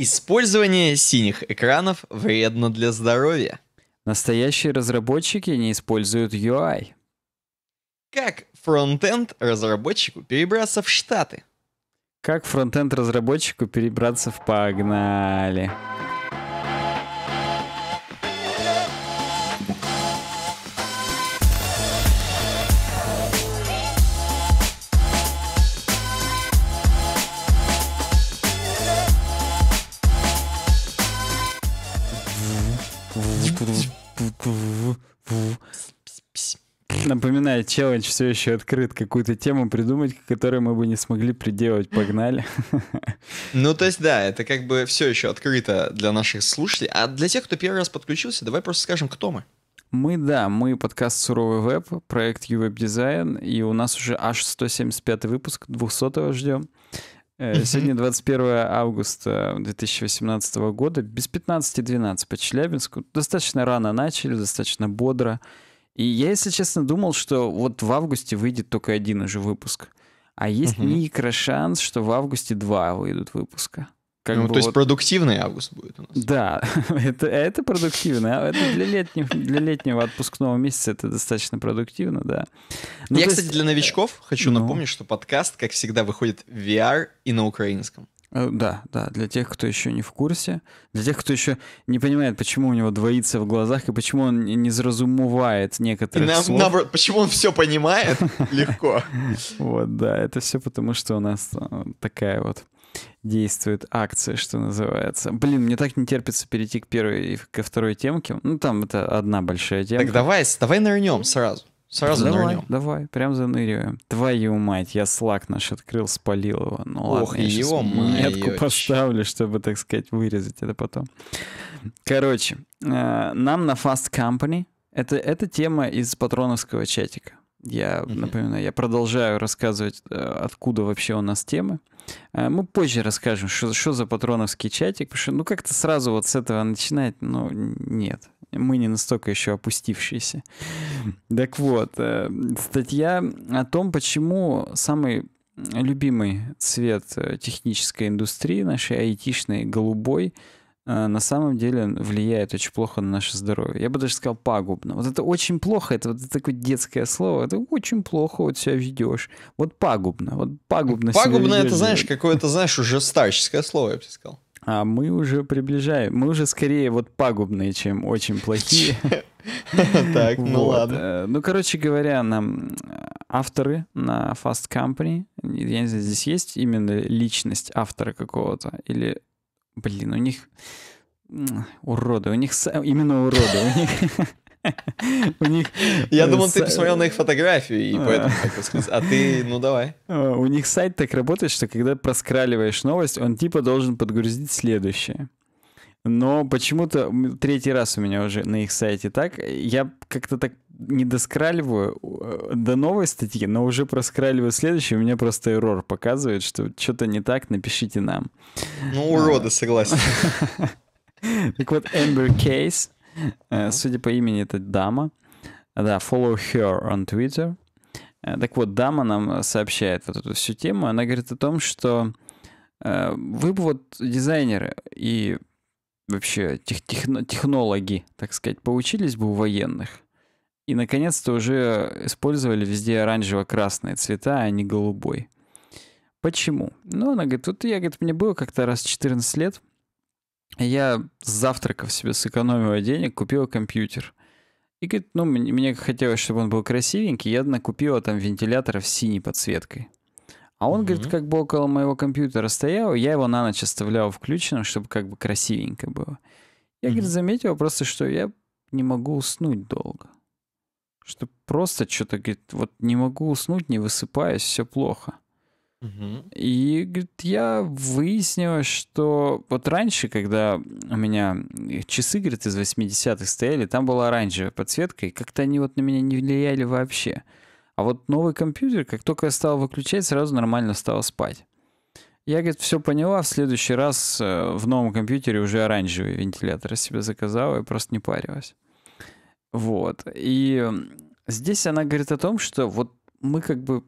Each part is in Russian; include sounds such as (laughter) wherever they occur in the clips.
Использование синих экранов вредно для здоровья. Настоящие разработчики не используют UI. Как фронтенд разработчику перебраться в Штаты? Как фронтенд разработчику перебраться в Погнали? Напоминаю, челлендж все еще открыт. Какую-то тему придумать, которую мы бы не смогли приделать. Погнали. Ну, то есть, да, это как бы все еще открыто для наших слушателей. А для тех, кто первый раз подключился, давай просто скажем, кто мы. Мы, да, мы подкаст «Суровый веб», проект «Ювеб Дизайн», и у нас уже аж 175 выпуск, 200-го ждем. Э, сегодня 21 августа 2018 года, без 15-12 по Челябинску. Достаточно рано начали, достаточно бодро. И я, если честно, думал, что вот в августе выйдет только один уже выпуск. А есть микро шанс что в августе два выйдут выпуска. Как ну, бы то вот... есть продуктивный август будет у нас. Да, (laughs) это, это продуктивно. А это для, летних, для летнего отпускного месяца это достаточно продуктивно, да. Ну, Я, кстати, есть... для э, новичков хочу ну... напомнить, что подкаст, как всегда, выходит в VR и на украинском. Э, да, да, для тех, кто еще не в курсе, для тех, кто еще не понимает, почему у него двоится в глазах и почему он не заразумывает некоторые слов. Наоборот, почему он все понимает (laughs) легко. Вот, да, это все потому, что у нас э, такая вот действует акция, что называется. Блин, мне так не терпится перейти к первой и ко второй темке. Ну, там это одна большая тема. Так давай, давай нырнем сразу. Сразу давай, нырнем. Давай, прям заныриваем. Твою мать, я слаг наш открыл, спалил его. Ну Ох, ладно, я его метку поставлю, чтобы, так сказать, вырезать это потом. Короче, э, нам на Fast Company, это, это тема из патроновского чатика. Я, mm-hmm. напоминаю, я продолжаю рассказывать, э, откуда вообще у нас темы. Э, мы позже расскажем, что, что за патроновский чатик, потому что, ну, как-то сразу вот с этого начинать, ну, нет. Мы не настолько еще опустившиеся. Так вот, э, статья о том, почему самый любимый цвет э, технической индустрии нашей айтишной голубой — а, на самом деле влияет очень плохо на наше здоровье. Я бы даже сказал пагубно. Вот это очень плохо, это вот такое детское слово, это очень плохо вот себя ведешь. Вот пагубно, вот пагубно Пагубно это, знаешь, какое-то, знаешь, уже старческое слово, я бы сказал. А мы уже приближаем, мы уже скорее вот пагубные, чем очень плохие. (laughs) Так, ну ладно. Э, ну, короче говоря, нам э, авторы на Fast Company, я не знаю, здесь есть именно личность автора какого-то, или Блин, у них... Уроды, у них... Именно уроды, у них... У них... Я э, думал, ты посмотрел на их фотографию, и поэтому (laughs) А ты, ну давай. Э, у них сайт так работает, что когда проскраливаешь новость, он типа должен подгрузить следующее. Но почему-то третий раз у меня уже на их сайте так. Я как-то так не доскраливаю э, до новой статьи, но уже проскраливаю следующую, у меня просто эррор показывает, что что-то не так, напишите нам. Ну, уроды, а. согласен. (laughs) Так вот, Amber Case, э, судя по имени, это дама. Да, follow her on Twitter. Э, так вот, дама нам сообщает вот эту всю тему. Она говорит о том, что вы бы вот дизайнеры и вообще тех технологи, так сказать, поучились бы у военных – и, наконец-то, уже использовали везде оранжево-красные цвета, а не голубой. Почему? Ну, она говорит, вот я, говорит, мне было как-то раз 14 лет, я с завтраков себе сэкономила денег, купила компьютер. И говорит, ну, мне, мне хотелось, чтобы он был красивенький, я накупила там вентиляторов с синей подсветкой. А он, mm-hmm. говорит, как бы около моего компьютера стоял, я его на ночь оставлял включенным, чтобы как бы красивенько было. Я, mm-hmm. говорит, заметил просто, что я не могу уснуть долго. Что просто что-то, говорит, вот не могу уснуть, не высыпаюсь, все плохо. Угу. И, говорит, я выяснил, что вот раньше, когда у меня э, часы, говорит, из 80-х стояли, там была оранжевая подсветка, и как-то они вот на меня не влияли вообще. А вот новый компьютер, как только я стал выключать, сразу нормально стал спать. Я, говорит, все поняла, в следующий раз э, в новом компьютере уже оранжевый вентилятор себе заказала и просто не парилась. Вот. И здесь она говорит о том, что вот мы как бы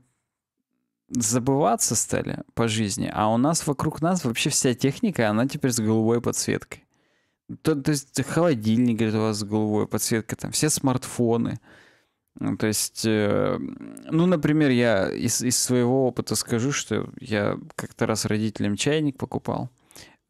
забываться стали по жизни, а у нас вокруг нас вообще вся техника, она теперь с голубой подсветкой. То, то есть холодильник, говорит, у вас с голубой подсветкой, там все смартфоны. то есть, э, ну, например, я из, из своего опыта скажу, что я как-то раз родителям чайник покупал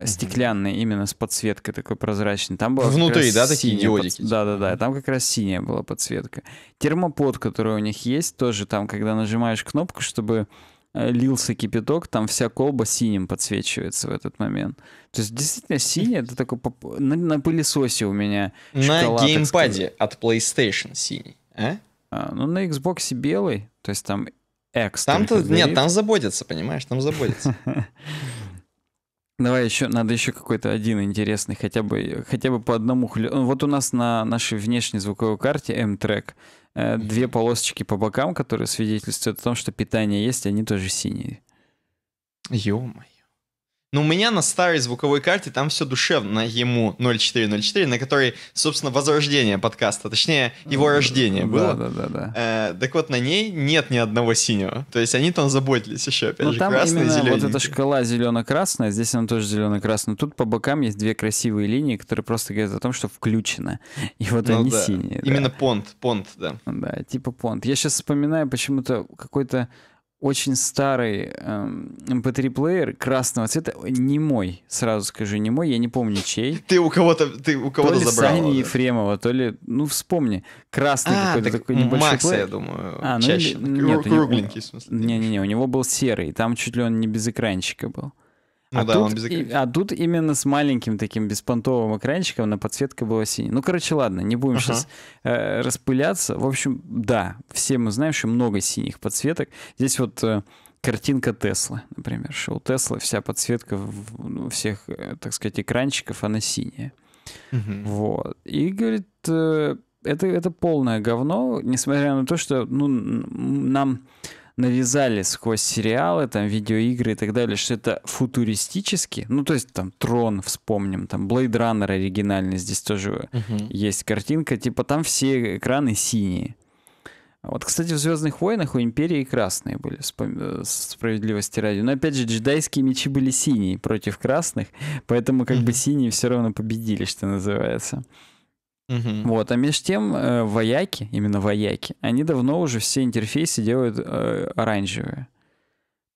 стеклянный mm-hmm. именно с подсветкой такой прозрачный Там было Внутри, да, такие диодики? Под... Да-да-да, там как раз синяя была подсветка. Термопод, который у них есть, тоже там, когда нажимаешь кнопку, чтобы э, лился кипяток, там вся колба синим подсвечивается в этот момент. То есть действительно синий, это такой поп... на, на пылесосе у меня. На геймпаде от PlayStation синий, а? а? Ну на Xbox белый, то есть там X. Там-то нет, там заботятся, понимаешь, там заботятся. (laughs) Давай еще, надо еще какой-то один интересный, хотя бы, хотя бы по одному. Ну, вот у нас на нашей внешней звуковой карте M-Track э, две полосочки по бокам, которые свидетельствуют о том, что питание есть, они тоже синие. ё май. Но у меня на старой звуковой карте там все душевно ему 0404, на которой, собственно, возрождение подкаста, точнее, его да, рождение да, было. Да, да, да. Э, так вот, на ней нет ни одного синего. То есть они там заботились еще, опять Но ну, же, там красный, именно вот эта шкала зелено-красная, здесь она тоже зелено-красная. Тут по бокам есть две красивые линии, которые просто говорят о том, что включено. И вот ну, они да. синие. Именно да. понт, понт, да. Да, типа понт. Я сейчас вспоминаю почему-то какой-то очень старый эм, MP3-плеер эм красного цвета, не мой, сразу скажу, не мой, я не помню чей. Ты у кого-то ты у кого-то забрал то забрал. Сани да. Ефремова, то ли, ну вспомни, красный а, какой-то такой небольшой Макса, плеер. я думаю, а, ну, чаще. Или, нет, кругленький, в смысле. Не-не-не, у него был серый, там чуть ли он не без экранчика был. Ну а да, тут, он без и, А тут именно с маленьким таким беспонтовым экранчиком на подсветка была синяя. Ну, короче, ладно, не будем uh-huh. сейчас э, распыляться. В общем, да, все мы знаем, что много синих подсветок. Здесь вот э, картинка Теслы, например. Что у Теслы вся подсветка в, ну, всех, э, так сказать, экранчиков, она синяя. Uh-huh. Вот. И говорит... Э, это, это полное говно, несмотря на то, что ну, нам навязали сквозь сериалы, там, видеоигры и так далее, что это футуристически, ну, то есть там Трон, вспомним, там Blade Runner оригинальный, здесь тоже uh-huh. есть картинка, типа там все экраны синие. Вот, кстати, в «Звездных войнах» у Империи красные были, э, справедливости ради. Но, опять же, джедайские мечи были синие против красных, поэтому как бы синие все равно победили, что называется. Угу. Вот, а между тем э, вояки, именно вояки, они давно уже все интерфейсы делают э, оранжевые.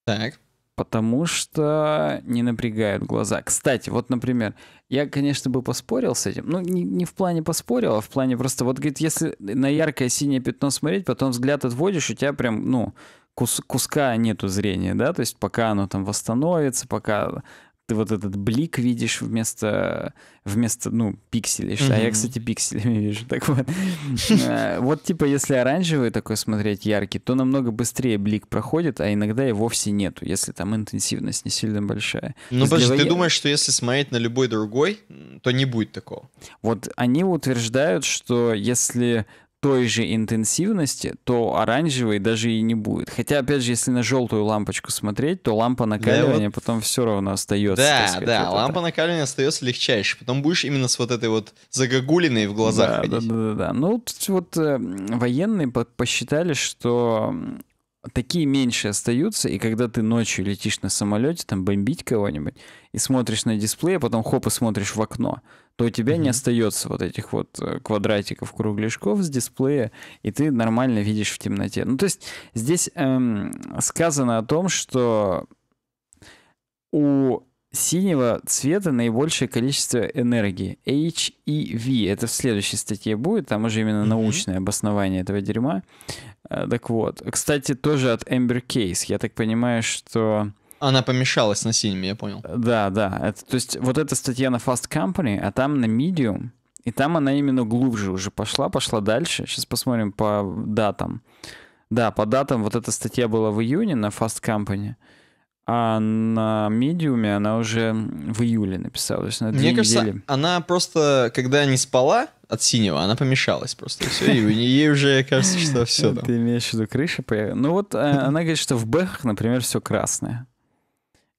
Так. Потому что не напрягают глаза. Кстати, вот, например, я, конечно, бы поспорил с этим. Ну, не, не в плане поспорил, а в плане просто, вот, говорит, если на яркое синее пятно смотреть, потом взгляд отводишь, у тебя прям, ну, кус, куска нету зрения, да, то есть пока оно там восстановится, пока ты вот этот блик видишь вместо, вместо ну, пикселей. Mm-hmm. А я, кстати, пикселями (laughs) вижу. Так вот. Э, вот, типа, если оранжевый такой смотреть яркий, то намного быстрее блик проходит, а иногда и вовсе нету, если там интенсивность не сильно большая. Ну, подожди, ты думаешь, что если смотреть на любой другой, то не будет такого? Вот они утверждают, что если той же интенсивности, то оранжевый даже и не будет. Хотя, опять же, если на желтую лампочку смотреть, то лампа накаливания да, потом все равно остается. Да, сказать, да, вот лампа это. накаливания остается легчайшей. Потом будешь именно с вот этой вот загогулиной в глазах да, ходить. Да, да, да, да. Ну, вот э, военные по посчитали, что такие меньше остаются, и когда ты ночью летишь на самолете, там бомбить кого-нибудь, и смотришь на дисплей, а потом хоп, и смотришь в окно то у тебя mm-hmm. не остается вот этих вот э, квадратиков, кругляшков с дисплея, и ты нормально видишь в темноте. Ну, то есть здесь эм, сказано о том, что у синего цвета наибольшее количество энергии. HEV. Это в следующей статье будет, там уже именно mm-hmm. научное обоснование этого дерьма. Э, так вот. Кстати, тоже от amber Case. Я так понимаю, что она помешалась на синими, я понял. Да, да. Это, то есть вот эта статья на Fast Company, а там на Medium, и там она именно глубже уже пошла, пошла дальше. Сейчас посмотрим по датам. Да, по датам вот эта статья была в июне на Fast Company, а на Медиуме она уже в июле написала. То есть на Мне кажется, недели. она просто, когда не спала от синего, она помешалась просто. И все, и ей уже кажется, что все. (laughs) Ты имеешь в виду крыша? Ну вот э, она говорит, что в Бэхах, например, все красное.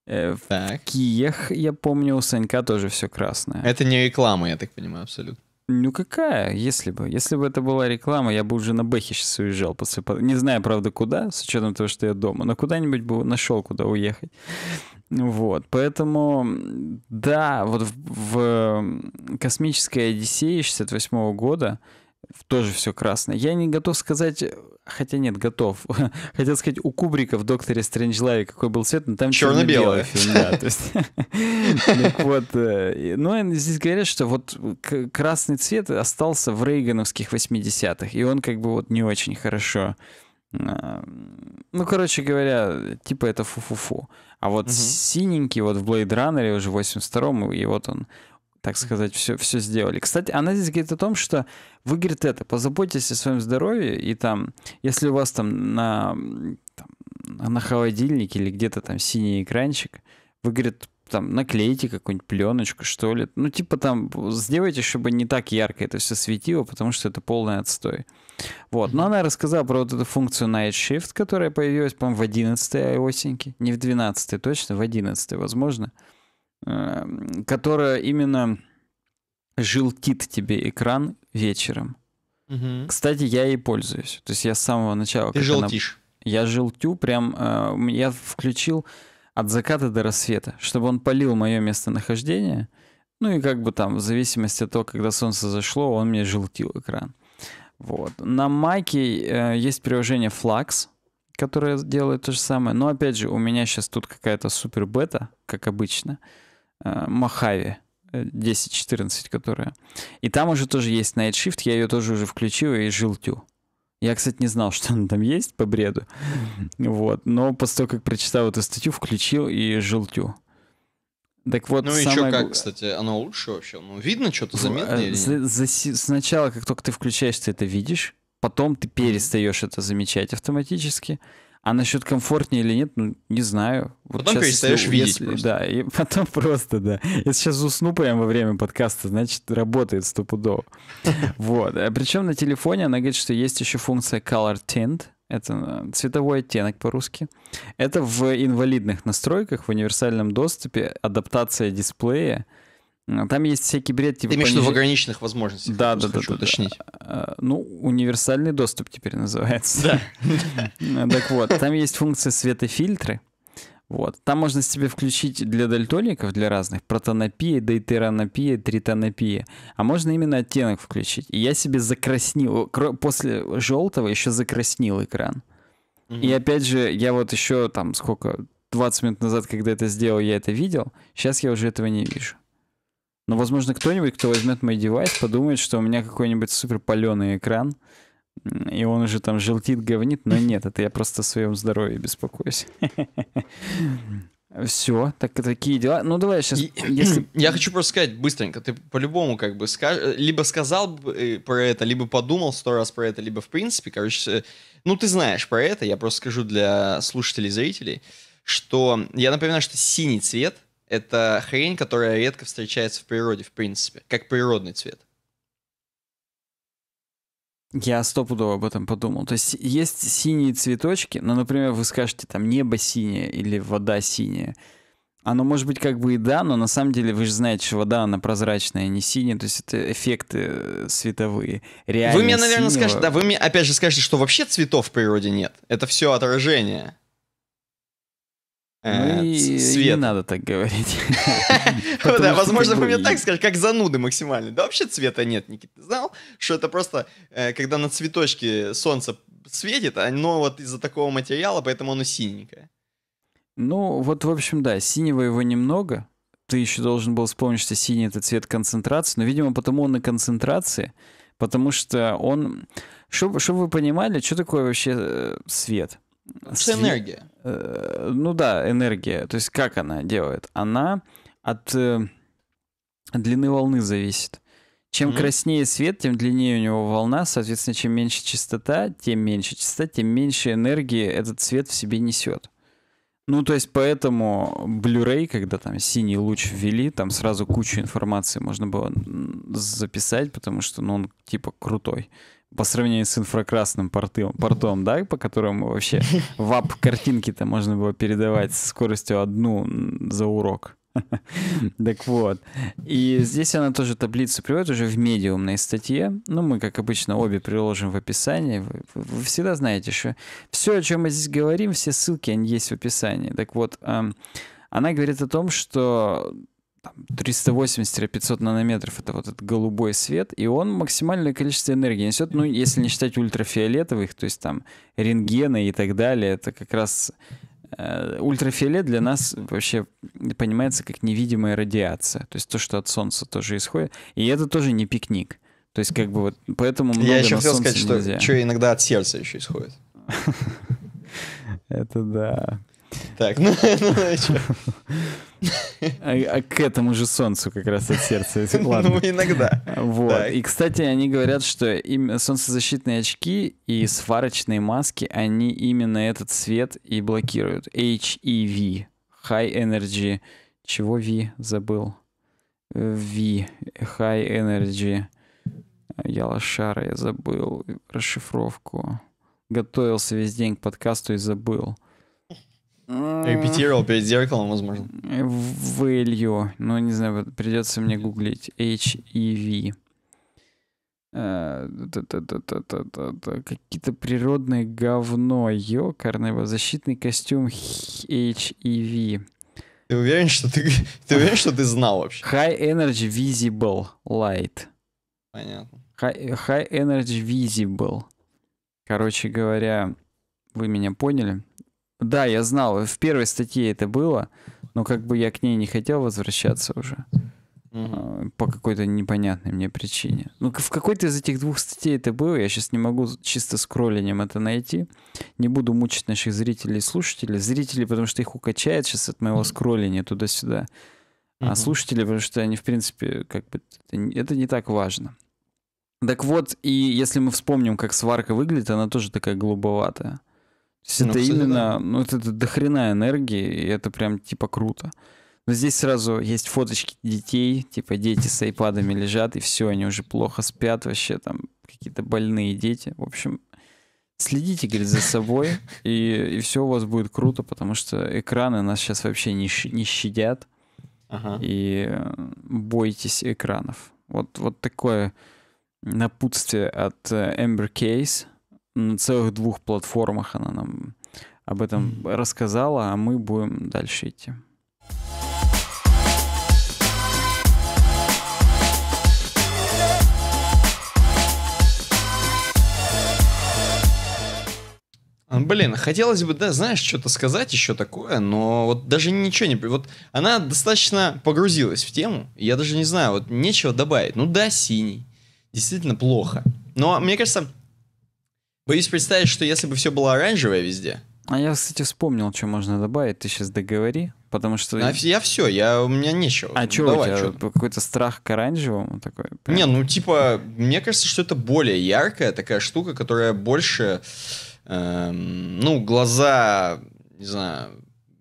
Э, так. Киях, я помню, у Санька тоже все красное. Это не реклама, я так понимаю, абсолютно. Ну какая, если бы. Если бы это была реклама, я бы уже на Бэхе сейчас уезжал. После... Не знаю, правда, куда, с учетом того, что я дома, но куда-нибудь бы нашел, куда уехать. Вот, поэтому, да, вот в, в «Космической Одиссее» 68 года тоже все красное. Я не готов сказать, хотя нет, готов. (laughs) Хотел сказать, у Кубрика в «Докторе Стрэнджлаве» какой был цвет, но там черно-белый фильм, да. (laughs) вот, э, ну, здесь говорят, что вот красный цвет остался в рейгановских 80-х, и он как бы вот не очень хорошо а, ну, короче говоря, типа это фу-фу-фу. А вот синенький вот в Blade Runner уже в 82-м, и вот он так сказать, все, все сделали. Кстати, она здесь говорит о том, что вы, говорит, это, позаботьтесь о своем здоровье, и там, если у вас там на, там, на холодильнике или где-то там синий экранчик, вы, говорит, там наклейте какую-нибудь пленочку, что ли. Ну, типа там сделайте, чтобы не так ярко это все светило, потому что это полный отстой. Вот. Но она рассказала про вот эту функцию Night Shift, которая появилась, по-моему, в 11 осеньке. Не в 12 точно, в 11 возможно. mm Эм, которая именно желтит тебе экран вечером. Угу. Кстати, я ей пользуюсь. То есть я с самого начала... Ты желтишь. Она... Я желтю прям... Э, я включил от заката до рассвета, чтобы он полил мое местонахождение. Ну и как бы там, в зависимости от того, когда солнце зашло, он мне желтил экран. Вот. На майке э, есть приложение Flux, которое делает то же самое. Но опять же, у меня сейчас тут какая-то супер бета, как обычно. Э, Э, Махави 10.14, э, которая. И там уже тоже есть Night Shift, я ее тоже уже включил и жилтю. Я, кстати, не знал, (laughs) что она там есть по бреду. Вот. Но после того, как прочитал эту статью, включил и жилтю. Так вот, ну самое... еще как, кстати, оно лучше вообще? Ну, видно что-то заметно или за, за, Сначала, как только ты включаешь, ты это видишь, потом ты перестаешь это замечать автоматически, а насчет комфортнее или нет, ну, не знаю. Вот потом сейчас, перестаешь если, видеть если, Да, и (laughs) потом просто, да. Я сейчас усну прямо во время подкаста, значит, работает стопудово. (laughs) Вот. А э, причем на телефоне она говорит, что есть еще функция Color Tint. Это э, цветовой оттенок по-русски. Это в инвалидных настройках, в универсальном доступе, адаптация дисплея — там есть всякие бред, типа... Ты имеешь пониж... в ограниченных возможностях. Да, да, да. Хочу да, уточнить. Да. Э, ну, универсальный доступ теперь называется. Да. (laughs) Э, так вот, там есть функция светофильтры. Вот. Там можно себе включить для дальтоников, для разных, протонопия, дейтеронопия, тритонопия. А можно именно оттенок включить. И я себе закраснил, после желтого еще закраснил экран. И опять же, я вот еще там сколько, 20 минут назад, когда это сделал, я это видел. Сейчас я уже этого не вижу. Но, возможно, кто-нибудь, кто возьмет мой девайс, подумает, что у меня какой-нибудь супер паленый экран, и он уже там желтит, говнит, но нет, это я просто о своем здоровье беспокоюсь. (laughs) Все, так такие дела. Ну давай сейчас. (clears throat) если... (clears throat) Я хочу просто сказать быстренько, ты по-любому как бы скаж... либо сказал э, про это, либо подумал сто раз про это, либо в принципе, короче, ну ты знаешь про это. Я просто скажу для слушателей, зрителей, что я напоминаю, что синий цвет это хрень, которая редко встречается в природе, в принципе, как природный цвет. Я стопудово об этом подумал. То есть есть синие цветочки, но, например, вы скажете там небо синее или вода синяя. Оно может быть как бы и да, но на самом деле вы же знаете, что вода, она прозрачная, а не синяя, то есть это эффекты э, световые. Реально вы мне, наверное, синего... скажете, да, вы мне опять же скажете, что вообще цветов в природе нет. Это все отражение э, ну Не надо так говорить. (laughs) возможно, вы мне так скажете, как зануды максимально. Да вообще цвета нет, Никит. Ты знал, что это просто, э, когда на цветочке солнце светит, оно вот из-за такого материала, поэтому оно синенькое. Ну, вот, в общем, да, синего его немного. Ты еще должен был вспомнить, что синий — это цвет концентрации. Но, видимо, потому он и концентрации, потому что он... Чтобы, Чтобы вы понимали, что такое вообще э, свет — с энергия. Э, ну да, энергия. То есть как она делает? Она от э, длины волны зависит. Чем mm-hmm. краснее свет, тем длиннее у него волна, соответственно, чем меньше частота, тем меньше частота, тем меньше энергии этот свет в себе несет. Ну, то есть, поэтому Blu-ray, когда там синий луч ввели, там сразу кучу информации можно было записать, потому что, ну, он типа крутой. mm по сравнению с инфракрасным портом, портом да, по которому вообще (laughs) вап картинки-то можно было передавать со скоростью одну за урок. (laughs) Так вот. И здесь она тоже таблицу приводит уже в медиумной статье. Ну, мы, как обычно, обе приложим в описании. Вы, вы всегда знаете, что все, о чем мы здесь говорим, все ссылки, они есть в описании. Так вот, она говорит о том, что 380-500 нанометров это вот этот голубой свет, и он максимальное количество энергии несет, ну, если не считать ультрафиолетовых, то есть там рентгены и так далее, это как раз э, ультрафиолет для нас вообще понимается как невидимая радиация, то есть то, что от солнца тоже исходит, и это тоже не пикник. То есть как бы вот поэтому много Я еще хотел сказать, нельзя. что, что иногда от сердца еще исходит. (laughs) Это да. Так, ну, (laughs) ну, ну а, а, к этому же солнцу как раз от сердца. Ну, ладно. Ну, иногда. Вот. Так. И, кстати, они говорят, что им солнцезащитные очки и сварочные маски, они именно этот свет и блокируют. HEV. High Energy. Чего V? Забыл. V. High Energy. Я лошара, я забыл расшифровку. Готовился весь день к подкасту и забыл. Репетировал перед зеркалом, возможно. Э, Вылью. Ну, не знаю, придется мне гуглить. H. E. HEV. Э, Какие-то природные говно. Ёкарный его защитный костюм e V. Ты уверен, что ты, ты уверен, что ты знал вообще? High Energy Visible Light. Понятно. High, high Energy Visible. Короче говоря, вы меня поняли. Да, я знал, в первой статье это было, но как бы я к ней не хотел возвращаться уже. Угу. По какой-то непонятной мне причине. Ну, в какой-то из этих двух статей это было, я сейчас не могу чисто скроллением это найти. Не буду мучить наших зрителей и слушателей. Зрители, потому что их укачает сейчас от моего скроллиния туда-сюда. А угу. слушатели, потому что они, в принципе, как бы... Это не так важно. Так вот, и если мы вспомним, как сварка выглядит, она тоже такая голубоватая есть ну, это кстати, именно, да. ну это, это дохрена энергии, и это прям типа круто. Но здесь сразу есть фоточки детей, типа дети с айпадами лежат, и все, они уже плохо спят вообще, там какие-то больные дети. В общем, следите, говорит, за собой, и, и все у вас будет круто, потому что экраны нас сейчас вообще не, не щадят. Ага. И э, бойтесь экранов. Вот, вот такое напутствие от Эмбер Кейс на целых двух платформах она нам об этом рассказала, а мы будем дальше идти. А, блин, хотелось бы, да, знаешь, что-то сказать еще такое, но вот даже ничего не... Вот она достаточно погрузилась в тему, я даже не знаю, вот нечего добавить. Ну да, синий, действительно плохо. Но мне кажется, Боюсь представить, что если бы все было оранжевое везде. А я, кстати, вспомнил, что можно добавить. Ты сейчас договори, потому что... А, я все, я, у меня нечего. А ну, что у тебя? Что какой-то страх к оранжевому такой? Прям. Не, ну типа, мне кажется, что это более яркая такая штука, которая больше... Эм, ну, глаза, не знаю,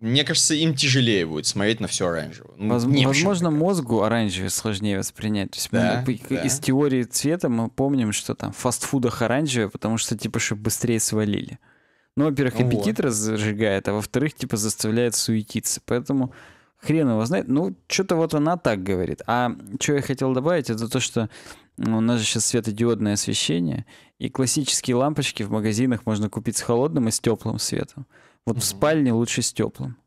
мне кажется, им тяжелее будет смотреть на все оранжевое. Ну, Воз, возможно, мозгу оранжевое сложнее воспринять. То есть да, мы, да. Из теории цвета мы помним, что там в фастфудах оранжевое, потому что типа, чтобы быстрее свалили. Ну, во-первых, аппетит вот. разжигает, а во-вторых, типа, заставляет суетиться. Поэтому хрен его знает. Ну, что-то вот она так говорит. А что я хотел добавить, это то, что ну, у нас же сейчас светодиодное освещение, и классические лампочки в магазинах можно купить с холодным и с теплым светом. Вот mm-hmm. в спальне лучше с теплым.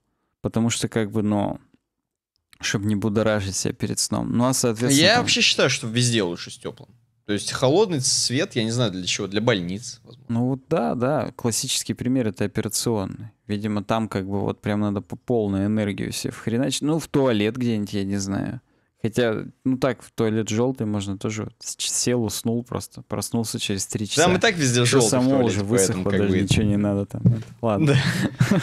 Потому что, как бы, но, ну, чтобы не будоражить себя перед сном. Ну, а, соответственно... Я там... вообще считаю, что везде лучше с теплым. То есть холодный свет, я не знаю для чего, для больниц, возможно. Ну вот да, да, классический пример это операционный. Видимо, там как бы вот прям надо по полной энергию все вхреначить. Ну, в туалет где-нибудь, я не знаю. Хотя, ну так, в туалет желтый можно тоже. Сел, уснул просто. Проснулся через три часа. Там и так везде Еще желтый само уже высохло, даже бы... ничего не надо там. (laughs) Ладно.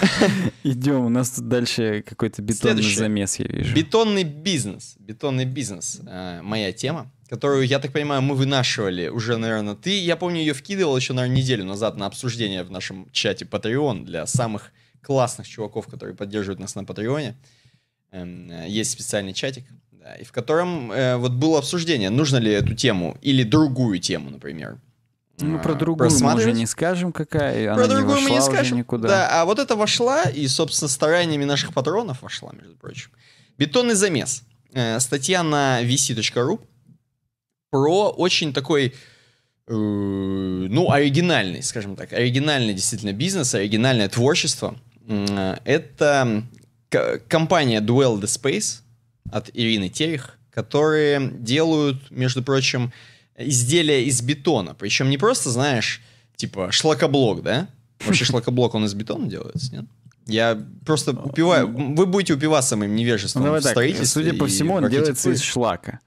(laughs) Идем, у нас тут дальше какой-то бетонный замес, я вижу. Бетонный бизнес. Бетонный бизнес. Э, моя тема которую, я так понимаю, мы вынашивали уже, наверное, ты. Я помню, ее вкидывал еще, наверное, неделю назад на обсуждение в нашем чате Patreon для самых классных чуваков, которые поддерживают нас на Патреоне. Эм, э, есть специальный чатик, да, и в котором э, вот было обсуждение, нужно ли эту тему или другую тему, например. Ну, а, про другую мы уже не скажем, какая. Про Она другую не мы не скажем. Никуда. Да, а вот это вошла, и, собственно, стараниями наших патронов вошла, между прочим. Бетонный замес. Э, статья на vc.ru про очень такой, э, ну, оригинальный, скажем так, оригинальный действительно бизнес, оригинальное творчество. Э, это компания Duel The Space, от Ирины Терех, которые делают, между прочим, изделия из бетона. Причем не просто, знаешь, типа шлакоблок, да? Вообще (laughs) шлакоблок, он из бетона делается, нет? Я просто а, упиваю. Ну. Вы будете упиваться моим невежеством ну, в так, Судя по всему, он делается из шлака.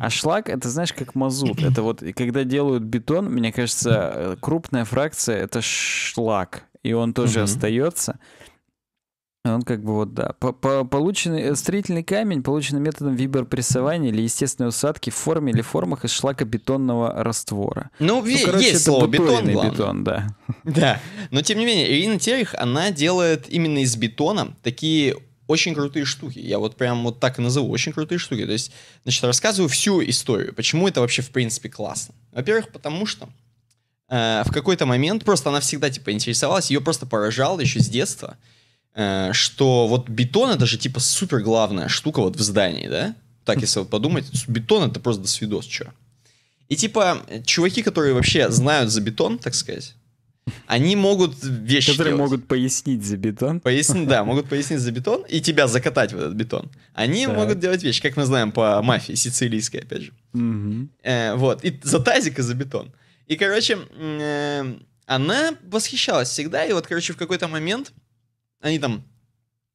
А шлак, это знаешь, как мазут. (clears throat) Это вот, когда делают бетон, мне кажется, э, крупная фракция — это шлак. И он тоже угу. остается. Он как бы вот, да. По полученный, э, строительный камень получен методом вибропрессования или естественной усадки в форме или формах из шлакобетонного раствора. Ну, ну короче, есть слово бетон, бетон, да. Да, но тем не менее, Ирина Терех, она делает именно из бетона такие очень крутые штуки. Я вот прям вот так и назову, очень крутые штуки. То есть, значит, рассказываю всю историю, почему это вообще в принципе классно. Во-первых, потому что э, в какой-то момент просто она всегда типа интересовалась, ее просто поражало еще с детства – Э, что вот бетон это же типа супер главная штука вот в здании, да? Так, если вот подумать, бетон это просто досвидос, что. И типа, чуваки, которые вообще знают за бетон, так сказать, они могут вещи Которые делать. могут пояснить за бетон. Пояснить, да, могут пояснить за бетон и тебя закатать в этот бетон. Они так. могут делать вещи, как мы знаем по мафии сицилийской, опять же. Угу. Э, вот, и за тазик и за бетон. И, короче, э, она восхищалась всегда, и вот, короче, в какой-то момент они там,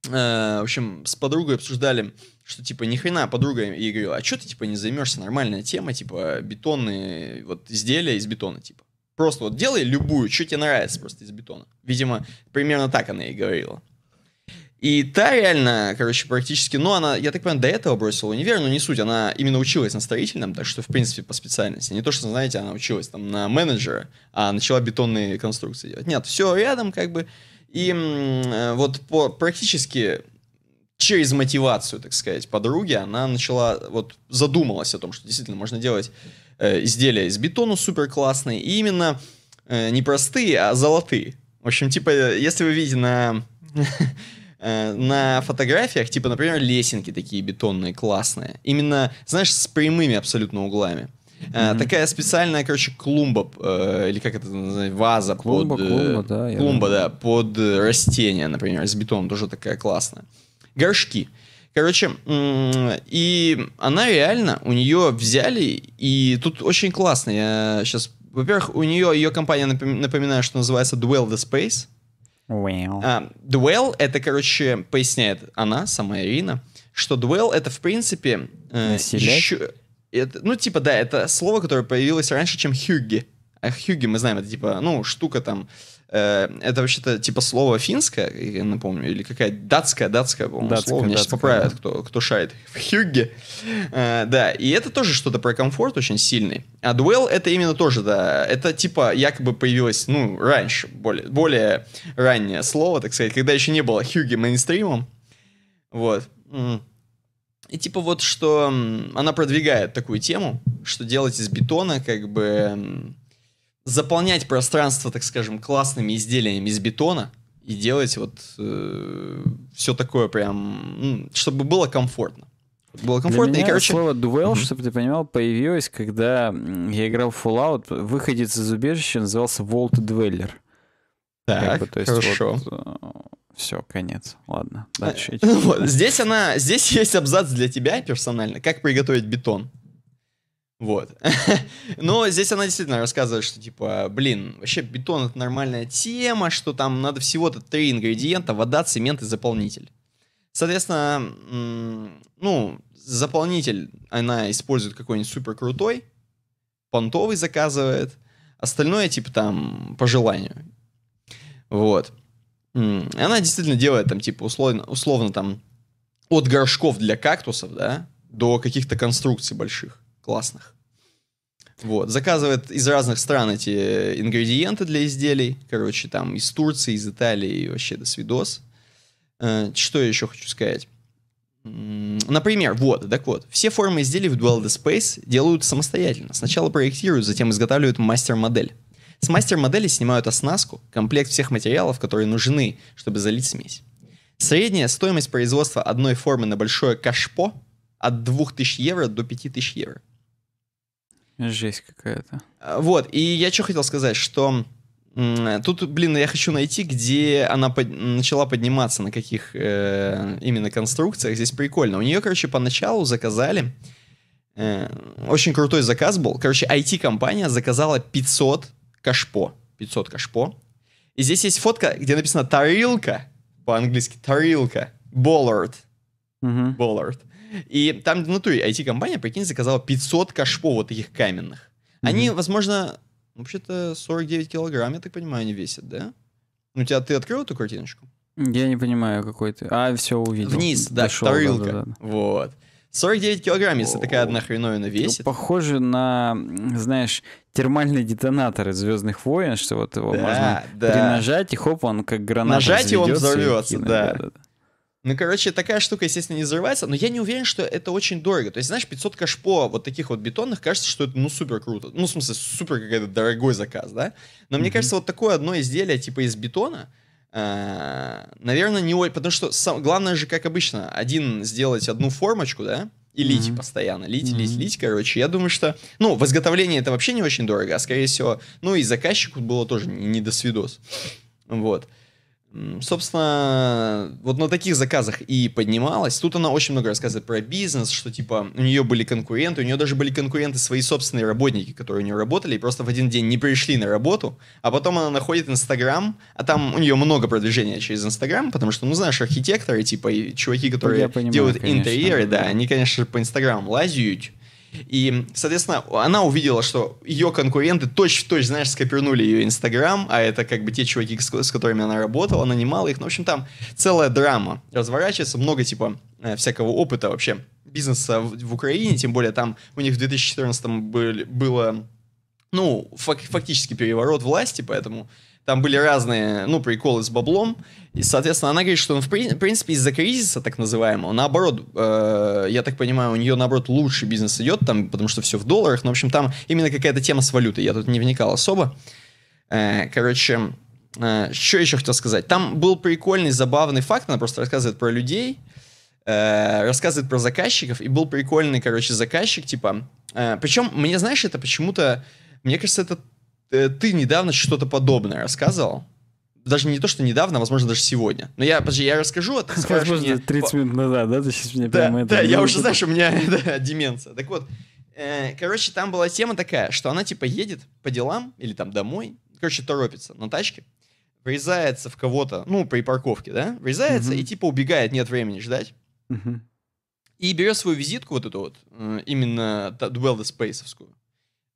э, в общем, с подругой обсуждали, что типа ни хрена подруга, и говорила, а что ты типа не займешься, нормальная тема, типа бетонные вот изделия из бетона, типа. Просто вот делай любую, что тебе нравится просто из бетона. Видимо, примерно так она и говорила. И та реально, короче, практически, ну, она, я так понимаю, до этого бросила универ, но не суть, она именно училась на строительном, так что, в принципе, по специальности. Не то, что, знаете, она училась там на менеджера, а начала бетонные конструкции делать. Нет, все рядом, как бы, и э, вот по, практически через мотивацию, так сказать, подруги, она начала, вот задумалась о том, что действительно можно делать э, изделия из бетона супер классные, и именно э, не простые, а золотые. В общем, типа, если вы видите на, (laughs) э, на фотографиях, типа, например, лесенки такие бетонные классные, именно, знаешь, с прямыми абсолютно углами. Э, такая специальная, короче, клумба, э, или как это называется, ваза клумба, под... Клумба, да. Э, клумба, да, под растения, например, из бетона, тоже такая классная. Горшки. Короче, и она реально, у нее взяли, и тут очень классно, я сейчас... Во-первых, у нее, ее компания, напоминаю, что называется Dwell the Space. Well. А, Dwell — это, короче, поясняет она, сама Ирина, что Dwell — это, в принципе... Населять? Еще... Это, ну, типа, да, это слово, которое появилось раньше, чем хюгги. А хюги, мы знаем, это типа, ну, штука там. Э, это вообще-то типа слово финское, я напомню, или какая датская, датская, по-моему, датская, слово. Меня сейчас поправят, да. кто, кто шарит (laughs) в хюге. Э, да, и это тоже что-то про комфорт очень сильный. А дуэл это именно тоже, да, это типа якобы появилось, ну, раньше, более, более раннее слово, так сказать, когда еще не было хюги мейнстримом. Вот. И типа вот, что она продвигает такую тему, что делать из бетона, как бы заполнять пространство, так скажем, классными изделиями из бетона и делать вот э, все такое прям, чтобы было комфортно. Было комфортно, Для меня и, короче... слово «дуэл», mm-hmm. чтобы ты понимал, появилось, когда я играл в Fallout, выходец из убежища назывался Волт Dweller. Так, как бы, то есть хорошо. Вот, э, все, конец. Ладно, э, дальше. А, (laughs) вот, здесь она, здесь есть абзац для тебя персонально, как приготовить бетон. Вот. (laughs) Но здесь она действительно рассказывает, что типа, блин, вообще бетон это нормальная тема, что там надо всего-то три ингредиента, вода, цемент и заполнитель. Соответственно, ну, заполнитель она использует какой-нибудь супер крутой, понтовый заказывает, остальное типа там по желанию. Вот. Она действительно делает там, типа, условно, условно там от горшков для кактусов, да, до каких-то конструкций больших, классных. Вот. Заказывает из разных стран эти ингредиенты для изделий. Короче, там из Турции, из Италии, вообще до свидос. Э, что я еще хочу сказать? Например, вот, так вот, все формы изделий в Dual Space делают самостоятельно. Сначала проектируют, затем изготавливают мастер-модель. С мастер-модели снимают оснастку, комплект всех материалов, которые нужны, чтобы залить смесь. Средняя стоимость производства одной формы на большое кашпо от 2000 евро до 5000 евро. Жесть какая-то. А, вот, и я что хотел сказать, что Тут, блин, я хочу найти, где она под... начала подниматься, на каких э, именно конструкциях. Здесь прикольно. У нее, короче, поначалу заказали... Э, очень крутой заказ был. Короче, IT-компания заказала 500 кашпо, 500 кашпо. И здесь есть фотка, где написано «тарилка», по-английски «тарилка», «боллард», «боллард». И там внутри IT-компания, прикинь, заказала 500 кашпо вот таких каменных. Они, mm-hmm. возможно, вообще-то 49 килограмм, я так понимаю, они весят, да? У ну, тебя ты открыл эту картиночку? Я не понимаю, какой ты. А, все увидел. Вниз, да, Дошел, тарелка. Да, да, да. Вот. 49 килограмм, если такая одна хреновина весит. Ну, похоже на, знаешь, термальный детонатор из Звездных войн, что вот его да, можно да. принажать, и хоп, он как граната Нажать, и он взорвется, да. да. Ну, короче, такая штука, естественно, не взрывается, но я не уверен, что это очень дорого. То есть, знаешь, 500 кашпо вот таких вот бетонных, кажется, что это, ну, супер круто. Ну, в смысле, супер какой-то дорогой заказ, да? Но mm-hmm. мне кажется, вот такое одно изделие, типа, из бетона — Э, наверное, не очень, потому что сам, главное же, как обычно, один сделать одну формочку, да, и лить mm-hmm. постоянно, лить, mm-hmm. лить, лить, короче. Я думаю, что, ну, в изготовлении это вообще не очень дорого, а, скорее всего, ну, и заказчику было тоже не до свидос. Вот собственно, вот на таких заказах и поднималась. Тут она очень много рассказывает про бизнес, что, типа, у нее были конкуренты, у нее даже были конкуренты свои собственные работники, которые у нее работали, и просто в один день не пришли на работу, а потом она находит Инстаграм, а там у нее много продвижения через Инстаграм, потому что, ну, знаешь, архитекторы, типа, и чуваки, ну, которые понимаю, делают конечно. интерьеры, да, они, конечно, по инстаграм лазят, и, соответственно, она увидела, что ее конкуренты точь-в-точь, знаешь, скопирнули ее Инстаграм, а это как бы те чуваки, с, с которыми она работала, нанимала их. Ну, в общем, там целая драма разворачивается, много типа э, всякого опыта вообще бизнеса в, в Украине, тем более там у них в 2014 был было, ну, фак, фактически переворот власти, поэтому там были разные, ну, приколы с баблом. И, соответственно, она говорит, что он, ну, в принципе, из-за кризиса, так называемого, наоборот, э, я так понимаю, у нее, наоборот, лучший бизнес идет, там, потому что все в долларах. Но, ну, в общем, там именно какая-то тема с валютой. Я тут не вникал особо. Э, короче, э, что еще хотел сказать? Там был прикольный, забавный факт. Она просто рассказывает про людей, э, рассказывает про заказчиков. И был прикольный, короче, заказчик, типа... Э, причем, мне, знаешь, это почему-то... Мне кажется, это Э, ты недавно что-то подобное рассказывал. Даже не то, что недавно, а возможно, даже сегодня. Но я, подожди, я расскажу, а ты (laughs) скажешь Возможно, 30 минут назад, да? Ты сейчас меня да, прямо это... Да, я уже, знаю, что у меня (laughs) да, деменция. Так вот, э, короче, там была тема такая, что она, типа, едет по делам или там домой, короче, торопится на тачке, врезается в кого-то, ну, при парковке, да, врезается угу. и, типа, убегает, нет времени ждать. Угу. И берет свою визитку вот эту вот, э, именно Duelda Space'овскую,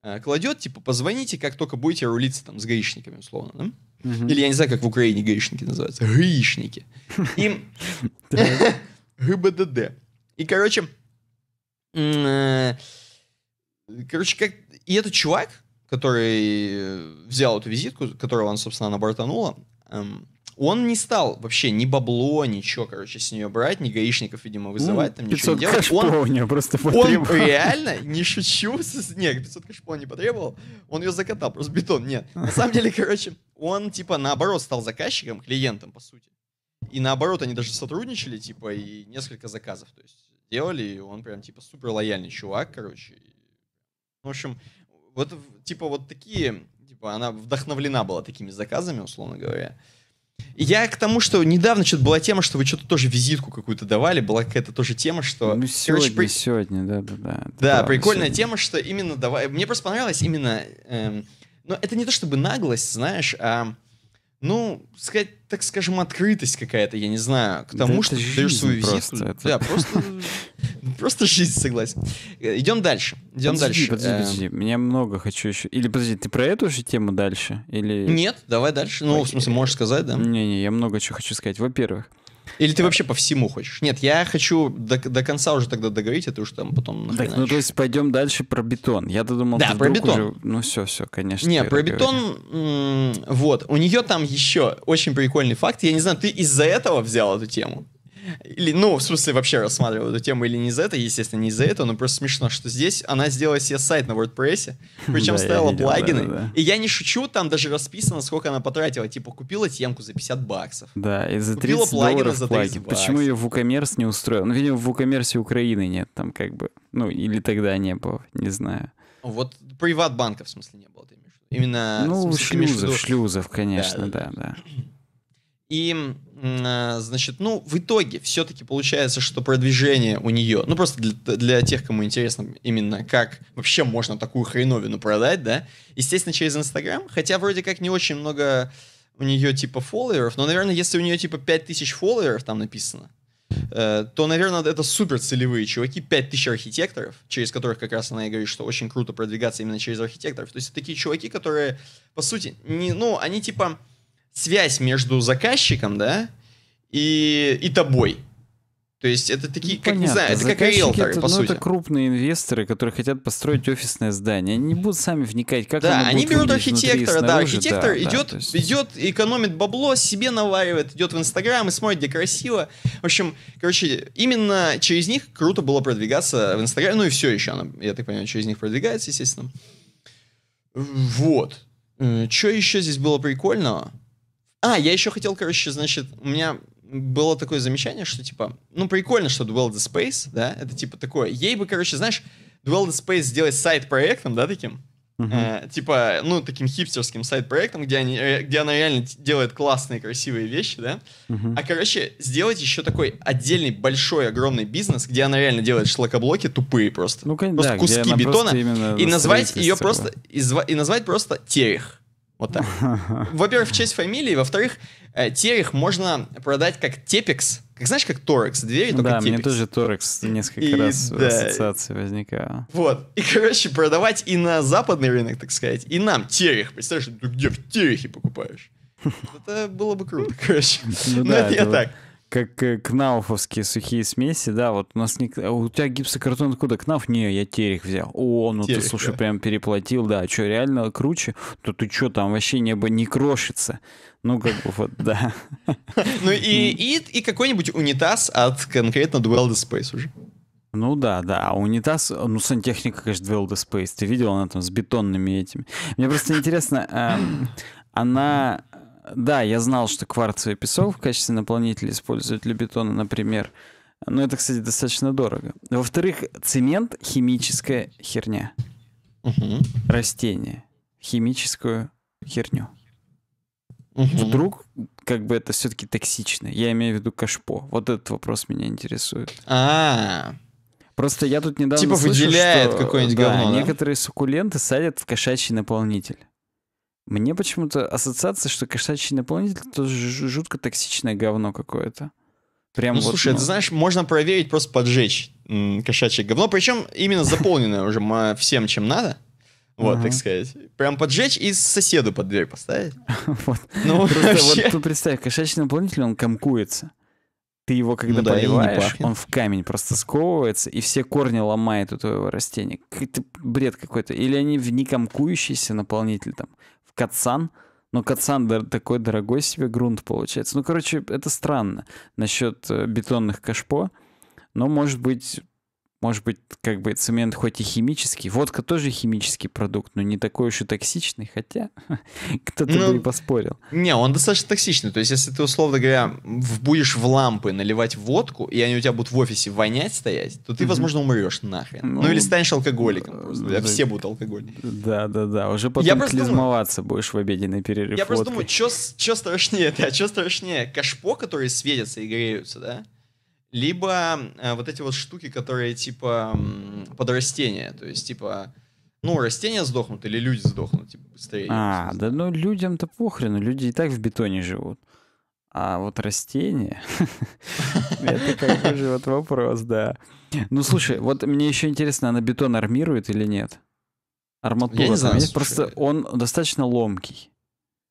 Э, кладет, типа, позвоните, как только будете рулиться там с гаишниками, условно, да? Угу. Или я не знаю, как в Украине гаишники называются. Гаишники. Им... (laughs) (laughs) ГБДД. И, короче... Э, короче, как... И этот чувак, который э, взял эту визитку, которую он, собственно, она бортанула, эм, он не стал вообще ни бабло, ничего, короче, с нее брать, ни гаишников, видимо, вызывать, ну, там ничего не делать. Он, у просто потребовал. он реально, не шучу, нет, 500 кэшпоу не потребовал, он ее закатал, просто бетон, нет. На самом деле, короче, он, типа, наоборот, стал заказчиком, клиентом, по сути. И наоборот, они даже сотрудничали, типа, и несколько заказов, то есть, делали, и он прям, типа, супер лояльный чувак, короче. В общем, вот, типа, вот такие, типа, она вдохновлена была такими заказами, условно говоря. Я к тому, что недавно что-то была тема, что вы что-то тоже визитку какую-то давали, была какая-то тоже тема, что... Ну, сегодня, при... сегодня, да-да-да. Да, прикольная сегодня. тема, что именно давай... Мне просто понравилось именно... Эм... Но это не то чтобы наглость, знаешь, а ну, сказать, так скажем, открытость какая-то, я не знаю, к тому, да что ты даешь свою визитку. Просто, это... Да, просто, (laughs) просто жизнь, согласен. Идем дальше. Идем подожди, дальше. Подожди, э, подожди, меня много хочу еще. Или подожди, ты про эту же тему дальше? Или... Нет, давай дальше. Ну, в смысле, можешь сказать, да? Не-не, я много чего хочу сказать. Во-первых, или ты вообще по всему хочешь? Нет, я хочу до, до конца уже тогда договорить, это а уж там потом нахрена. Так, ну то есть пойдем дальше про бетон. Я додумал, да, про бетон. Уже... Ну все, все, конечно. Не, про бетон, вот. У нее там еще очень прикольный факт. Я не знаю, ты из-за этого взял эту тему? Или, ну, в смысле, вообще рассматривал эту тему или не за это, естественно, не за это но просто смешно, что здесь она сделала себе сайт на WordPress, (laughs) причем ставила плагины. И я не шучу, там даже расписано, сколько она потратила. Типа, купила темку за 50 баксов. Да, и за 30 долларов за 30 Почему ее WooCommerce не устроил? Ну, видимо, в WooCommerce Украины нет там как бы. Ну, или тогда не было, не знаю. Вот приват-банка, в смысле, не было, Именно... Ну, шлюзов, шлюзов, конечно, да, да. И Э, значит, ну, в итоге все-таки получается, что продвижение у нее, ну, просто для, для тех, кому интересно именно, как вообще можно такую хреновину продать, да, естественно, через Инстаграм, хотя вроде как не очень много у нее, типа, фолловеров, но, наверное, если у нее, типа, 5000 фолловеров там написано, э, то, наверное, это супер целевые чуваки, 5000 архитекторов, через которых как раз она и говорит, что очень круто продвигаться именно через архитекторов. То есть такие чуваки, которые, по сути, не, ну, они типа связь между заказчиком, да, и, и тобой. То есть это такие, ну, как понятно. не знаю, это как риэлторы, это, по ну, сути. это крупные инвесторы, которые хотят построить офисное здание. Они не будут сами вникать, как Да, они берут архитектора, да, архитектор да, идет, да, есть... идет, экономит бабло, себе наваривает, идет в Инстаграм и смотрит, где красиво. В общем, короче, именно через них круто было продвигаться в Инстаграм, Ну и все еще, она, я так понимаю, через них продвигается, естественно. Вот. Э, Что еще здесь было прикольного? А, я еще хотел, короче, значит, у меня было такое замечание, что, типа, ну, прикольно, что Duel the Space, да, это, типа, такое. Ей бы, короче, знаешь, Duel the Space сделать сайт-проектом, да, таким, Uh-huh. Э, типа, ну, таким хипстерским сайт-проектом, где, они, э, где она реально делает классные, красивые вещи, да? Uh-huh. А, короче, сделать еще такой отдельный, большой, огромный бизнес, где она реально делает шлакоблоки тупые просто. Ну, конечно, просто да, куски бетона. И назвать ее просто... И, и назвать просто Терех. Вот так. Во-первых, в честь фамилии. Во-вторых, э, Терех можно продать как Тепекс. Как знаешь, как Торекс, двери, только Да, Тепекс. мне тоже Торекс несколько и, раз да. ассоциации возникало. Вот. И, короче, продавать и на западный рынок, так сказать, и нам Терех. Представляешь, ты где в Терехе покупаешь? Это было бы круто, короче. Ну, Но да, это я так как э, кнауфовские сухие смеси, да, вот у нас не... А у тебя гипсокартон откуда? Кнауф? Не, я терек взял. О, ну терек, ты, слушай, да. прям переплатил, да. Что, реально круче? То ты что, там вообще небо не крошится. Ну, как бы вот, да. (laughs) Ну и, и, и какой-нибудь унитаз от конкретно Duel Space уже. Ну да, да. А унитаз, ну сантехника, конечно, Duel Space. Ты видел, она там с бетонными этими. Мне просто интересно, эм, она да, я знал, что кварцевый песок в качестве наполнителя используют для бетона, например. Но это, кстати, достаточно дорого. Во-вторых, цемент — химическая херня. Угу. Растение. Химическую херню. Угу. Вдруг как бы это все-таки токсично. Я имею в виду кашпо. Вот этот вопрос меня интересует. А, -а, Просто я тут недавно типа слышал, выделяет какое-нибудь да, да? некоторые суккуленты садят в кошачий наполнитель. Мне почему-то ассоциация, что кошачий наполнитель — это жутко токсичное говно какое-то. Прям ну, вот, слушай, ну... ты знаешь, можно проверить, просто поджечь кошачье говно, причем именно заполненное уже всем, чем надо. Вот, так сказать. Прям поджечь и соседу под дверь поставить. (laughs) Вот. Ну, Просто вот представь, кошачий наполнитель, он комкуется. Ты его, ну когда ну, поливаешь, он в камень просто сковывается, и все корни ломает у твоего растения. Какой-то бред какой-то. Или они в некомкующийся наполнитель там Кацан. Но Кацан такой дорогой себе грунт получается. Ну, короче, это странно насчет э, бетонных кашпо. Но, может быть, может быть, как бы цемент хоть и химический, водка тоже химический продукт, но не такой уж и токсичный, хотя (laughs) кто-то ну, бы не поспорил. Не, он достаточно токсичный. То есть, если ты, условно говоря, будешь в лампы наливать водку, и они у тебя будут в офисе вонять стоять, то ты, возможно, умрешь нахрен. Ну, ну или станешь алкоголиком. Э, просто. Да, э, все будут алкоголиками. Да-да-да, уже потом клизмоваться думаю, будешь в обеденный перерыв Я водкой. просто думаю, что страшнее, (laughs) да, что страшнее, кашпо, которые светятся и греются, да? либо э, вот эти вот штуки, которые типа под растения, то есть типа ну, растения сдохнут или люди сдохнут, типа, быстрее. А, да ну людям-то похрену, люди и так в бетоне живут. А вот растения, (laughs) это как бы же вот вопрос, да. Ну, слушай, вот мне еще интересно, она бетон армирует или нет? Арматура Я не знаю, просто он достаточно ломкий.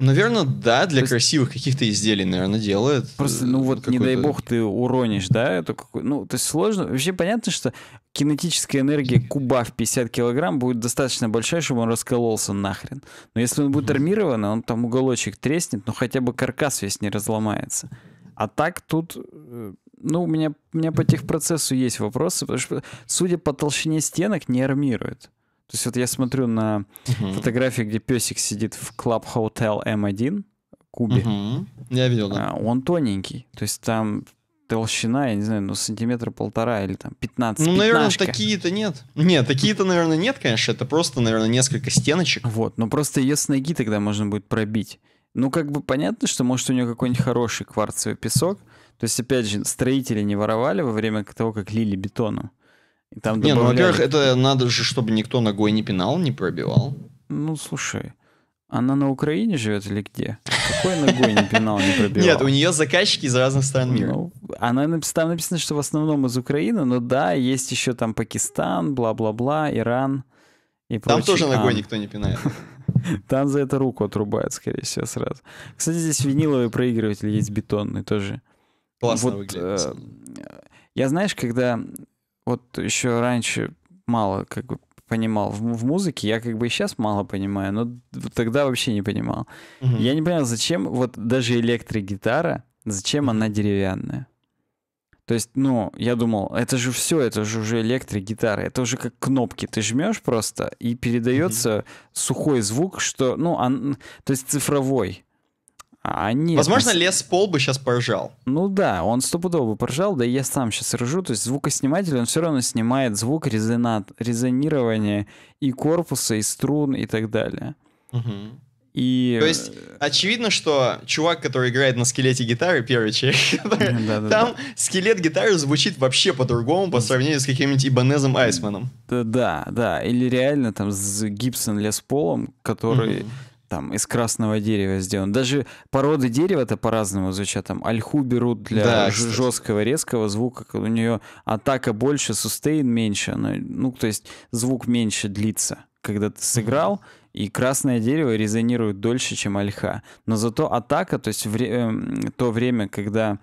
Наверное, да, для есть... красивых каких-то изделий, наверное, делает. Просто, э, ну вот, не дай бог, ты уронишь, да, это какой... ну, то есть сложно. Вообще понятно, что кинетическая энергия куба в 50 килограмм будет достаточно большая, чтобы он раскололся нахрен. Но если он будет армирован, он там уголочек треснет, но хотя бы каркас весь не разломается. А так тут, э, ну, у меня, у меня по техпроцессу есть вопросы, потому что, судя по толщине стенок, не армирует. То есть вот я смотрю на угу. фотографии, где песик сидит в Club Hotel M1 Кубе. Угу. Я видел, да. А, он тоненький. То есть там толщина, я не знаю, ну, сантиметра полтора или там 15 Ну, наверное, такие-то нет. Нет, такие-то, наверное, нет, конечно. Это просто, наверное, несколько стеночек. Вот, но ну, просто ее с ноги тогда можно будет пробить. Ну, как бы понятно, что, может, у нее какой-нибудь хороший кварцевый песок. То есть, опять же, строители не воровали во время того, как лили бетону. И там не, ну, во-первых, это надо же, чтобы никто ногой не пинал, не пробивал. Ну, слушай, она на Украине живет или где? Какой ногой не пинал, не пробивал? Нет, у нее заказчики из разных стран мира. Ну, она, там написано, что в основном из Украины, но да, есть еще там Пакистан, бла-бла-бла, Иран и Там тоже ногой никто не пинает. (laughs) Там за это руку отрубают, скорее всего, сразу. Кстати, здесь виниловый проигрыватель есть бетонный тоже. Классно вот, выглядит. Э, я знаешь, когда вот еще раньше мало как бы понимал в, в музыке, я как бы и сейчас мало понимаю, но тогда вообще не понимал. Угу. Я не понял, зачем вот даже электрогитара, зачем она деревянная? То есть, ну, я думал, это же все, это же уже электрогитара, это уже как кнопки, ты жмешь просто и передается mm-hmm. сухой звук, что, ну, он, то есть цифровой. А, нет, Возможно, нас... Лес Пол бы сейчас поржал. Ну да, он стопудово бы поржал, да и я сам сейчас ржу. То есть звукосниматель, он все равно снимает звук резонат, резонирование и корпуса, и струн, и так далее. Угу. И... То есть, очевидно, что чувак, который играет на скелете гитары, первый человек, (laughs) (laughs) там скелет гитары звучит вообще по-другому по сравнению с каким-нибудь Ибанезом Айсманом. Да, да, Или реально там с Гибсон Лес Полом, который там из красного дерева сделан. Даже породы дерева-то по-разному звучат. Там альху берут для да, жесткого резкого звука. У нее атака больше, сустейн меньше. Она, ну, то есть звук меньше длится. Когда ты сыграл, и красное дерево резонирует дольше, чем альха. Но зато атака, то есть вре- эм, то время, когда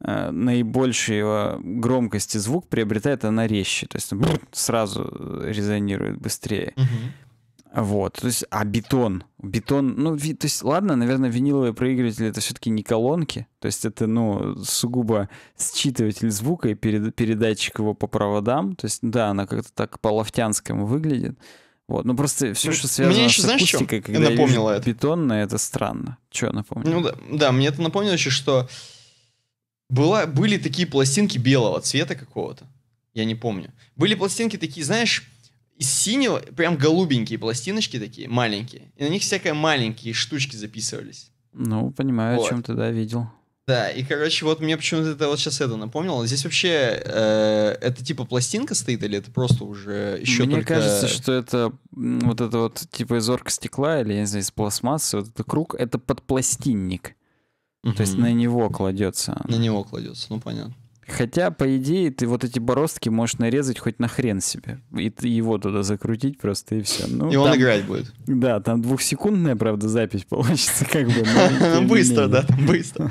э, наибольшего громкости звук приобретает она резче. То есть сразу э, резонирует быстрее. Mm-hmm. Вот, то есть, а бетон, бетон, ну, ви, то есть, ладно, наверное, виниловые проигрыватели это все-таки не колонки, то есть это, ну, сугубо считыватель звука и перед, передатчик его по проводам, то есть, да, она как-то так по-лафтянскому выглядит, вот, ну просто все, что связано мне еще, с акустикой, знаешь, что когда напомнило я вижу это. бетонное, это странно. Что напомнило? Ну да, да, мне это напомнило еще, что была, были такие пластинки белого цвета какого-то, я не помню. Были пластинки такие, знаешь, из синего прям голубенькие пластиночки такие, маленькие. И на них всякие маленькие штучки записывались. Ну, понимаю, вот. о чем ты, да, видел. Да, и, короче, вот мне почему-то это вот сейчас это напомнило. Здесь вообще э, это типа пластинка стоит или это просто уже еще Мне только... кажется, что это вот это вот типа из оргстекла или, я не знаю, из пластмассы, вот этот круг, это подпластинник. Угу. То есть на него кладется. На него кладется, ну понятно. Хотя, по идее, ты вот эти бороздки можешь нарезать хоть на хрен себе. И его туда закрутить просто, и все. Ну, и там, он играть будет. Да, там двухсекундная, правда, запись (laughs) получится как бы. (laughs) Быстро, да, быстро.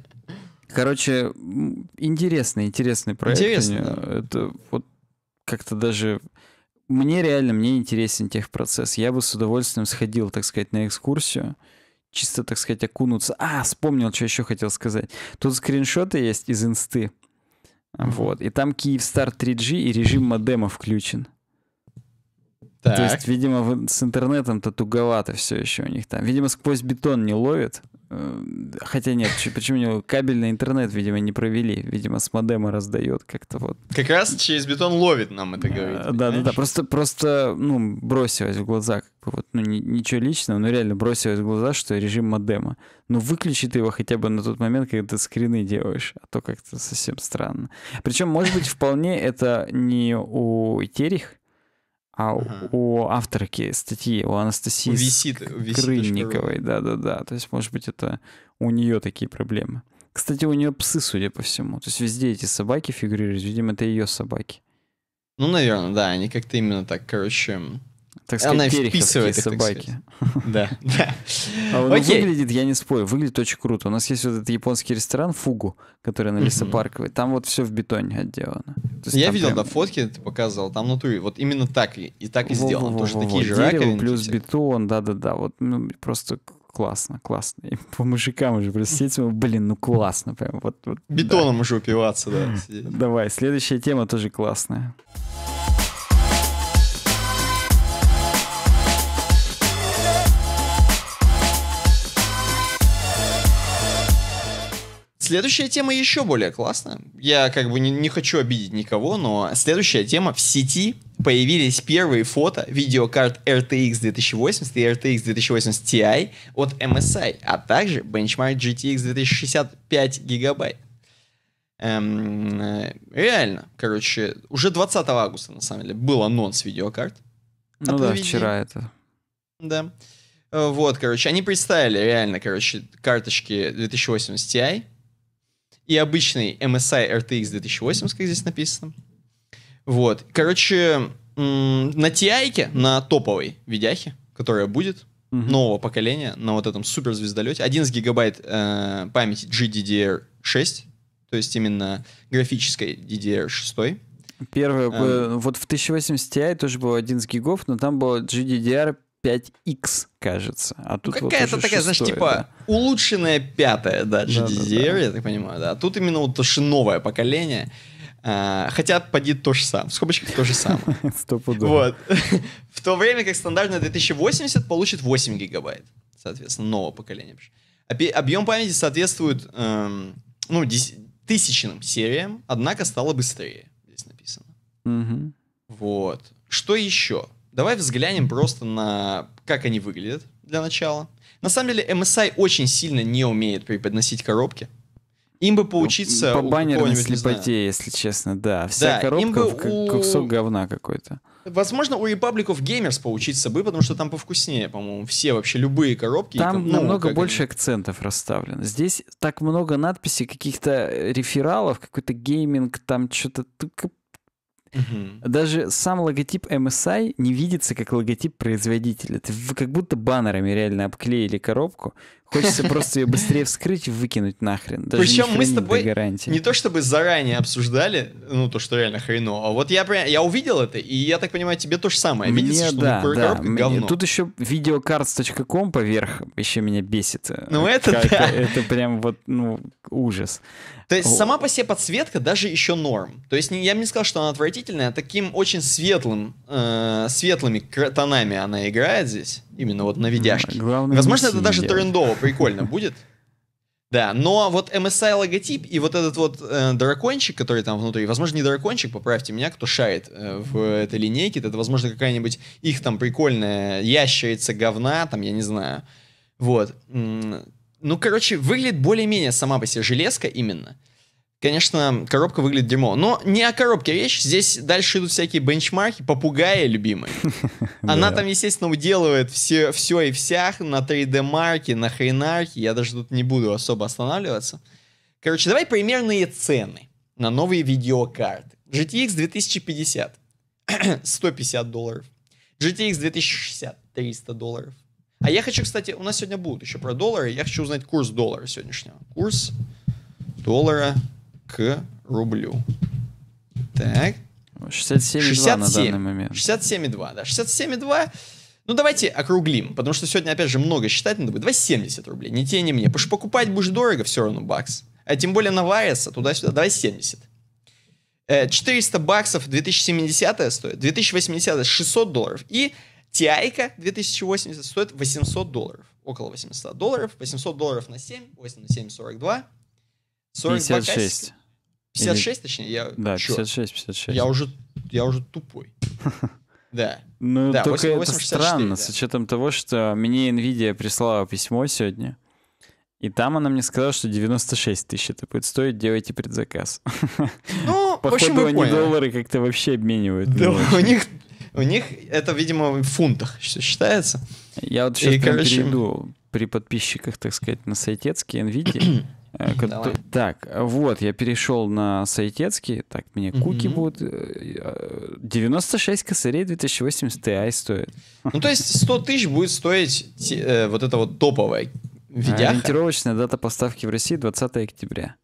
(laughs) Короче, интересный, интересный проект. Интересно. Это вот как-то даже... Мне реально, мне интересен техпроцесс. Я бы с удовольствием сходил, так сказать, на экскурсию чисто, так сказать, окунуться. А, вспомнил, что еще хотел сказать. Тут скриншоты есть из инсты. Вот. И там Киевстар 3G и режим модема включен. Так. То есть, видимо, с интернетом-то туговато все еще у них там. Видимо, сквозь бетон не ловит, Э, хотя нет, почему кабельный интернет, видимо, не провели. Видимо, с модема раздает как-то вот. Как раз через бетон ловит нам это говорит. Э, да, да, да. Просто, просто, ну, бросилось в глаза. Как бы, вот, ну, ничего личного, но реально бросилось в глаза, что режим модема. Ну, выключи ты его хотя бы на тот момент, когда ты скрины делаешь, а то как-то совсем странно. Причем, может быть, вполне это не у Терих, а ага. у авторки статьи, у Анастасии висит, Крыльниковой, да-да-да. То есть, может быть, это у нее такие проблемы. Кстати, у нее псы, судя по всему. То есть везде эти собаки фигурируют. Видимо, это ее собаки. Ну, наверное, да. Они как-то именно так, короче, так сказать, Она вписывается собаки. (laughs) Да. (laughs) А выглядит, я не спорю, выглядит очень круто. У нас есть вот этот японский ресторан Фугу, который на Лесопарковой. Там вот все в бетоне отделано. Я видел, да, фотки ты показывал, там натуре. Вот именно так и так и сделано. Потому что такие же раковины. плюс бетон, да-да-да. Вот ну, просто классно, классно. И по мужикам уже присетим, блин, ну классно прям. Вот, вот, Бетоном да. уже упиваться, да. (laughs) Давай, следующая тема тоже классная. Следующая тема еще более классная. Я как бы не, не хочу обидеть никого, но следующая тема. В сети появились первые фото видеокарт RTX 2080 и RTX 2080 Ti от MSI, а также Benchmark GTX 2065 гигабайт. Эм, э, реально, короче, уже 20 августа, на самом деле, был анонс видеокарт. Ну да, поведении. вчера это. Да. Э, вот, короче, они представили реально, короче, карточки 2080 Ti, и обычный MSI RTX 2080, как здесь написано. Вот. Короче, на ti на топовой видяхе, которая будет, угу. нового поколения, на вот этом суперзвездолете звездолете, 11 гигабайт э, памяти GDDR6, то есть именно графической DDR6. Первое, а, вот в 1080 Ti тоже было 11 гигов, но там было GDDR 5X, кажется. А тут ну, какая-то вот такая, знаешь, типа да. улучшенная пятая, да, GDDR, я так понимаю, да. А тут именно вот то тоже новое поколение. А, хотя поди то же самое. В скобочках то же самое. (laughs) Вот. (laughs) В то время как стандартная 2080 получит 8 гигабайт, соответственно, нового поколения. Объем памяти соответствует эм, ну, тысячным сериям, однако стало быстрее. Здесь написано. Угу. Вот. Что еще? Давай взглянем просто на как они выглядят для начала. На самом деле MSI очень сильно не умеет преподносить коробки. Им бы поучиться ну, По баннерной слепоте, если честно, да. Вся да, коробка им бы у... кусок говна какой-то. Возможно, у Republic of Gamers поучиться бы, потому что там повкуснее, по-моему, все вообще любые коробки. Там ну, намного больше они... акцентов расставлено. Здесь так много надписей, каких-то рефералов, какой-то гейминг, там что-то Угу. Даже сам логотип MSI не видится как логотип производителя. Это как будто баннерами реально обклеили коробку Хочется просто ее быстрее вскрыть и выкинуть нахрен. Даже Причем мы с тобой не то чтобы заранее обсуждали, ну, то, что реально хреново, а вот я, я увидел это, и я так понимаю, тебе то же самое мне, видится, да, ну, да, мне, говно. Тут еще videocards.com поверх еще меня бесит. Э, ну, это как, да. Это прям вот, ну, ужас. То есть О. сама по себе подсветка даже еще норм. То есть я бы не сказал, что она отвратительная, а таким очень светлым, э, светлыми тонами она играет здесь. Именно вот на видяшке. Главное, Возможно, это даже делать. трендово, (laughs) прикольно будет. Да, но вот MSI логотип и вот этот вот э, дракончик, который там внутри, возможно, не дракончик, поправьте меня, кто шарит э, в этой линейке, это, возможно, какая-нибудь их там прикольная ящерица говна, там, я не знаю. Вот. Ну, короче, выглядит более-менее сама по себе железка именно. Конечно, коробка выглядит дерьмо. Но не о коробке речь. Здесь дальше идут всякие бенчмарки, Попугая любимые. (laughs) Она там, естественно, уделывает все, все и всех на 3D-марке, на хренарке. Я даже тут не буду особо останавливаться. Короче, давай примерные цены на новые видеокарты. GTX 2050 150 долларов. GTX 2060 300 долларов. А я хочу, кстати, у нас сегодня будут еще про доллары. Я хочу узнать курс доллара сегодняшнего. Курс доллара к рублю. Так. 67,2 на данный момент. 67,2, да. 67,2. Ну, давайте округлим, потому что сегодня, опять же, много считать надо будет. Давай 70 рублей, не тебе, не мне. Потому что покупать будешь дорого, все равно бакс. А тем более на наварится а туда-сюда. Давай 70. 400 э, баксов 2070 стоит, 2080 600 долларов. И ti 2080 стоит 800 долларов. Около 800 долларов. 800 долларов на 7, 8 на 7, 42. 42 56. 56, Или... точнее, я... Да, 56, 56. Я уже, я уже тупой. (laughs) Да. Ну, да, только 8, это 64, странно, да. с учетом того, что мне NVIDIA прислала письмо сегодня, и там она мне сказала, что 96 тысяч это будет стоить, делайте предзаказ. Ну, Походу, (laughs) в общем, они доллары как-то вообще обменивают. Да, у них, у них это, видимо, в фунтах считается. Я вот сейчас и, короче... перейду при подписчиках, так сказать, на сайтецкий NVIDIA. (clears throat) Э, Давай. Так, вот, я перешел на сайтецкий. Так, мне куки будут. 96 э, косарей 2080 Ti стоит. Ну, то есть 100 тысяч будет стоить э, вот это вот топовое а, видео. Ориентировочная дата поставки в России 20 октября.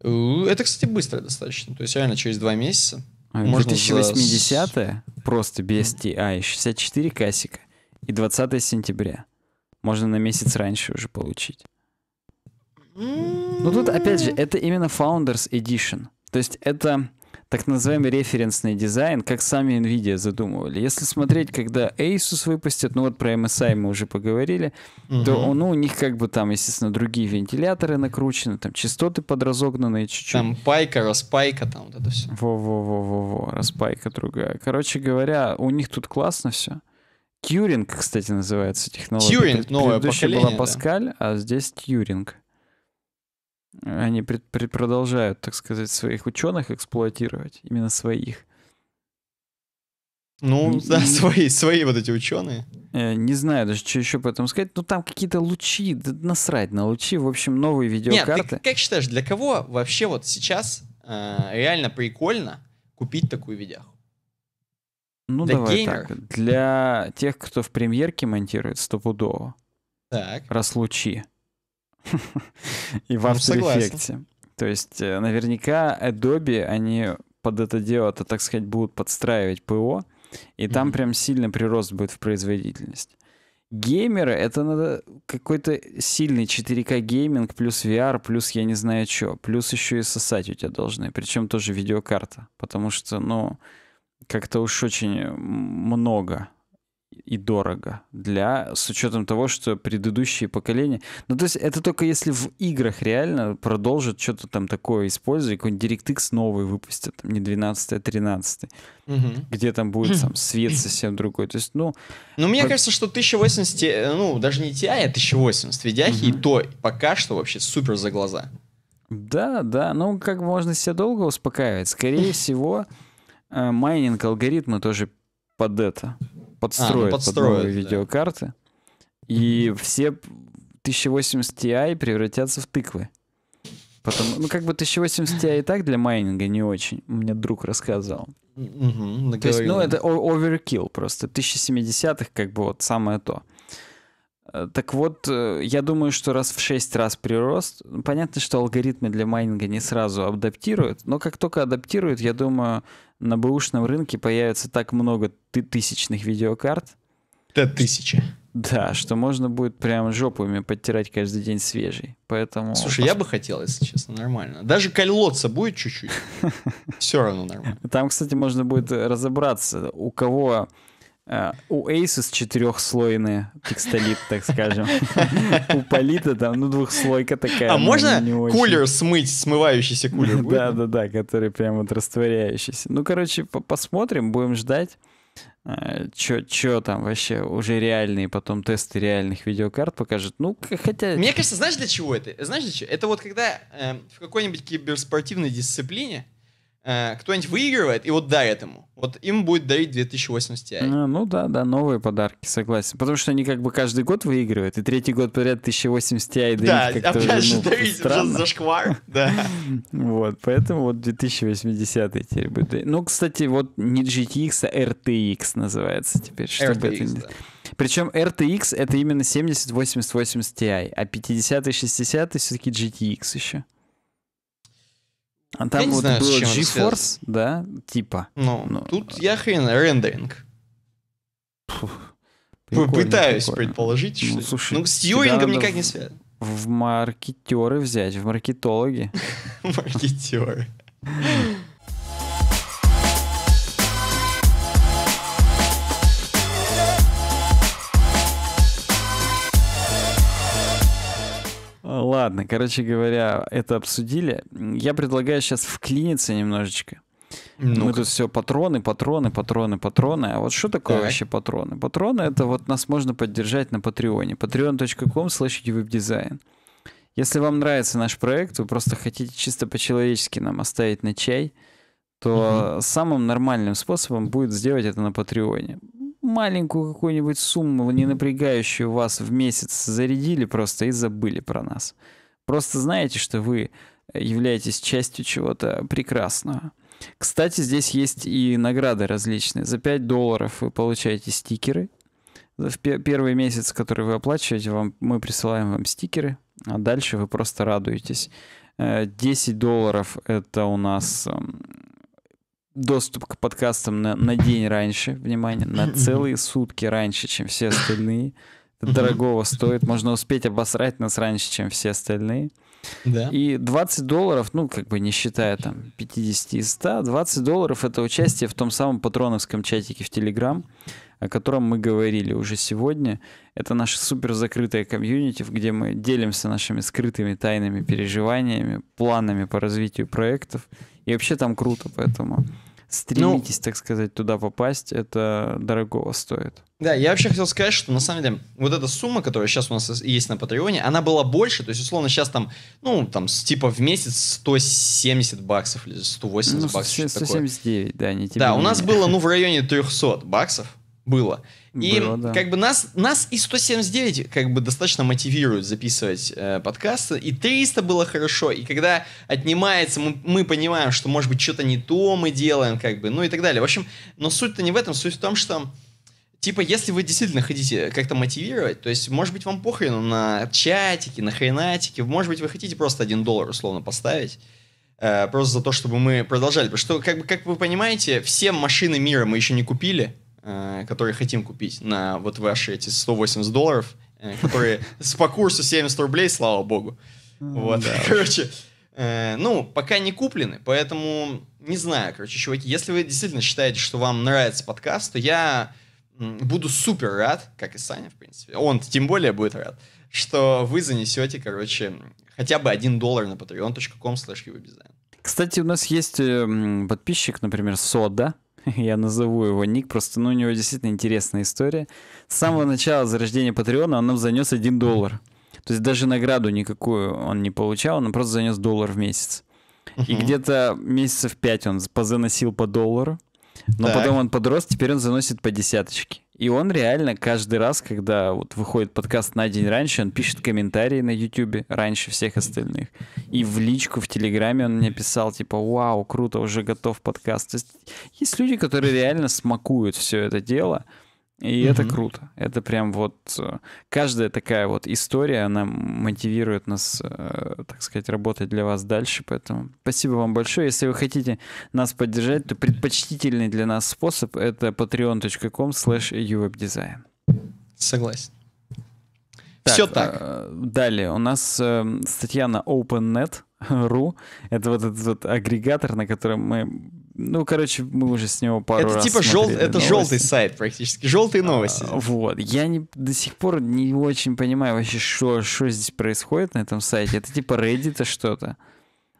Это, кстати, быстро достаточно. То есть реально через два месяца. 2080 а, за... просто без Ti, 64 касика И 20 сентября. Можно на месяц раньше уже получить. Ну тут, опять же, это именно Founders Edition. То есть это так называемый референсный дизайн, как сами NVIDIA задумывали. Если смотреть, когда Asus выпустят, ну вот про MSI мы уже поговорили, угу. то ну, у них как бы там, естественно, другие вентиляторы накручены, там частоты подразогнанные чуть-чуть. Там пайка, распайка, там вот это все. Во-во-во-во-во, распайка другая. Короче говоря, у них тут классно все. Тьюринг, кстати, называется технология. Тьюринг, новое Предыдущая поколение. была Паскаль, да. а здесь Тьюринг они пред, пред, продолжают, так сказать, своих ученых эксплуатировать, именно своих. Ну, не, да, не, свои, свои вот эти ученые. Э, не знаю даже, что еще по этому сказать. Ну, там какие-то лучи, да насрать на лучи. В общем, новые видеокарты. Нет, ты как считаешь, для кого вообще вот сейчас э, реально прикольно купить такую видяху? Ну, для давай геймеров? так. Для тех, кто в премьерке монтирует стопудово. Так. Раз лучи и в ну, After Effects. То есть э, наверняка Adobe, они под это дело-то, так сказать, будут подстраивать ПО, и там прям сильно прирост будет в производительность. Геймеры — это надо какой-то сильный 4К гейминг, плюс VR, плюс я не знаю что, плюс еще и сосать у тебя должны, причем тоже видеокарта, потому что, ну, как-то уж очень много и дорого для с учетом того, что предыдущие поколения. Ну то есть это только если в играх реально продолжат что-то там такое использовать, какой-нибудь DirectX новый выпустят, там, не 12, а 13, угу. где там будет там свет совсем другой. То есть, ну. Ну мне вот... кажется, что 1080, э, ну даже не TI, а 1080 видяхи угу. и то пока что вообще супер за глаза. Да, да, ну как можно себя долго успокаивать. Скорее всего, э, майнинг алгоритмы тоже под это подстроят, а, ну, подстроят под новые да. видеокарты. И все 1080 Ti превратятся в тыквы. Потом, ну, как бы 1080 Ti и так для майнинга не очень. Мне друг рассказывал. Угу, то есть, ну, это оверкил просто. 1070-х как бы вот самое то. Э, так вот, э, я думаю, что раз в 6 раз прирост, понятно, что алгоритмы для майнинга не сразу адаптируют, но как только адаптируют, я думаю, на бэушном рынке появится так много тысячных видеокарт. Да, тысячи. Да, что можно будет прям жопами подтирать каждый день свежий. Поэтому... Слушай, я бы хотел, если честно, нормально. Даже колодца будет чуть-чуть. (laughs) Все равно нормально. Там, кстати, можно будет разобраться, у кого а, у ASUS четырехслойные текстолит, так скажем. (laughs) У Полита там, ну, двухслойка такая. А можно кулер смыть, смывающийся кулер? Да-да-да, (laughs) который прям вот растворяющийся. Ну, короче, посмотрим, будем ждать. А, чё там вообще уже реальные потом тесты реальных видеокарт покажут. Ну, хотя... Мне кажется, знаешь, для чего это? Знаешь, для чего? Это вот когда эм, в какой-нибудь киберспортивной дисциплине Э, кто-нибудь выигрывает и вот дарит ему. Вот им будет дарить 2080 Ti. Э, ну, да, да, новые подарки, согласен. Потому что они как бы каждый год выигрывают, и третий год подряд 1080 Ti дарить да, как-то опять уже, ну, же дарить странно. уже шквар. да. (laughs) Вот, поэтому вот 2080 теперь будет. Ну, кстати, вот не GTX, а RTX называется теперь. Чтобы RTX, это... да. Причем RTX это именно 70, 80, 80 Ti, а 50 и 60 все-таки GTX еще. А там я вот знаю, было GeForce, да, типа. Ну, ну, тут э, я хрен рендеринг. Фух, ну, Пытаюсь прикольно. предположить, ну, что... Ну, слушай, ну с тьюрингом никак не связано. В маркетеры взять, в маркетологи. (laughs) Маркетеры. Ладно, короче говоря, это обсудили. Я предлагаю сейчас вклиниться немножечко. Ну Мы тут все патроны, патроны, патроны, патроны. А вот что такое так. вообще патроны? Патроны — это вот нас можно поддержать на Патреоне. patreon.com slash webdesign. Если вам нравится наш проект, вы просто хотите чисто по-человечески нам оставить на чай, то угу. самым нормальным способом будет сделать это на Патреоне маленькую какую-нибудь сумму, не напрягающую вас в месяц, зарядили просто и забыли про нас. Просто знаете, что вы являетесь частью чего-то прекрасного. Кстати, здесь есть и награды различные. За 5 долларов вы получаете стикеры. В первый месяц, который вы оплачиваете, вам, мы присылаем вам стикеры, а дальше вы просто радуетесь. 10 э, долларов это у нас эм, доступ к подкастам на, на день раньше, внимание, на (laughs) целые сутки раньше, чем все остальные. Это дорогого стоит, можно успеть обосрать нас раньше, чем все остальные. Да. И 20 долларов, ну, как бы не считая там 50 и 100, 20 долларов — это участие в том самом патроновском чатике в Телеграм, о котором мы говорили уже сегодня. Это наше супер закрытое комьюнити, где мы делимся нашими скрытыми тайными переживаниями, планами по развитию проектов. И вообще там круто, поэтому ну, стремитесь, ну, так сказать, туда попасть, это дорогого стоит. Да, я вообще хотел сказать, что на самом деле вот эта сумма, которая сейчас у нас есть на Патреоне, она была больше, то есть условно сейчас там, ну, там, типа в месяц 170 баксов или 180 ну, баксов. 179, такое. да, не тебе. Да, у нас (laughs) было, ну, в районе 300 баксов, было. И было, да. как бы нас, нас и 179 как бы достаточно мотивирует записывать э, подкасты, и 300 было хорошо, и когда отнимается, мы, мы понимаем, что может быть что-то не то мы делаем, как бы, ну и так далее. В общем, но суть-то не в этом, суть в том, что типа, если вы действительно хотите как-то мотивировать, то есть, может быть, вам похрену на чатики, на хренатики, может быть, вы хотите просто один доллар условно поставить, э, просто за то, чтобы мы продолжали. Потому что, как, бы, как вы понимаете, все машины мира мы еще не купили, Э, которые хотим купить на вот ваши эти 180 долларов, э, которые по курсу 70 рублей, слава богу. Вот, (laughs) короче, э, ну, пока не куплены, поэтому не знаю, короче, чуваки, если вы действительно считаете, что вам нравится подкаст, то я буду супер рад, как и Саня, в принципе, он тем более будет рад, что вы занесете, короче, хотя бы один доллар на patreon.com slash Кстати, у нас есть подписчик, например, Сода, (laughs) я назову его ник, просто ну, у него действительно интересная история. С самого начала зарождения Патреона он нам занес 1 доллар. То есть даже награду никакую он не получал, он просто занес доллар в месяц. И где-то месяцев 5 он заносил по доллару, но так. потом он подрос, теперь он заносит по десяточке. И он реально каждый раз, когда вот выходит подкаст на день раньше, он пишет комментарии на YouTube раньше всех остальных. И в личку в Телеграме он мне писал, типа, вау, круто, уже готов подкаст. То есть есть люди, которые реально смакуют все это дело. И угу. это круто. Это прям вот э, каждая такая вот история, она мотивирует нас, э, так сказать, работать для вас дальше. Поэтому спасибо вам большое. Если вы хотите нас поддержать, то предпочтительный для нас способ это patreon.com slash uwebdesign. Согласен. Так, Все так. Э, далее у нас эм, статья на OpenNet.ru. (laughs) Это вот этот вот агрегатор, на котором мы ну, короче, мы уже с него пару это раз типа жел... Это новости. желтый сайт практически, желтые а, новости. А, вот, я не, до сих пор не очень понимаю вообще, что, что здесь происходит на этом сайте. Это типа Reddit а что-то.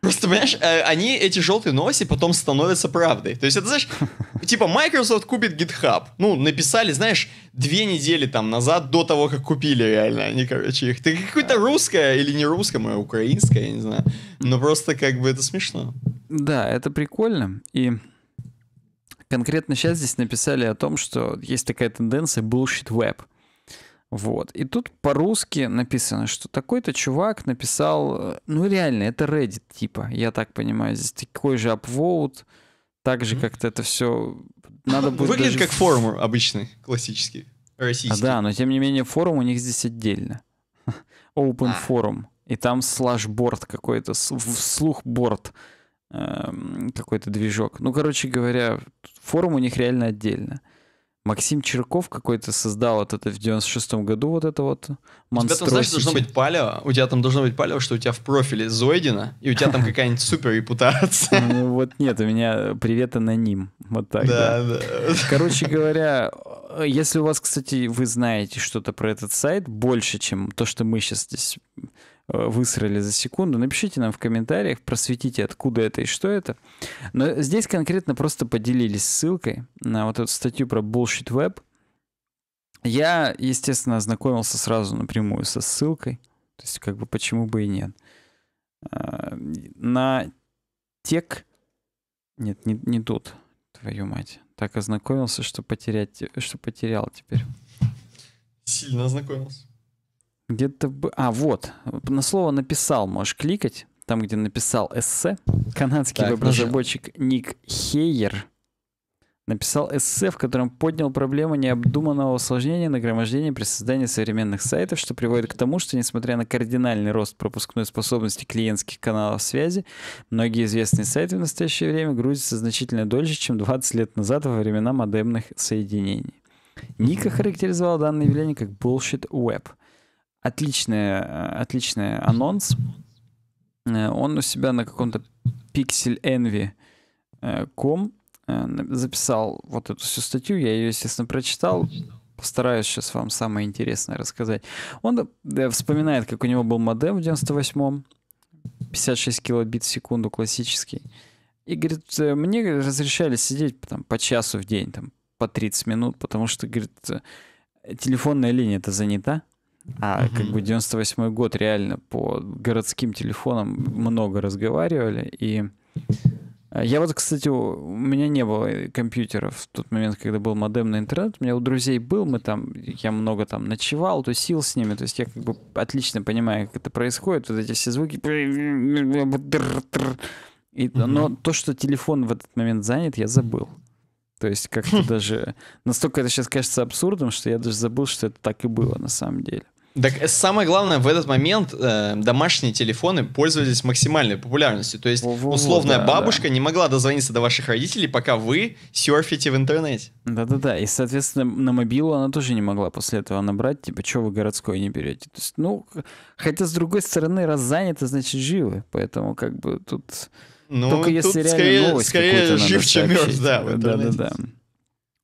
Просто, понимаешь, э, они, эти желтые новости, потом становятся правдой. То есть это, знаешь, (laughs) типа Microsoft купит GitHub. Ну, написали, знаешь, две недели там назад, до того, как купили реально они, короче, их. Ты какое-то русская или не русская, моя украинская, я не знаю. Но просто как бы это смешно. Да, это прикольно. И конкретно сейчас здесь написали о том, что есть такая тенденция bullshit web — вот. И тут по-русски написано, что такой-то чувак написал... Э, ну, реально, это Reddit, типа. Я так понимаю, здесь такой же upvote, так же как-то это все... Надо будет Выглядит даже... как форум обычный, классический, российский. А, да, но тем не менее форум у них здесь отдельно. (laughs) Open а. forum. И там слэш-борд какой-то, вслух-борд эм, какой-то движок. Ну, короче говоря, форум у них реально отдельно. Максим Черков какой-то создал вот это в 96-м году, вот это вот монстросити. У тебя там, знаешь, должно быть палево, у тебя там должно быть палево, что у тебя в профиле Зойдина, и у тебя там (laughs) какая-нибудь супер репутация. Ну вот нет, у меня привет аноним, вот так. Да, да. Короче (laughs) говоря, если у вас, кстати, вы знаете что-то про этот сайт больше, чем то, что мы сейчас здесь Э, высрали за секунду. Напишите нам в комментариях, просветите, откуда это и что это. Но здесь конкретно просто поделились ссылкой на вот эту статью про Bullshit Web. Я, естественно, ознакомился сразу напрямую со ссылкой. То есть, как бы, почему бы и нет. А, на тек... Нет, не, не тут, твою мать. Так ознакомился, что потерять, что потерял теперь. Сильно ознакомился. Где-то... бы. А, вот. На слово «написал» можешь кликать. Там, где написал эссе. Канадский веб-разработчик ну Ник Хейер написал эссе, в котором поднял проблему необдуманного усложнения нагромождения при создании современных сайтов, что приводит к тому, что, несмотря на кардинальный рост пропускной способности клиентских каналов связи, многие известные сайты в настоящее время грузятся значительно дольше, чем 20 лет назад во времена модемных соединений. Ник охарактеризовал данное явление как bullshit web — отличный, э, отличный анонс. Э, он у себя на каком-то Pixel э, записал вот эту всю статью. Я ее, естественно, прочитал. Постараюсь сейчас вам самое интересное рассказать. Он вспоминает, как у него был модем в 98-м. 56 килобит в секунду классический. И говорит, мне разрешали сидеть там, по часу в день, там, по 30 минут, потому что, говорит, телефонная линия-то занята. А угу. как бы 98 год реально по городским телефонам много разговаривали. И а, я вот, кстати, у меня не было компьютеров в тот момент, когда был модем на интернет. У меня у друзей был, мы там, я много там ночевал, тусил с ними. То есть я как бы отлично понимаю, как это происходит. Вот эти все звуки. И, Но то, что телефон в этот момент занят, я забыл. То есть как-то (laughs) даже... Настолько это сейчас кажется абсурдом, что я даже забыл, что это так и было на самом деле. Так э, самое главное, в этот момент э, домашние телефоны пользовались максимальной популярностью. То есть Во-во-во, условная да, бабушка да. не могла дозвониться до ваших родителей, пока вы серфите в интернете. Да-да-да, и, соответственно, на мобилу она тоже не могла после этого набрать, типа, что вы городской не берете. То есть, ну, хотя, с другой стороны, раз занято, значит, живы. Поэтому, как бы, тут... Ну, Только тут если реально скорее, новость скорее жив, чем мертв, да, да, да, да.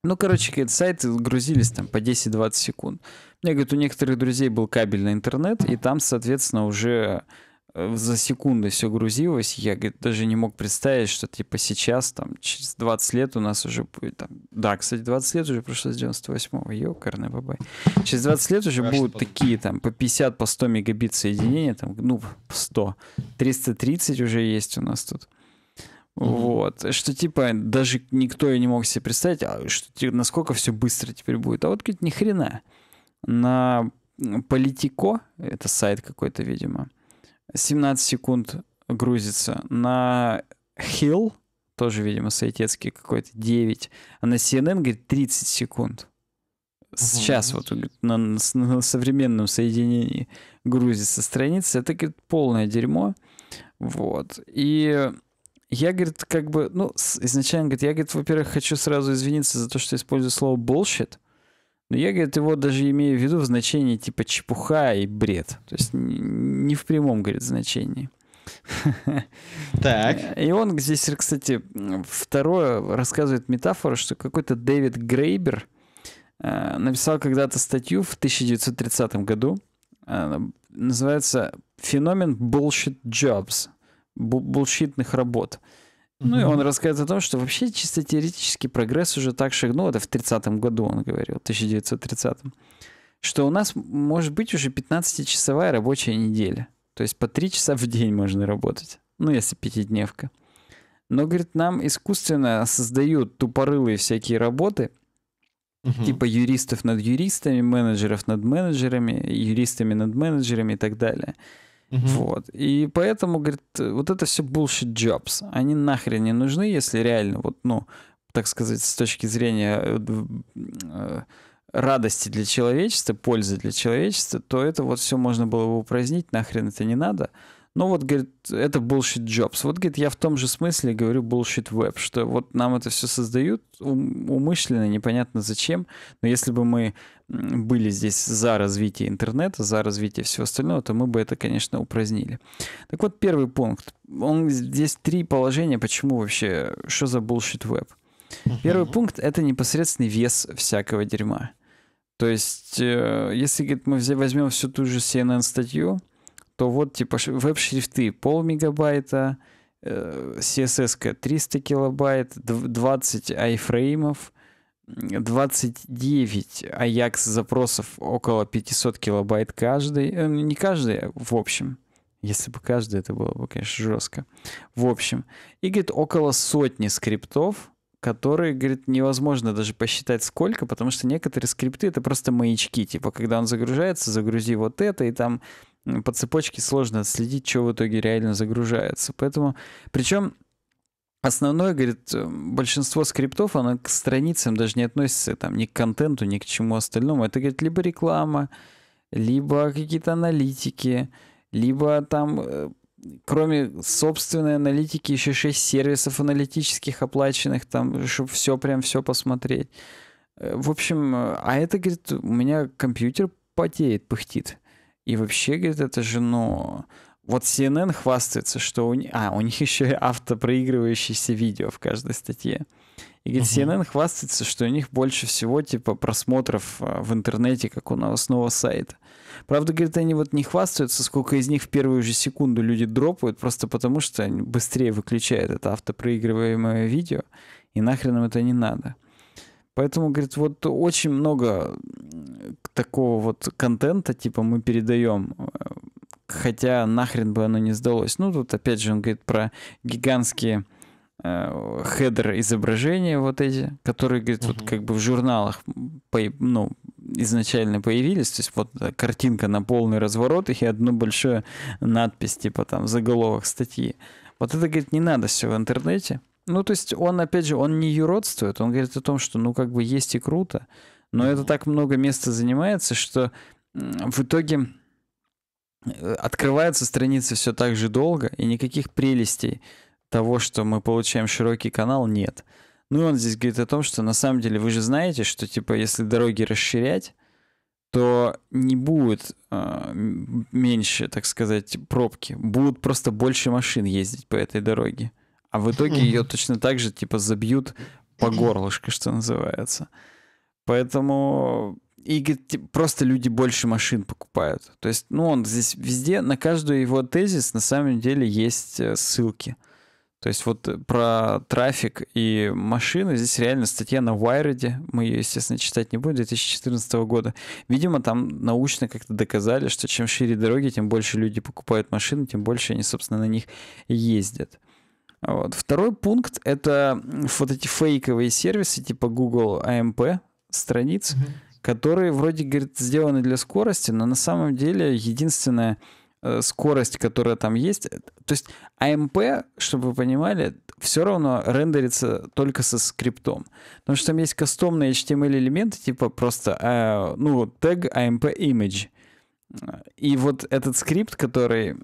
Ну, короче, сайты грузились там по 10-20 секунд меня, говорит, у некоторых друзей был кабельный интернет, и там, соответственно, уже э, за секунды все грузилось. Я говорит, даже не мог представить, что типа сейчас, там, через 20 лет у нас уже будет... Там... Да, кстати, 20 лет уже прошло с 98-го. Ёкарный бабай. Через 20 лет уже будут такие там по 50, по 100 мегабит соединения, там, ну, 100. 330 уже есть у нас тут. Вот. Что типа даже никто и не мог себе представить, а что, типа, насколько все быстро теперь будет. А вот, говорит, ни хрена на Политико, это сайт какой-то, видимо, 17 секунд грузится. На Hill, тоже, видимо, сайтецкий какой-то, 9. А на CNN, говорит, 30 секунд. Сейчас вот на, на, на современном соединении грузится страница. Это, говорит, полное дерьмо. Вот. И я, говорит, как бы, ну, изначально, говорит, я, говорит, во-первых, хочу сразу извиниться за то, что использую слово bullshit. Но я, говорит, его даже имею в виду в значении типа чепуха и бред. То есть не в прямом, говорит, значении. (laughs) Так. И он здесь, кстати, второе рассказывает метафору, что какой-то Дэвид Грейбер э, написал когда-то статью в 1930 году. Э, называется «Феномен bullshit jobs» (Булшитных работ. Ну и он рассказывает о том, что вообще чисто теоретически прогресс уже так шагнул, это в 30-м году он говорил, 1930-м, что у нас может быть уже 15-часовая рабочая неделя. То есть по 3 часа в день можно работать. Ну, если пятидневка. Но, говорит, нам искусственно создают тупорылые всякие работы, угу. типа юристов над юристами, менеджеров над менеджерами, юристами над менеджерами и так далее. Угу. Вот. И поэтому, говорит, вот это все bullshit jobs. Они нахрен не нужны, если реально, вот, ну, так сказать, с точки зрения э, э, радости для человечества, пользы для человечества, то это вот все можно было бы упразднить, нахрен это не надо. Ну вот, говорит, это bullshit jobs. Вот, говорит, я в том же смысле говорю bullshit web, что вот нам это все создают умышленно, непонятно зачем. Но если бы мы были здесь за развитие интернета, за развитие всего остального, то мы бы это, конечно, упразднили. Так вот, первый пункт. Он, здесь три положения, почему вообще, что за bullshit web. Первый uh-huh. пункт — это непосредственный вес всякого дерьма. То есть, э, если говорит, мы возьмем всю ту же CNN-статью, то вот типа веб-шрифты полмегабайта, CSS э, 300 килобайт, 20 айфреймов, 29 Ajax запросов около 500 килобайт каждый. Э, ну, не каждый, а в общем. Если бы каждый, это было бы, конечно, жестко. В общем. И, говорит, около сотни скриптов, которые, говорит, невозможно даже посчитать сколько, потому что некоторые скрипты это просто маячки. Типа, когда он загружается, загрузи вот это, и там по цепочке сложно отследить, что в итоге реально загружается. Поэтому, причем Основное, говорит, э, большинство скриптов, оно к страницам даже не относится, там, ни к контенту, ни к чему остальному. Это, говорит, либо реклама, либо какие-то аналитики, либо там, э, кроме собственной аналитики, еще шесть сервисов аналитических оплаченных, там, чтобы все, прям все посмотреть. Э, в общем, а это, говорит, у меня компьютер потеет, пыхтит. И вообще, говорит, это же, ну... Вот CNN хвастается, что у, них а, у них (laughs) еще и автопроигрывающиеся видео в каждой статье. И говорит, uh CNN хвастается, что у них больше всего типа просмотров э, в интернете, как у новостного сайта. Правда, говорит, они вот не хвастаются, сколько из них в первую же секунду люди дропают, просто потому что они быстрее выключают это автопроигрываемое видео, и нахрен им это не надо. Поэтому, говорит, вот очень много такого вот контента, типа, мы передаем, э, хотя нахрен бы оно не сдалось. Ну, тут опять же он говорит про гигантские э, хедер изображения вот эти, которые, говорит, угу. вот как бы в журналах по, ну, изначально появились, то есть вот картинка на полный разворот их и одну большую надпись, типа там заголовок статьи. Вот это, говорит, не надо все в интернете. Ну, то есть он, опять же, он не юродствует, он говорит о том, что, ну, как бы есть и круто, но это так много места занимается, что в итоге э, открывается страница все так же долго, и никаких прелестей того, что мы получаем широкий канал, нет. Ну, и он здесь говорит о том, что на самом деле вы же знаете, что, типа, если дороги расширять, то не будет э, меньше, так сказать, пробки. Будут просто больше машин ездить по этой дороге. А в итоге ее точно так же, типа, забьют по горлышко, что называется. Поэтому и типа, просто люди больше машин покупают. То есть, ну, он здесь везде, на каждую его тезис на самом деле есть э, ссылки. То есть вот э, про трафик и машины, здесь реально статья на Wired, мы ее, естественно, читать не будем, 2014 года. Видимо, там научно как-то доказали, что чем шире дороги, тем больше люди покупают машины, тем больше они, собственно, на них ездят. Вот. Второй пункт — это вот эти фейковые сервисы типа Google AMP страниц, угу. которые вроде, говорит, сделаны для скорости, но на самом деле единственная э, скорость, которая там есть. Э, то есть AMP, чтобы вы понимали, все равно рендерится только со скриптом. Потому что там есть кастомные HTML-элементы, типа просто, э, ну, тег AMP image. И вот этот скрипт, который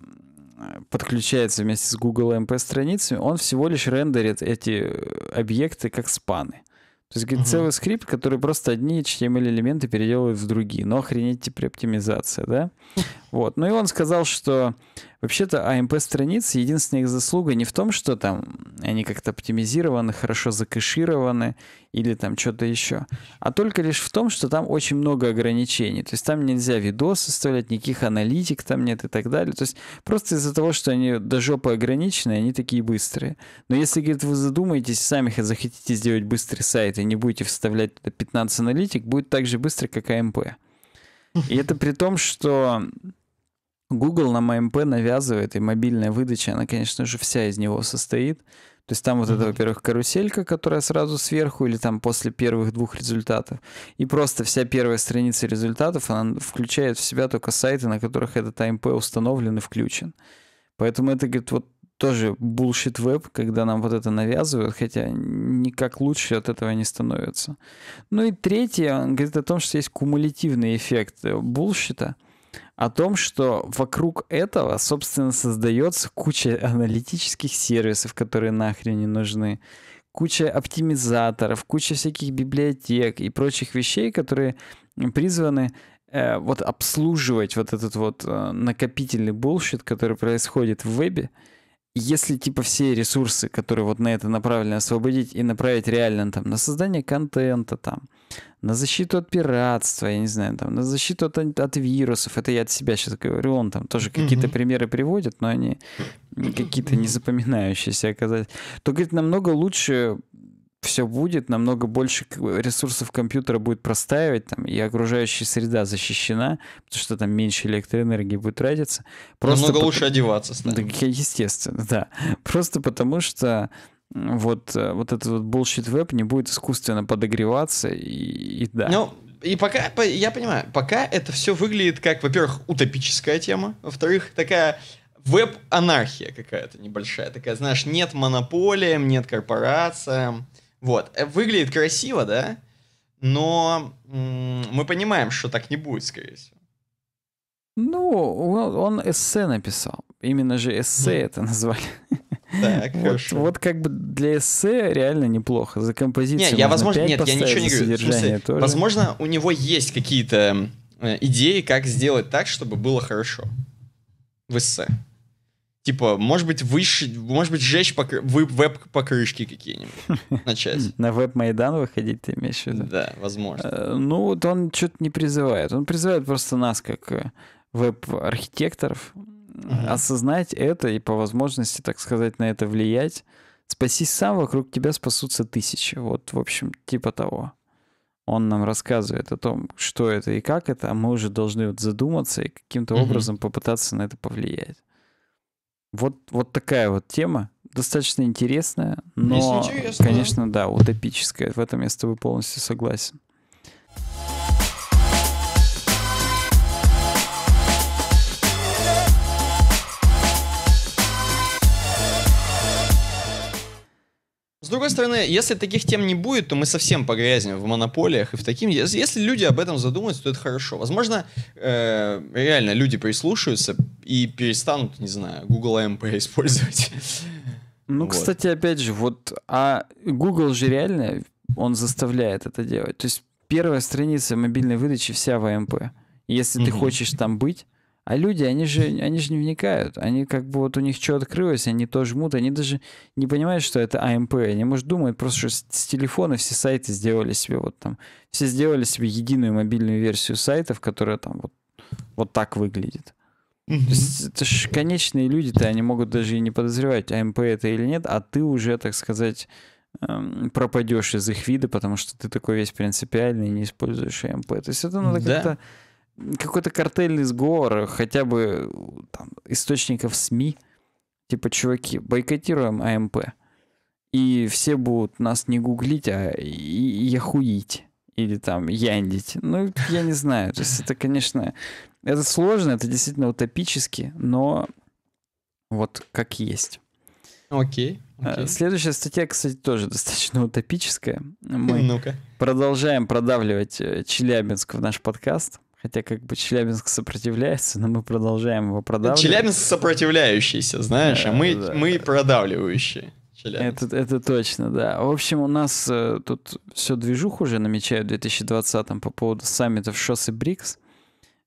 Э, подключается вместе с Google MP страницами, он всего лишь рендерит эти э, объекты как спаны. То есть говорит, угу. целый скрипт, который просто одни HTML-элементы переделывает в другие. Но ну, охренеть теперь типа, оптимизация, да? (laughs) Вот. Ну и он сказал, что Вообще-то АМП страниц, единственная их заслуга не в том, что там они как-то оптимизированы, хорошо закэшированы или там что-то еще, а только лишь в том, что там очень много ограничений. То есть там нельзя видосы вставлять, никаких аналитик там нет и так далее. То есть просто из-за того, что они до жопы ограничены, они такие быстрые. Но если, говорит, вы задумаетесь, сами захотите сделать быстрый сайт и не будете вставлять 15 аналитик, будет так же быстро, как АМП. И это при том, что Google на AMP навязывает, и мобильная выдача, она, конечно же, вся из него состоит. То есть там вот mm-hmm. это, во-первых, каруселька, которая сразу сверху или там после первых двух результатов. И просто вся первая страница результатов, она включает в себя только сайты, на которых этот АМП установлен и включен. Поэтому это, говорит, вот тоже bullshit веб, когда нам вот это навязывают, хотя никак лучше от этого не становится. Ну и третье, он говорит о том, что есть кумулятивный эффект э, булщита, о том, что вокруг этого, собственно, создается куча аналитических сервисов, которые нахрен не нужны, куча оптимизаторов, куча всяких библиотек и прочих вещей, которые призваны э, вот обслуживать вот этот вот э, накопительный булщит, который происходит в вебе, если типа все ресурсы, которые вот на это направлены, освободить и направить реально там на создание контента там, на защиту от пиратства, я не знаю, там, на защиту от, от вирусов. Это я от себя сейчас говорю. Он там тоже какие-то mm-hmm. примеры приводит, но они какие-то незапоминающиеся оказались. То, говорит, намного лучше все будет, намного больше ресурсов компьютера будет простаивать, там, и окружающая среда защищена, потому что там меньше электроэнергии будет тратиться. Просто намного по... лучше одеваться. Да, естественно, да. Просто потому что вот, э, вот этот вот bullshit веб не будет искусственно подогреваться и, и да. Ну, и пока, я понимаю, пока это все выглядит как, во-первых, утопическая тема, во-вторых, такая веб-анархия какая-то небольшая, такая, знаешь, нет монополиям, нет корпорациям, вот. Э, выглядит красиво, да, но мы понимаем, что так не будет, скорее всего. Ну, он, он эссе написал. Именно же эссе mm. это назвали. Так, вот, хорошо. Вот как бы для эссе реально неплохо. За композицию нет, я, возможно, нет, я ничего не говорю. Смысле, тоже. Возможно, у него есть какие-то э, идеи, как сделать так, чтобы было хорошо в эссе. Типа, может быть, выше, может быть, сжечь покры... веб-покрышки какие-нибудь (laughs) начать. На веб-майдан выходить ты имеешь в виду? Да, возможно. Э, ну, вот он что-то не призывает. Он призывает просто нас, как э, веб-архитекторов, mm осознать это и по возможности, так сказать, на это влиять. Спасись сам, вокруг тебя спасутся тысячи. Вот, в общем, типа того. Он нам рассказывает о том, что это и как это, а мы уже должны вот задуматься и каким-то mm образом попытаться на это повлиять. Вот, вот такая вот тема, достаточно интересная, но, конечно, да, утопическая. В этом я с тобой полностью согласен. С другой стороны, если таких тем не будет, то мы совсем погрязнем в монополиях и в таким. Если люди об этом задумаются, то это хорошо. Возможно, э, реально люди прислушаются и перестанут, не знаю, Google AMP (laughs) использовать. Ну, вот. кстати, опять же, вот, а Google же реально, он заставляет это делать. То есть первая страница мобильной выдачи вся в AMP. Если угу. ты хочешь там быть, а люди, они же, они же не вникают. Они как бы вот у них что открылось, они тоже жмут, они даже не понимают, что это АМП. Они, может, думают просто, что с телефона все сайты сделали себе вот там. Все сделали себе единую мобильную версию сайтов, которая там вот, вот так выглядит. Mm-hmm. То есть, это же конечные люди-то, они могут даже и не подозревать, АМП это или нет, а ты уже, так сказать, эм, пропадешь из их вида, потому что ты такой весь принципиальный и не используешь АМП. То есть это надо ну, да. как-то какой-то картельный сговор, хотя бы там, источников СМИ, типа, чуваки, бойкотируем АМП, и все будут нас не гуглить, а яхуить или там яндить. Ну, я не знаю. То есть это, конечно, это сложно, это действительно утопически, но вот как есть. Окей. Okay, э, okay. Следующая статья, кстати, тоже достаточно утопическая. Мы ну продолжаем продавливать э, Челябинск в наш подкаст. Хотя как бы Челябинск сопротивляется, но мы продолжаем его продавливать. Челябинск сопротивляющийся, знаешь, а мы, да. мы продавливающие. Это, это точно, да. В общем, у нас э, тут все движух уже намечают в 2020 по поводу саммитов ШОС и БРИКС.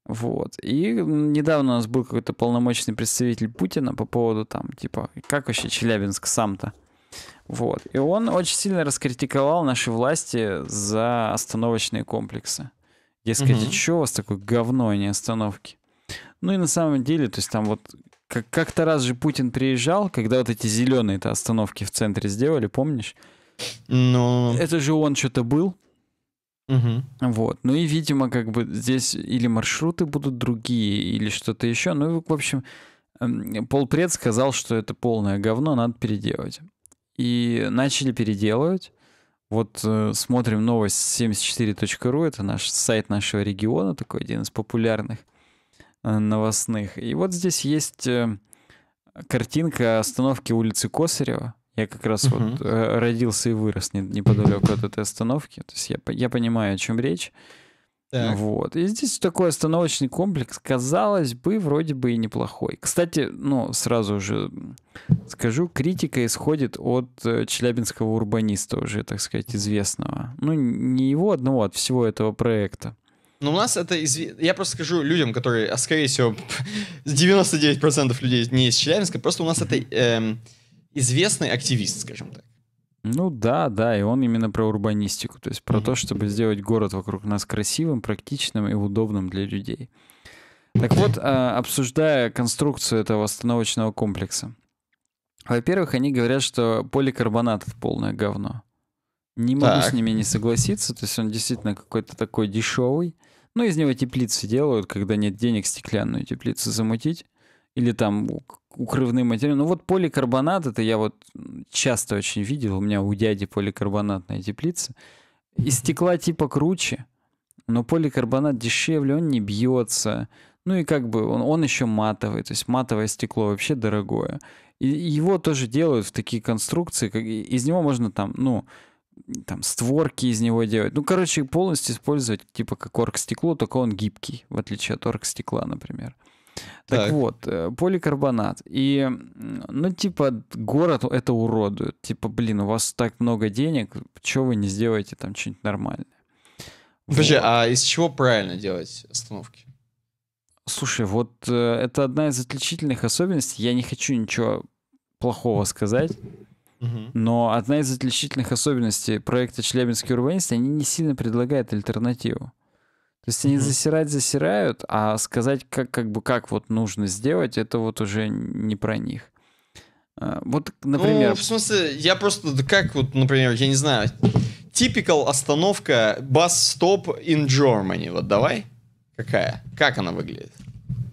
Вот. И недавно у нас был какой-то полномочный представитель Путина по поводу там, типа, как вообще Челябинск сам-то? Вот. И он очень сильно раскритиковал наши власти за остановочные комплексы. Дескать, угу. что у вас такое говно, а не остановки? Ну и на самом деле, то есть там вот как- то раз же Путин приезжал, когда вот эти зеленые-то остановки в центре сделали, помнишь? Но... Ну. Это же он что-то был. Угу. Вот. Ну и, видимо, как бы здесь или маршруты будут другие, или что-то еще. Ну, в общем, эм, полпред сказал, что это полное говно, надо переделать. И начали переделывать. Вот э, смотрим новость 74.ru, это наш сайт нашего региона, такой один из популярных э, новостных. И вот здесь есть э, картинка остановки улицы Косарева. Я как раз угу. вот э, родился и вырос неподалеку от этой остановки. То есть я, я понимаю, о чем речь. Так. Вот. И здесь такой остановочный комплекс, казалось бы, вроде бы и неплохой. Кстати, ну, сразу же скажу, критика исходит от э, челябинского урбаниста уже, так сказать, известного. Ну, не его одного, а от всего этого проекта. Ну у нас это... Изв... Я просто скажу людям, которые, а скорее всего, 99% (laughs) людей не из Челябинска, просто у нас это эм, известный активист, скажем так. Ну да, да, и он именно про урбанистику, то есть про mm-hmm. то, чтобы сделать город вокруг нас красивым, практичным и удобным для людей. Так вот, а, обсуждая конструкцию этого остановочного комплекса, во-первых, они говорят, что поликарбонат это полное говно. Не могу так. с ними не согласиться, то есть он действительно какой-то такой дешевый. Ну, из него теплицы делают, когда нет денег стеклянную теплицу замутить. Или там укрывные материалы. Ну вот поликарбонат, это я вот часто очень видел, у меня у дяди поликарбонатная теплица. Из стекла типа круче, но поликарбонат дешевле, он не бьется. Ну и как бы он, он еще матовый, то есть матовое стекло вообще дорогое. И его тоже делают в такие конструкции, как, из него можно там, ну, там створки из него делать. Ну, короче, полностью использовать типа как оргстекло, только он гибкий, в отличие от оргстекла, например. стекла так, так вот, э, поликарбонат. И, ну, типа, город это уродует. Типа, блин, у вас так много денег, чего вы не сделаете там что-нибудь нормальное? Подожди, вот. а из чего правильно делать остановки? Слушай, вот э, это одна из отличительных особенностей. Я не хочу ничего плохого сказать. Но одна из отличительных особенностей проекта «Челябинский урбанист» они не сильно предлагают альтернативу есть они mm-hmm. засирать засирают, а сказать, как, как бы как вот нужно сделать, это вот уже не про них. А, вот, например... Ну, в смысле, я просто, как вот, например, я не знаю, типикал остановка bus stop in Germany, вот давай. Какая? Как она выглядит?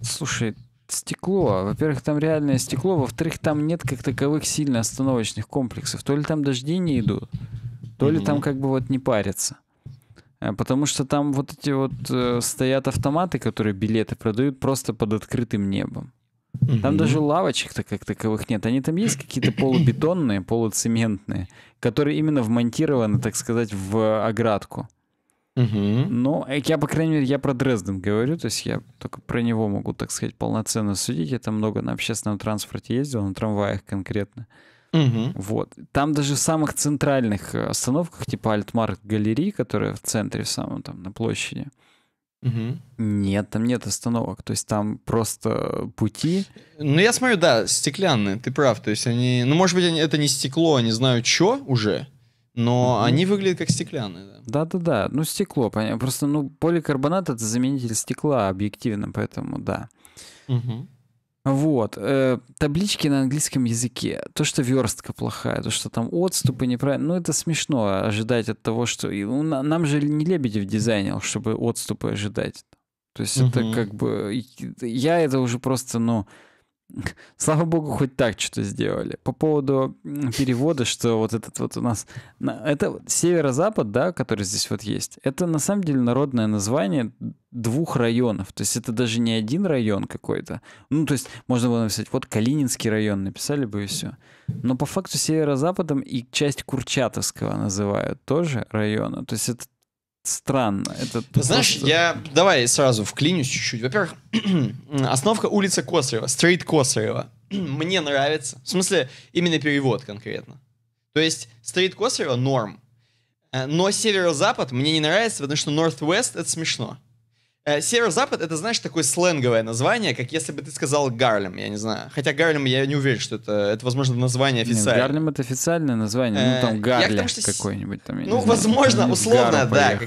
Слушай, стекло. Во-первых, там реальное стекло. Во-вторых, там нет как таковых сильно остановочных комплексов. То ли там дожди не идут, то ли mm-hmm. там как бы вот не парятся. Э, потому что там вот эти вот э, стоят автоматы, которые билеты продают просто под открытым небом. Угу. Там даже лавочек-то как таковых нет. Они там есть какие-то полубетонные, полуцементные, которые именно вмонтированы, так сказать, в оградку. Угу. Ну, я, по крайней мере, я про Дрезден говорю, то есть я только про него могу, так сказать, полноценно судить. Я там много на общественном транспорте ездил, на трамваях конкретно. Угу. Угу. Вот. Там даже в самых центральных э, остановках, типа Альтмарк Галерей, которая в центре самом там на площади, Угу. Нет, там нет остановок, то есть там просто пути. Ну, я смотрю, да, стеклянные, ты прав, то есть они, ну, может быть, они, это не стекло, не знаю, что уже, но угу. они выглядят как стеклянные. Да-да-да, ну, стекло, понятно, просто, ну, поликарбонат — это заменитель стекла объективно, поэтому да. Угу. Вот. Э, таблички на английском языке. То, что верстка плохая, то, что там отступы неправильные. Ну, это смешно ожидать от того, что... И, ну, нам же не Лебедев дизайнил, чтобы отступы ожидать. То есть угу. это как бы... Я это уже просто, ну... Но (laughs) Слава богу, хоть так что-то сделали. По поводу перевода, что вот этот вот у нас... Это северо-запад, да, который здесь вот есть. Это на самом деле народное название двух районов. То есть это даже не один район какой-то. Ну, то есть можно было написать, вот Калининский район, написали бы и все. Но по факту северо-западом и часть Курчатовского называют тоже района. То есть это странно. Это Знаешь, просто... я... Давай сразу вклинюсь чуть-чуть. Во-первых, (clears throat) основка улица Косарева, стрейт Косарева. (clears throat) Мне нравится. В смысле, именно перевод конкретно. То есть, стрейт Косарева — норм. Э, но северо-запад мне не нравится, потому что Northwest — это смешно. Э, северо-запад это, знаешь, такое сленговое название, как если бы ты сказал Гарлем, я не знаю. Хотя Гарлем я не уверен, что это, это возможно, название официальное. Гарлем это официальное название, ну э, там Гарля какой-нибудь там. Ну, возможно, условно, да.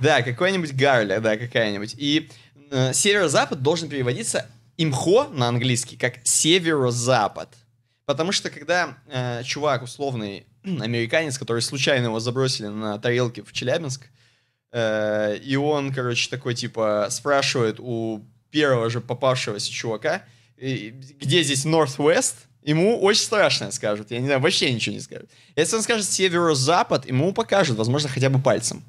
да, какой-нибудь Гарля, да, какая-нибудь. И э, северо-запад должен переводиться имхо на английский как северо-запад. Потому что когда чувак условный (clears throat) американец, который случайно его забросили на тарелке в Челябинск, Э, и он, короче, такой, типа, спрашивает у первого же попавшегося чувака, где здесь Northwest, ему очень страшно скажут. Я не знаю, вообще ничего не скажут. Если он скажет северо-запад, ему покажут, возможно, хотя бы пальцем.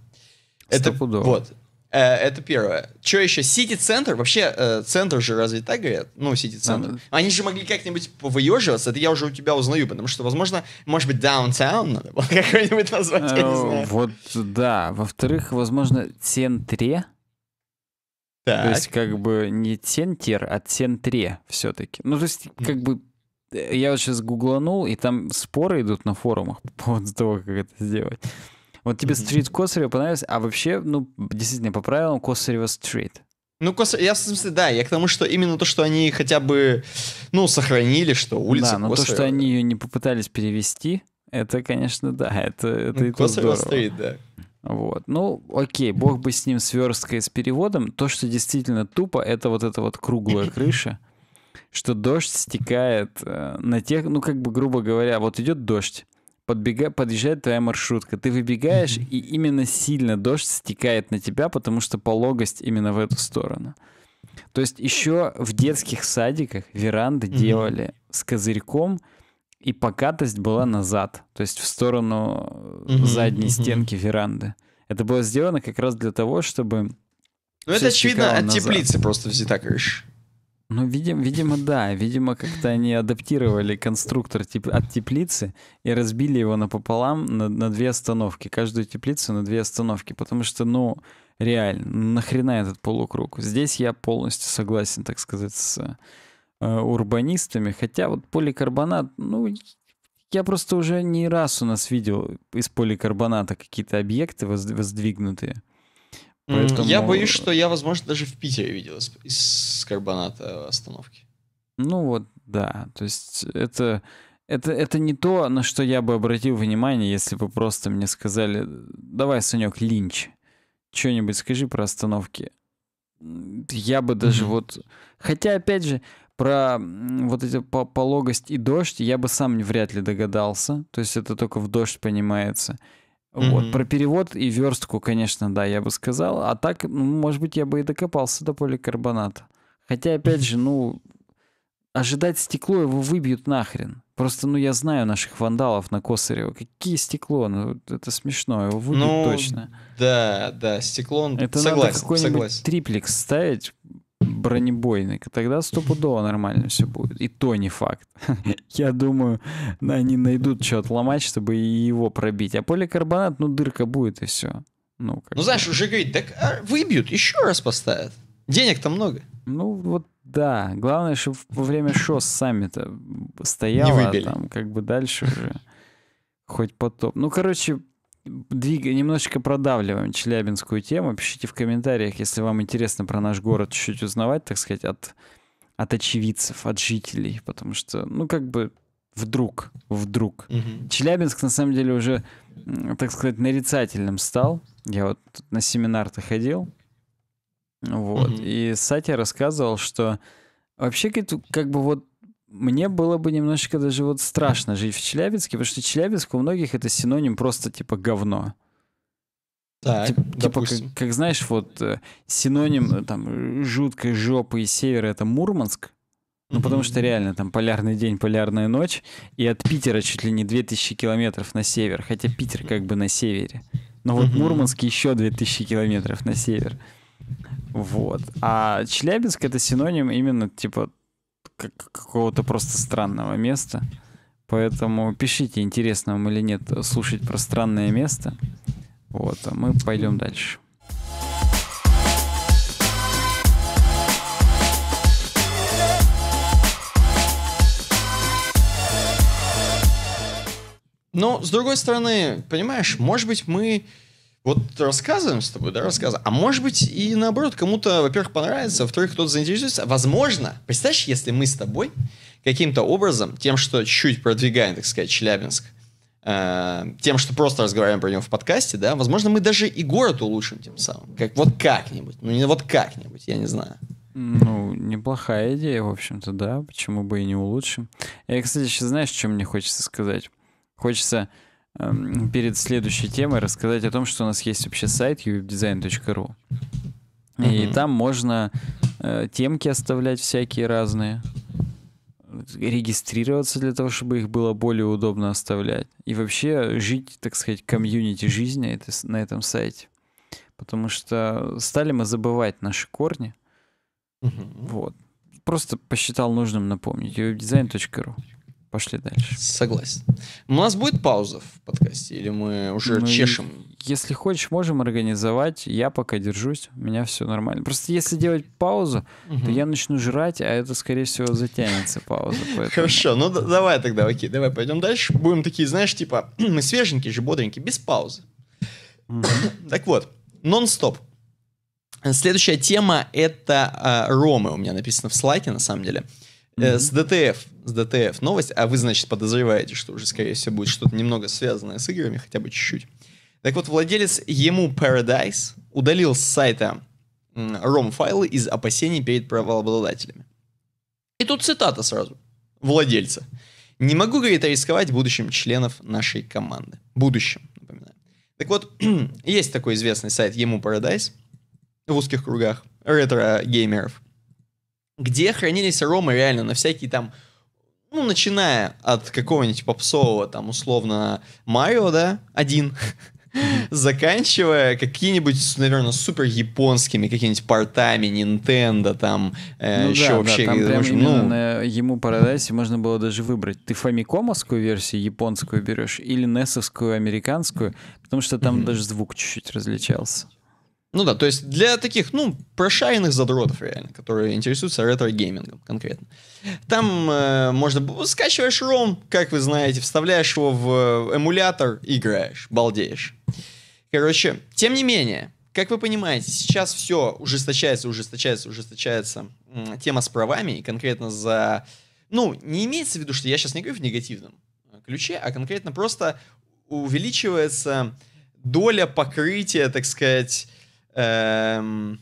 Это, Стопудово. вот. Э, это первое. Что еще? Сити-центр. Вообще, э, центр же разве так говорят? Ну, сити-центр. Да, Они же могли как-нибудь повыеживаться. Это я уже у тебя узнаю, потому что, возможно, может быть, даунтаун надо было (laughs) какой-нибудь назвать, я не э, знаю. Вот, да. Во-вторых, возможно, центре. Так. То есть, как бы, не центр, а центре все-таки. Ну, то есть, как бы, я вот сейчас гугланул, и там споры идут на форумах (laughs) по поводу того, как это сделать. Вот тебе стрит Косарева понравилось, а вообще, ну, действительно, по правилам Косарева стрит. Ну, кос... я в смысле, да, я к тому, что именно то, что они хотя бы, ну, сохранили, что улица Да, но Косарева. то, что они ее не попытались перевести, это, конечно, да, это, это ну, и Косарева здорово. стоит, да. Вот. Ну, окей, бог бы с ним сверсткой с переводом. То, что действительно тупо, это вот эта вот круглая (clears throat) крыша, что дождь стекает э, на тех, ну, как бы, грубо говоря, вот идет дождь, подбега, подъезжает твоя маршрутка, ты выбегаешь, и именно сильно дождь стекает на тебя, потому что пологость именно в эту сторону. То есть еще в детских садиках веранды делали с козырьком, и покатость была назад, то есть в сторону э, задней стенки веранды. Это было сделано как раз для того, чтобы... Ну, это, очевидно, от теплицы просто взята, короче. Ну, видим, видимо, да. Видимо, как-то они адаптировали конструктор теп... от теплицы и разбили его напополам на, на две остановки. Каждую теплицу на две остановки. Потому что, ну, реально, нахрена этот полукруг? Здесь я полностью согласен, так сказать, с э, урбанистами. Хотя вот поликарбонат, ну, я просто уже не раз у нас видел из поликарбоната какие-то объекты воздвигнутые. Поэтому... Я боюсь, что я, возможно, даже в Питере видел из, из карбоната остановки. Ну вот, да. То есть это, это, это не то, на что я бы обратил внимание, если бы просто мне сказали, давай, Санек, линч, что-нибудь скажи про остановки. Я бы даже mm-hmm. вот... Хотя, опять же, про вот эти пологость и дождь я бы сам вряд ли догадался. То есть это только в дождь понимается. Вот, про перевод и верстку, конечно, да, я бы сказал. А так, ну, может быть, я бы и докопался до поликарбоната. Хотя, опять же, ну, ожидать стекло его выбьют нахрен. Просто, ну, я знаю наших вандалов на Косарево. Какие стекло? Ну, это смешно, его выбьют ну, точно. Да, да, стекло, он... это согласен, надо какой-нибудь согласен. триплекс ставить, бронебойник, тогда стопудово нормально все будет. И то не факт. (laughs) Я думаю, они найдут что отломать, чтобы его пробить. А поликарбонат, ну, дырка будет, и все. Ну, ну знаешь, уже говорит, так а, выбьют, еще раз поставят. Денег-то много. Ну, вот да. Главное, чтобы во время шоу сами-то стояло, а там как бы дальше уже хоть потом. Ну, короче, двиг... немножечко продавливаем челябинскую тему. Пишите в комментариях, если вам интересно про наш город чуть-чуть узнавать, так сказать, от, от очевидцев, от жителей. Потому что, ну, как бы вдруг, вдруг. Угу. Челябинск, на самом деле, уже, так сказать, нарицательным стал. Я вот на семинар-то ходил. Вот. Угу. И Сатя рассказывал, что вообще, как бы вот мне было бы немножечко даже вот страшно жить в Челябинске, потому что Челябинск у многих это синоним просто типа говно. Так, Тип, типа, как, как знаешь, вот э, синоним э, там жуткой жопы и севера это Мурманск. Ну, mm-hmm. потому что реально там полярный день, полярная ночь, и от Питера чуть ли не 2000 километров на север, хотя Питер как бы на севере. Но вот mm-hmm. Мурманск еще 2000 километров на север. Вот. А Челябинск это синоним именно типа какого-то просто странного места. Поэтому пишите, интересно вам или нет слушать про странное место. Вот, а мы пойдем дальше. Но, ну, с другой стороны, понимаешь, может быть, мы вот рассказываем с тобой, да, рассказываем. А может быть и наоборот, кому-то, во-первых, понравится, а во-вторых, кто-то заинтересуется. Возможно, представь, если мы с тобой каким-то образом, тем, что чуть продвигаем, так сказать, Челябинск, э, тем, что просто разговариваем про него в подкасте, да, возможно, мы даже и город улучшим тем самым. Как, вот как-нибудь. Ну, не вот как-нибудь, я не знаю. Ну, неплохая идея, в общем-то, да. Почему бы и не улучшим. Я, кстати, сейчас знаешь, что мне хочется сказать? Хочется Эм, перед следующей темой рассказать о том, что у нас есть вообще сайт uwebdesign.ru. И там можно э, темки оставлять всякие разные, регистрироваться для того, чтобы их было более удобно оставлять. И вообще жить, так сказать, комьюнити жизни это, на этом сайте. Потому что стали мы забывать наши корни. mm Вот. Просто посчитал нужным напомнить. webdesign.ru пошли дальше. Согласен. У нас будет пауза в подкасте, или мы уже мы, ну чешем? Если хочешь, можем организовать. Я пока держусь, у меня все нормально. Просто если делать паузу, угу. то я начну жрать, а это, скорее всего, затянется пауза. Поэтому... Хорошо, ну да, давай тогда, окей, давай пойдем дальше. Будем такие, знаешь, типа, (clears throat) мы свеженькие же, бодренькие, без паузы. так вот, нон-стоп. Следующая тема — это э, Ромы, у меня написано в слайке, на самом деле. Э, с ДТФ с ДТФ новость, а вы, значит, подозреваете, что уже, скорее всего, будет что-то немного связанное с играми, хотя бы чуть-чуть. Так вот, владелец ему Paradise удалил с сайта ROM-файлы из опасений перед правообладателями. И тут цитата сразу. Владельца. «Не могу, говорит, рисковать будущим членов нашей команды». Будущим, напоминаю. Так вот, (clears throat) есть такой известный сайт ему Paradise в узких кругах ретро-геймеров, где хранились ромы реально на всякие там ну, начиная от какого-нибудь попсового, там, условно, Марио, да, один, заканчивая какие-нибудь, наверное, супер японскими какими-нибудь портами Nintendo, там э, ну еще вообще. ну... ему Paradise можно было даже выбрать. Ты фамикомовскую версию японскую берешь или несовскую американскую, потому что там даже звук чуть-чуть различался. Ну да, то есть для таких, ну, прошаренных задротов реально, которые интересуются ретро-геймингом конкретно. Там э, можно... Скачиваешь ром, как вы знаете, вставляешь его в э, эмулятор, играешь, балдеешь. Короче, тем не менее, как вы понимаете, сейчас все ужесточается, ужесточается, ужесточается тема с правами, и конкретно за... Ну, не имеется в виду, что я сейчас не говорю в негативном э, ключе, а конкретно просто увеличивается доля покрытия, так сказать эм,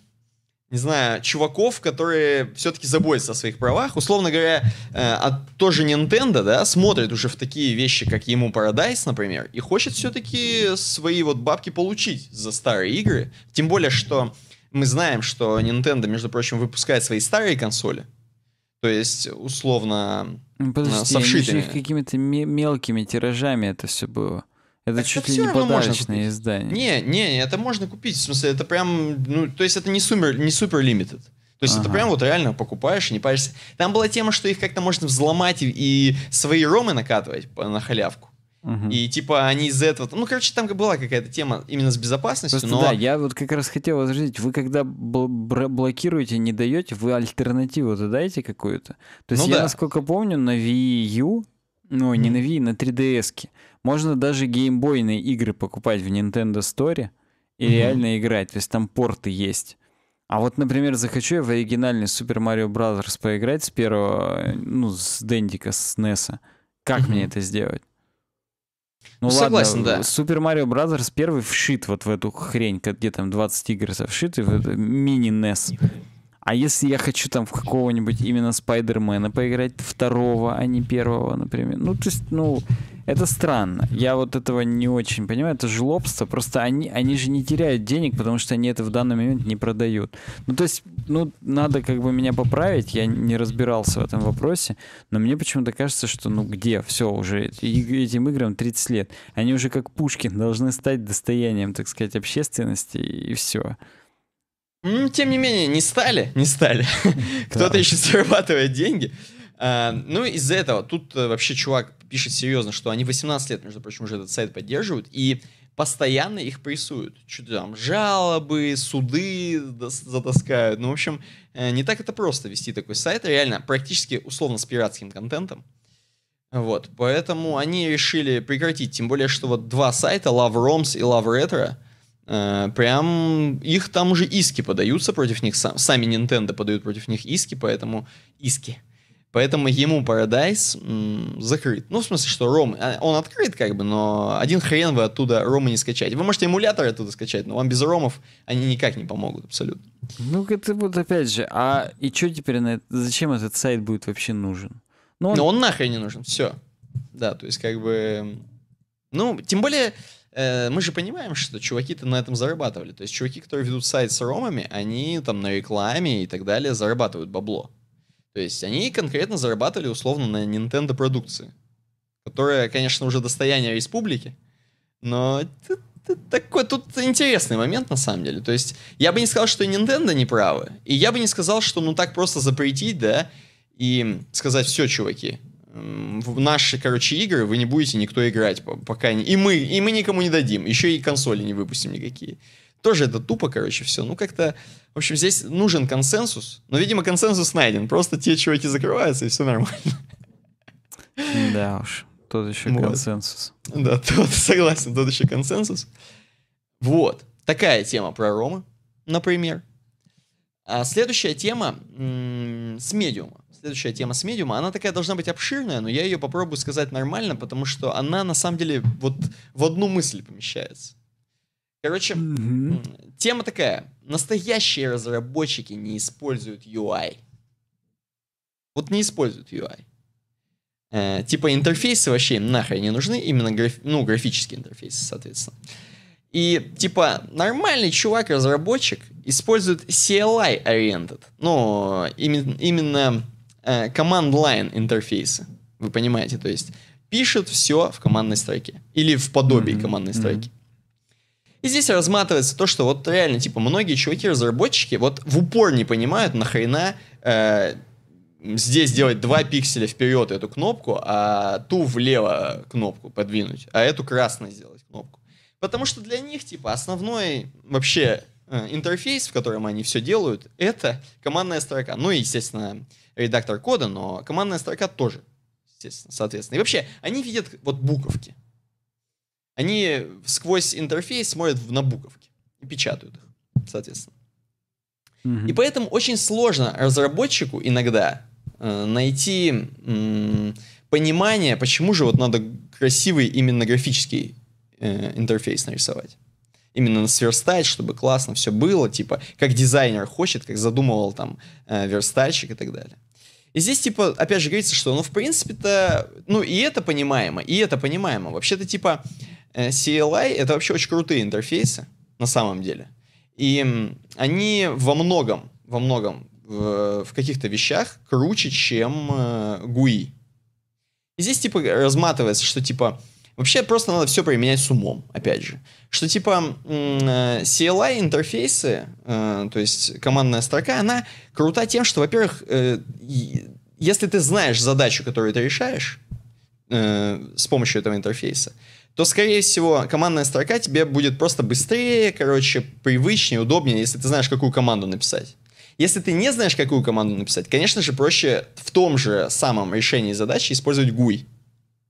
не знаю, чуваков, которые все-таки заботятся о своих правах. Условно говоря, э, а тоже Nintendo, да, смотрит уже в такие вещи, как ему Paradise, например, и хочет все-таки свои вот бабки получить за старые игры. Тем более, что мы знаем, что Nintendo, между прочим, выпускает свои старые консоли. То есть, условно, Подожди, э, со вшитыми. какими-то мелкими тиражами это все было. Это, это чуть ли не подарочное издание. Не, типа. не, это можно купить. В смысле, это прям, ну, то есть это не супер, не супер лимитед. То есть ага. это прям вот реально покупаешь и не паришься. Там была тема, что их как-то можно взломать и, и свои ромы накатывать на халявку. Угу. И типа они из этого... Ну, короче, там была какая-то тема именно с безопасностью, Просто но... Да, я вот как раз хотел возразить. Вы когда бл- бр- блокируете, не даете, вы альтернативу задаете какую-то? То есть ну, я, да. насколько помню, на Wii U ну, не на Wii, на 3DS-ке. Можно даже геймбойные игры покупать в Nintendo Store и mm-hmm. реально играть. То есть там порты есть. А вот, например, захочу я в оригинальный Super Mario Bros. поиграть с первого, э, ну, с Дендика, с NES. Как mm-hmm. мне это сделать? Ну, ну ладно, согласен, да. Super Mario Bros. первый вшит вот в эту хрень, где там 20 игр совшиты, в мини-NES. А если я хочу там в какого-нибудь именно Спайдермена поиграть второго, а не первого, например. Ну, то есть, ну, это странно. Я вот этого не очень понимаю. Это жлобство. Просто они, они же не теряют денег, потому что они это в данный момент не продают. Ну, то есть, ну, надо как бы меня поправить. Я не разбирался в этом вопросе. Но мне почему-то кажется, что ну где? Все уже. И этим играм 30 лет. Они уже как Пушкин должны стать достоянием, так сказать, общественности и все. Тем не менее, не стали, не стали. (laughs) Кто-то еще зарабатывает деньги. А, ну, из-за этого, тут э, вообще чувак пишет серьезно, что они 18 лет, между прочим, уже этот сайт поддерживают, и постоянно их прессуют. Что-то там, жалобы, суды затаскают. Ну, в общем, э, не так это просто вести такой сайт, а реально, практически условно с пиратским контентом. Вот, поэтому они решили прекратить, тем более, что вот два сайта, Love Roms и Love Retro, Э, прям их там уже иски подаются против них, сами Nintendo подают против них иски, поэтому иски. Поэтому ему Paradise м, закрыт. Ну, в смысле, что ROM, а, он открыт как бы, но один хрен вы оттуда ромы не скачать. Вы можете эмуляторы оттуда скачать, но вам без ромов они никак не помогут абсолютно. Ну, это вот опять же, а и что теперь на это, зачем этот сайт будет вообще нужен? Ну, он... он нахрен не нужен, все. Да, то есть как бы... Ну, тем более, Э, мы же понимаем, что чуваки-то на этом зарабатывали. То есть чуваки, которые ведут сайт с ромами, они там на рекламе и так далее зарабатывают бабло. То есть они конкретно зарабатывали условно на Nintendo продукции, которая, конечно, уже достояние республики, но такой тут интересный момент на самом деле. То есть я бы не сказал, что Nintendo не правы, и я бы не сказал, что ну так просто запретить, да, и сказать, все, чуваки, в наши, короче, игры вы не будете никто играть, пока не... И мы, и мы никому не дадим, еще и консоли не выпустим никакие. Тоже это тупо, короче, все. Ну, как-то... В общем, здесь нужен консенсус, но, видимо, консенсус найден. Просто те чуваки закрываются, и все нормально. Да уж, тот еще вот. консенсус. Да, тот, согласен, тот еще консенсус. Вот, такая тема про Рома, например. А следующая тема м- с медиума следующая тема с медиума, она такая должна быть обширная, но я ее попробую сказать нормально, потому что она на самом деле вот в одну мысль помещается. Короче, mm-hmm. тема такая. Настоящие разработчики не используют UI. Вот не используют UI. Э, типа интерфейсы вообще им нахрен не нужны, именно граф... ну, графические интерфейсы, соответственно. И типа нормальный чувак-разработчик использует CLI-oriented. Ну, именно, именно э, command-line интерфейсы. Вы понимаете, то есть пишет все в командной строке или в подобии mm-hmm. командной строки. И здесь разматывается то, что вот реально, типа, многие чуваки-разработчики вот в упор не понимают, нахрена э, здесь делать два пикселя вперед эту кнопку, а ту влево кнопку подвинуть, а эту красной сделать кнопку. Потому что для них, типа, основной вообще э, интерфейс, в котором они все делают, это командная строка. Ну и, естественно, редактор кода, но командная строка тоже, естественно, соответственно. И вообще, они видят вот буковки. Они сквозь интерфейс смотрят на буковки и печатают их, соответственно. И поэтому очень сложно разработчику иногда э, найти э, понимание, почему же вот надо красивый именно графический э, интерфейс нарисовать. Именно сверстать, чтобы классно все было, типа, как дизайнер хочет, как задумывал там э, верстальщик и так далее. И здесь, типа, опять же говорится, что, ну, в принципе-то, ну, и это понимаемо, и это понимаемо. Вообще-то, типа, э, CLI — это вообще очень крутые интерфейсы, на самом деле. И они во многом, во многом в, э, в каких-то вещах круче, чем э, GUI. И здесь, типа, разматывается, что, типа, Вообще просто надо все применять с умом, опять же. Что типа э, CLI интерфейсы, э, то есть командная строка, она крута тем, что, во-первых, э, если ты знаешь задачу, которую ты решаешь с помощью этого интерфейса, то, скорее всего, командная строка тебе будет просто быстрее, короче, привычнее, удобнее, если ты знаешь, какую команду написать. Если ты не знаешь, какую команду написать, конечно же, проще в том же самом решении задачи использовать GUI.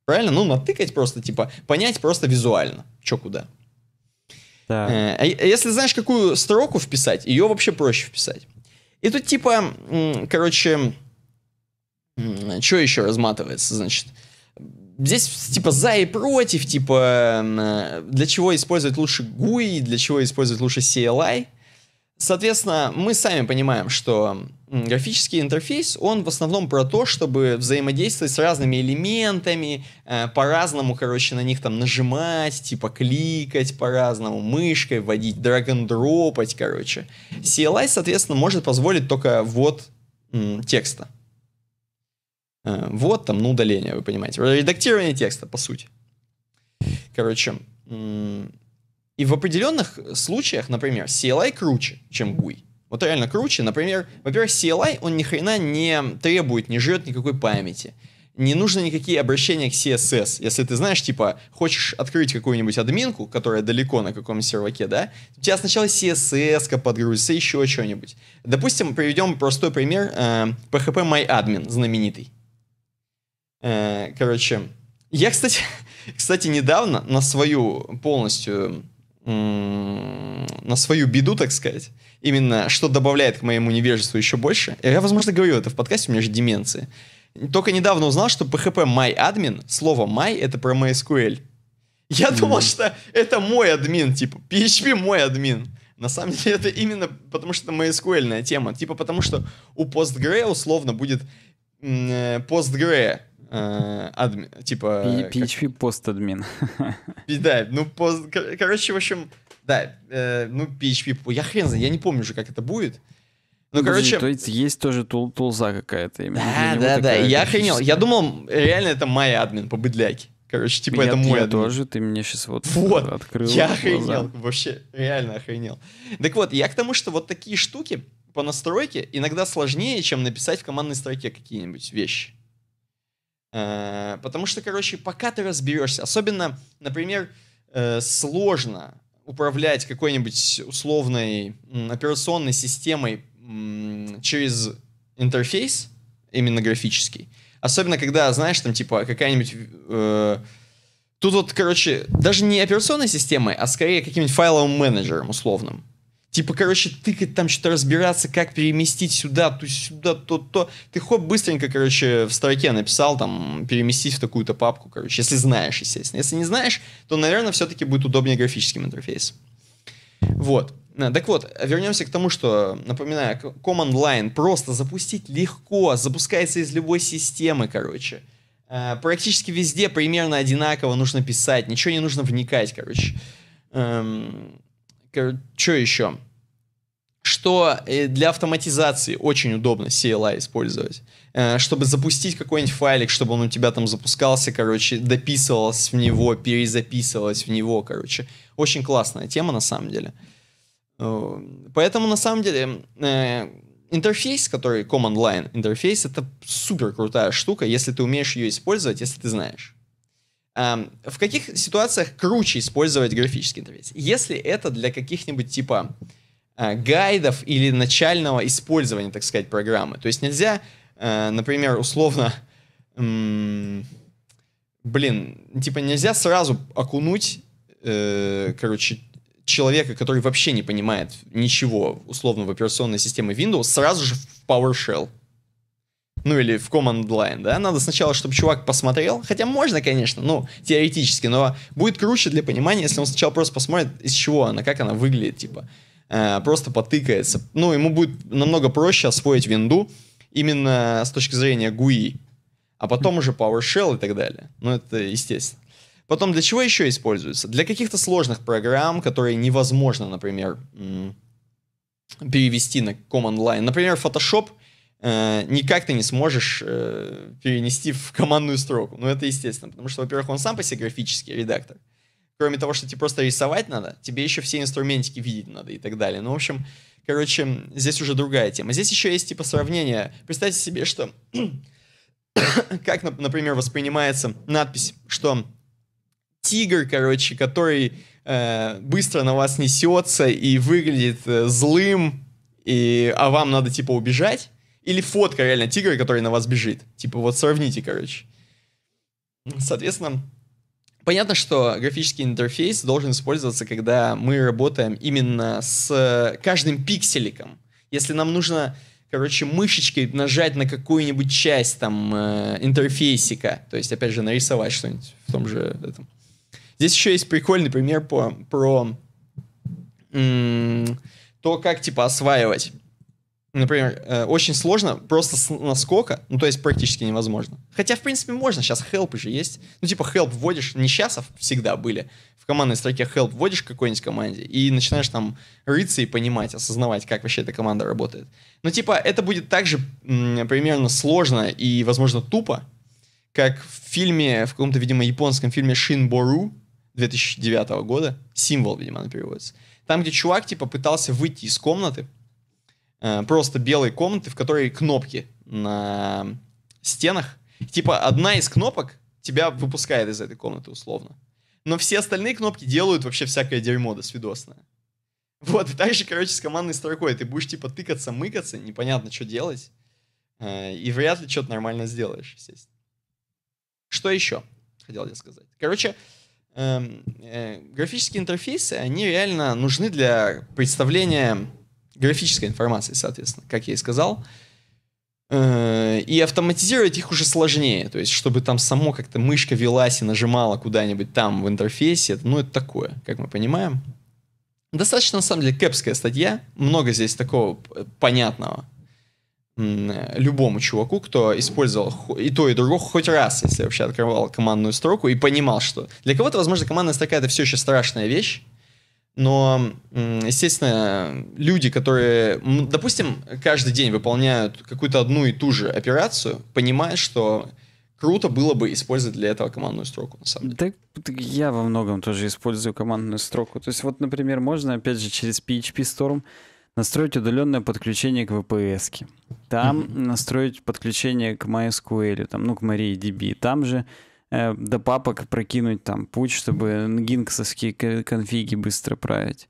Правильно? Ну, натыкать просто, типа, понять просто визуально, что куда. Да. Э, а, а если знаешь, какую строку вписать, ее вообще проще вписать. И тут, типа, короче, что еще разматывается, значит? Здесь, типа, за и против, типа, э, для чего использовать лучше GUI, для чего использовать лучше CLI. Соответственно, мы сами понимаем, что графический интерфейс, он в основном про то, чтобы взаимодействовать с разными элементами, э, по-разному, короче, на них там нажимать, типа кликать по-разному, мышкой вводить, драг дропать короче. CLI, соответственно, может позволить только вот текста. Э, вот там, ну, удаление, вы понимаете. Редактирование текста, по сути. Короче, и в определенных случаях, например, CLI круче, чем GUI. Вот реально круче. Например, во-первых, CLI, он ни хрена не требует, не жрет никакой памяти. Не нужно никакие обращения к CSS. Если ты знаешь, типа, хочешь открыть какую-нибудь админку, которая далеко на каком серваке, да, у тебя сначала CSS подгрузится, еще что-нибудь. Допустим, приведем простой пример э, PHP MyAdmin, знаменитый. Э, короче, я, кстати, (laughs) кстати, недавно на свою полностью на свою беду, так сказать, именно что добавляет к моему невежеству еще больше. Я, возможно, говорю это в подкасте, у меня же деменция. Только недавно узнал, что PHP MyAdmin, слово my это про MySQL. Я думал, что это мой админ, типа PHP мой админ. На самом деле это именно потому, что это MySQL тема. Типа потому, что у Postgre условно будет э, Postgre Э, админ, типа... PHP э, пост-админ. (laughs) Да, ну, пост... короче, в общем, да, э, ну, PHP, я хрен знаю, я не помню уже, как это будет. Ну, короче... То есть есть тоже тул тулза какая-то именно. Да, да, да, я охренел. Я думал, реально это мой админ по быдляке. Короче, типа это мой я админ. тоже, ты мне сейчас (laughs) вот, открыл Я охренел, вообще, реально охренел. Так вот, я к тому, что вот такие штуки по настройке иногда сложнее, чем написать в командной строке какие-нибудь вещи. Э, потому что, короче, пока ты разберешься, особенно, например, э, сложно управлять какой-нибудь условной операционной системой через интерфейс, именно графический. Особенно, когда, знаешь, там, типа, какая-нибудь... Э, тут вот, короче, даже не операционной системой, а скорее каким-нибудь файловым менеджером условным. Типа, короче, тыкать там что-то разбираться, как переместить сюда, то сюда, то, то. Ты хоп, быстренько, короче, в строке написал, там, переместить в такую-то папку, короче, если знаешь, естественно. Если не знаешь, то, наверное, все-таки будет удобнее графическим интерфейсом. Вот. А, так вот, вернемся к тому, что, напоминаю, Command Line просто запустить легко, запускается из любой системы, короче. А, практически везде примерно одинаково нужно писать, ничего не нужно вникать, короче. Эм, что еще? что э, для автоматизации очень удобно CLI использовать. Э, чтобы запустить какой-нибудь файлик, чтобы он у тебя там запускался, короче, дописывалось в него, перезаписывалось в него, короче. Очень классная тема на самом деле. Э, поэтому на самом деле интерфейс, который Command Line интерфейс, это супер крутая штука, если ты умеешь ее использовать, если ты знаешь. В каких ситуациях круче использовать графический интерфейс? Если это для каких-нибудь типа Э, гайдов или начального использования, так сказать, программы. То есть нельзя, э, например, условно, блин, типа нельзя сразу окунуть, э, короче, человека, который вообще не понимает ничего, условно, в операционной системе Windows, сразу же в PowerShell. Ну или в Command Line, да? Надо сначала, чтобы чувак посмотрел, хотя можно, конечно, ну, теоретически, но будет круче для понимания, если он сначала просто посмотрит, из чего она, как она выглядит, типа. Э, просто потыкается. Ну, ему будет намного проще освоить винду именно с точки зрения GUI, а потом уже PowerShell и так далее. Ну, это естественно. Потом для чего еще используется? Для каких-то сложных программ, которые невозможно, например, перевести на Command Line. Например, Photoshop э, никак ты не сможешь э, перенести в командную строку. Ну, это естественно, потому что, во-первых, он сам по себе графический редактор. Э, кроме того, что тебе просто рисовать надо, тебе еще все инструментики видеть надо и так далее. Ну, в общем, короче, здесь уже другая тема. Здесь еще есть, типа, сравнение. Представьте себе, что... (coughs) как, например, воспринимается надпись, что тигр, короче, который э, быстро на вас несется и выглядит э, злым, и, а вам надо, типа, убежать. Или фотка, реально, тигра, который на вас бежит. Типа, вот сравните, короче. Соответственно, Понятно, что графический интерфейс должен использоваться, когда мы работаем именно с э, каждым пикселиком. Если нам нужно, короче, мышечкой нажать на какую-нибудь часть там э, интерфейсика, то есть, опять же, нарисовать что-нибудь в том же этом. Здесь еще есть прикольный пример по, про м- то, как, типа, осваивать Например, э, очень сложно просто с наскока, ну то есть практически невозможно. Хотя, в принципе, можно, сейчас хелпы уже есть. Ну типа help вводишь, не сейчас, а всегда были. В командной строке help вводишь какой-нибудь команде и начинаешь там рыться и понимать, осознавать, как вообще эта команда работает. Но типа это будет также примерно сложно и, возможно, тупо, как в фильме, в каком-то, видимо, японском фильме Шинбору 2009 года, символ, видимо, она переводится. Там, где чувак, типа, пытался выйти из комнаты, Э, просто белой комнаты, в которой кнопки на стенах. Типа одна из кнопок тебя выпускает из этой комнаты условно. Но все остальные кнопки делают вообще всякое дерьмо досвидосное. Вот, и так короче, с командной строкой. Ты будешь, типа, тыкаться, мыкаться, непонятно, что делать. Э, и вряд ли что-то нормально сделаешь, естественно. Что еще хотел я сказать? Короче, эм, э, графические интерфейсы, они реально нужны для представления графической информации, соответственно, как я и сказал. Э, и автоматизировать их уже сложнее. То есть, чтобы там само как-то мышка велась и нажимала куда-нибудь там в интерфейсе, ну, это такое, как мы понимаем. Достаточно, на самом деле, кэпская статья. Много здесь такого понятного э, любому чуваку, кто использовал и то, и другое хоть раз, если вообще открывал командную строку и понимал, что для кого-то, возможно, командная строка — это все еще страшная вещь, но, естественно, люди, которые, допустим, каждый день выполняют какую-то одну и ту же операцию, понимают, что круто было бы использовать для этого командную строку, на самом деле. Да, я во многом тоже использую командную строку. То есть вот, например, можно, опять же, через PHP Storm настроить удаленное подключение к VPS. -ке. Там mm-hmm. настроить подключение к MySQL, там, ну, к MariaDB. Там же Э, до папок прокинуть там путь, чтобы гинксовские конфиги быстро править.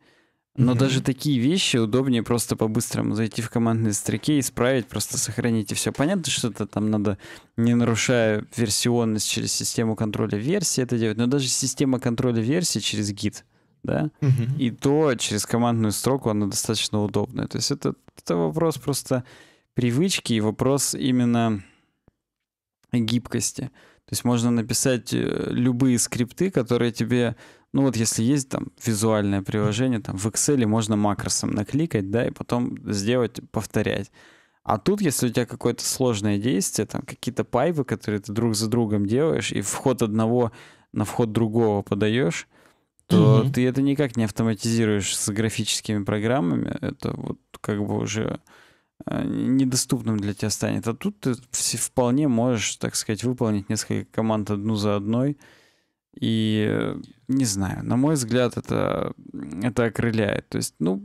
Но mm-hmm. даже такие вещи удобнее просто по-быстрому зайти в командные строки, исправить, просто сохранить и все. Понятно, что это там надо, не нарушая версионность через систему контроля версии это делать, но даже система контроля версии через гид, да, mm-hmm. и то через командную строку она достаточно удобная. То есть это, это вопрос просто привычки и вопрос именно гибкости. То есть можно написать э, любые скрипты, которые тебе, ну вот если есть там визуальное приложение, там в Excel можно макросом накликать, да, и потом сделать, повторять. А тут, если у тебя какое-то сложное действие, там какие-то пайвы, которые ты друг за другом делаешь, и вход одного на вход другого подаешь, то угу. ты это никак не автоматизируешь с графическими программами. Это вот как бы уже Э, недоступным для тебя станет. А тут ты вполне можешь, так сказать, выполнить несколько команд одну за одной. И э, не знаю, на мой взгляд, это, это окрыляет. То есть, ну,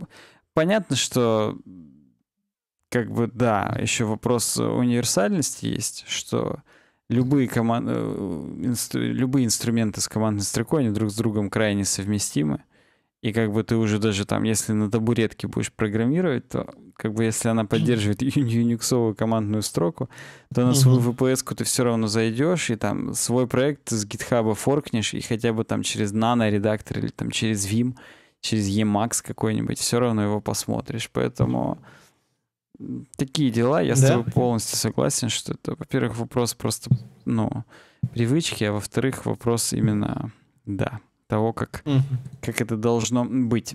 понятно, что как бы да, еще вопрос э, универсальности есть, что любые, команды, инстру... любые инструменты с командной строкой, они друг с другом крайне совместимы. И как бы ты уже даже там, если на табуретке будешь программировать, то как бы если она поддерживает Unix командную строку, то на свою VPS ты все равно зайдешь и там свой проект с GitHub форкнешь и хотя бы там через Nano редактор или там через Vim, через Emacs какой-нибудь, все равно его посмотришь. Поэтому такие дела, я да? тобой полностью согласен, что это, во-первых, вопрос просто, ну, привычки, а во-вторых, вопрос именно, да, того, как, mm-hmm. как это должно быть.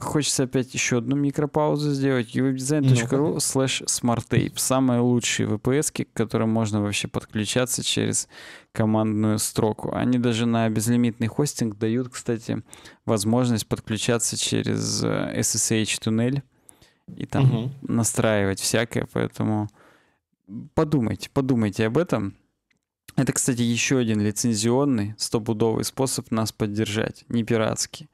Хочется опять еще одну микропаузу сделать. uwebdesign.ru slash smarttape. Самые лучшие VPS, к которым можно вообще подключаться через командную строку. Они даже на безлимитный хостинг дают, кстати, возможность подключаться через SSH-туннель. Э, и там угу. настраивать всякое, поэтому подумайте, подумайте об этом. Это, кстати, еще один лицензионный, стопудовый способ нас поддержать, не пиратский.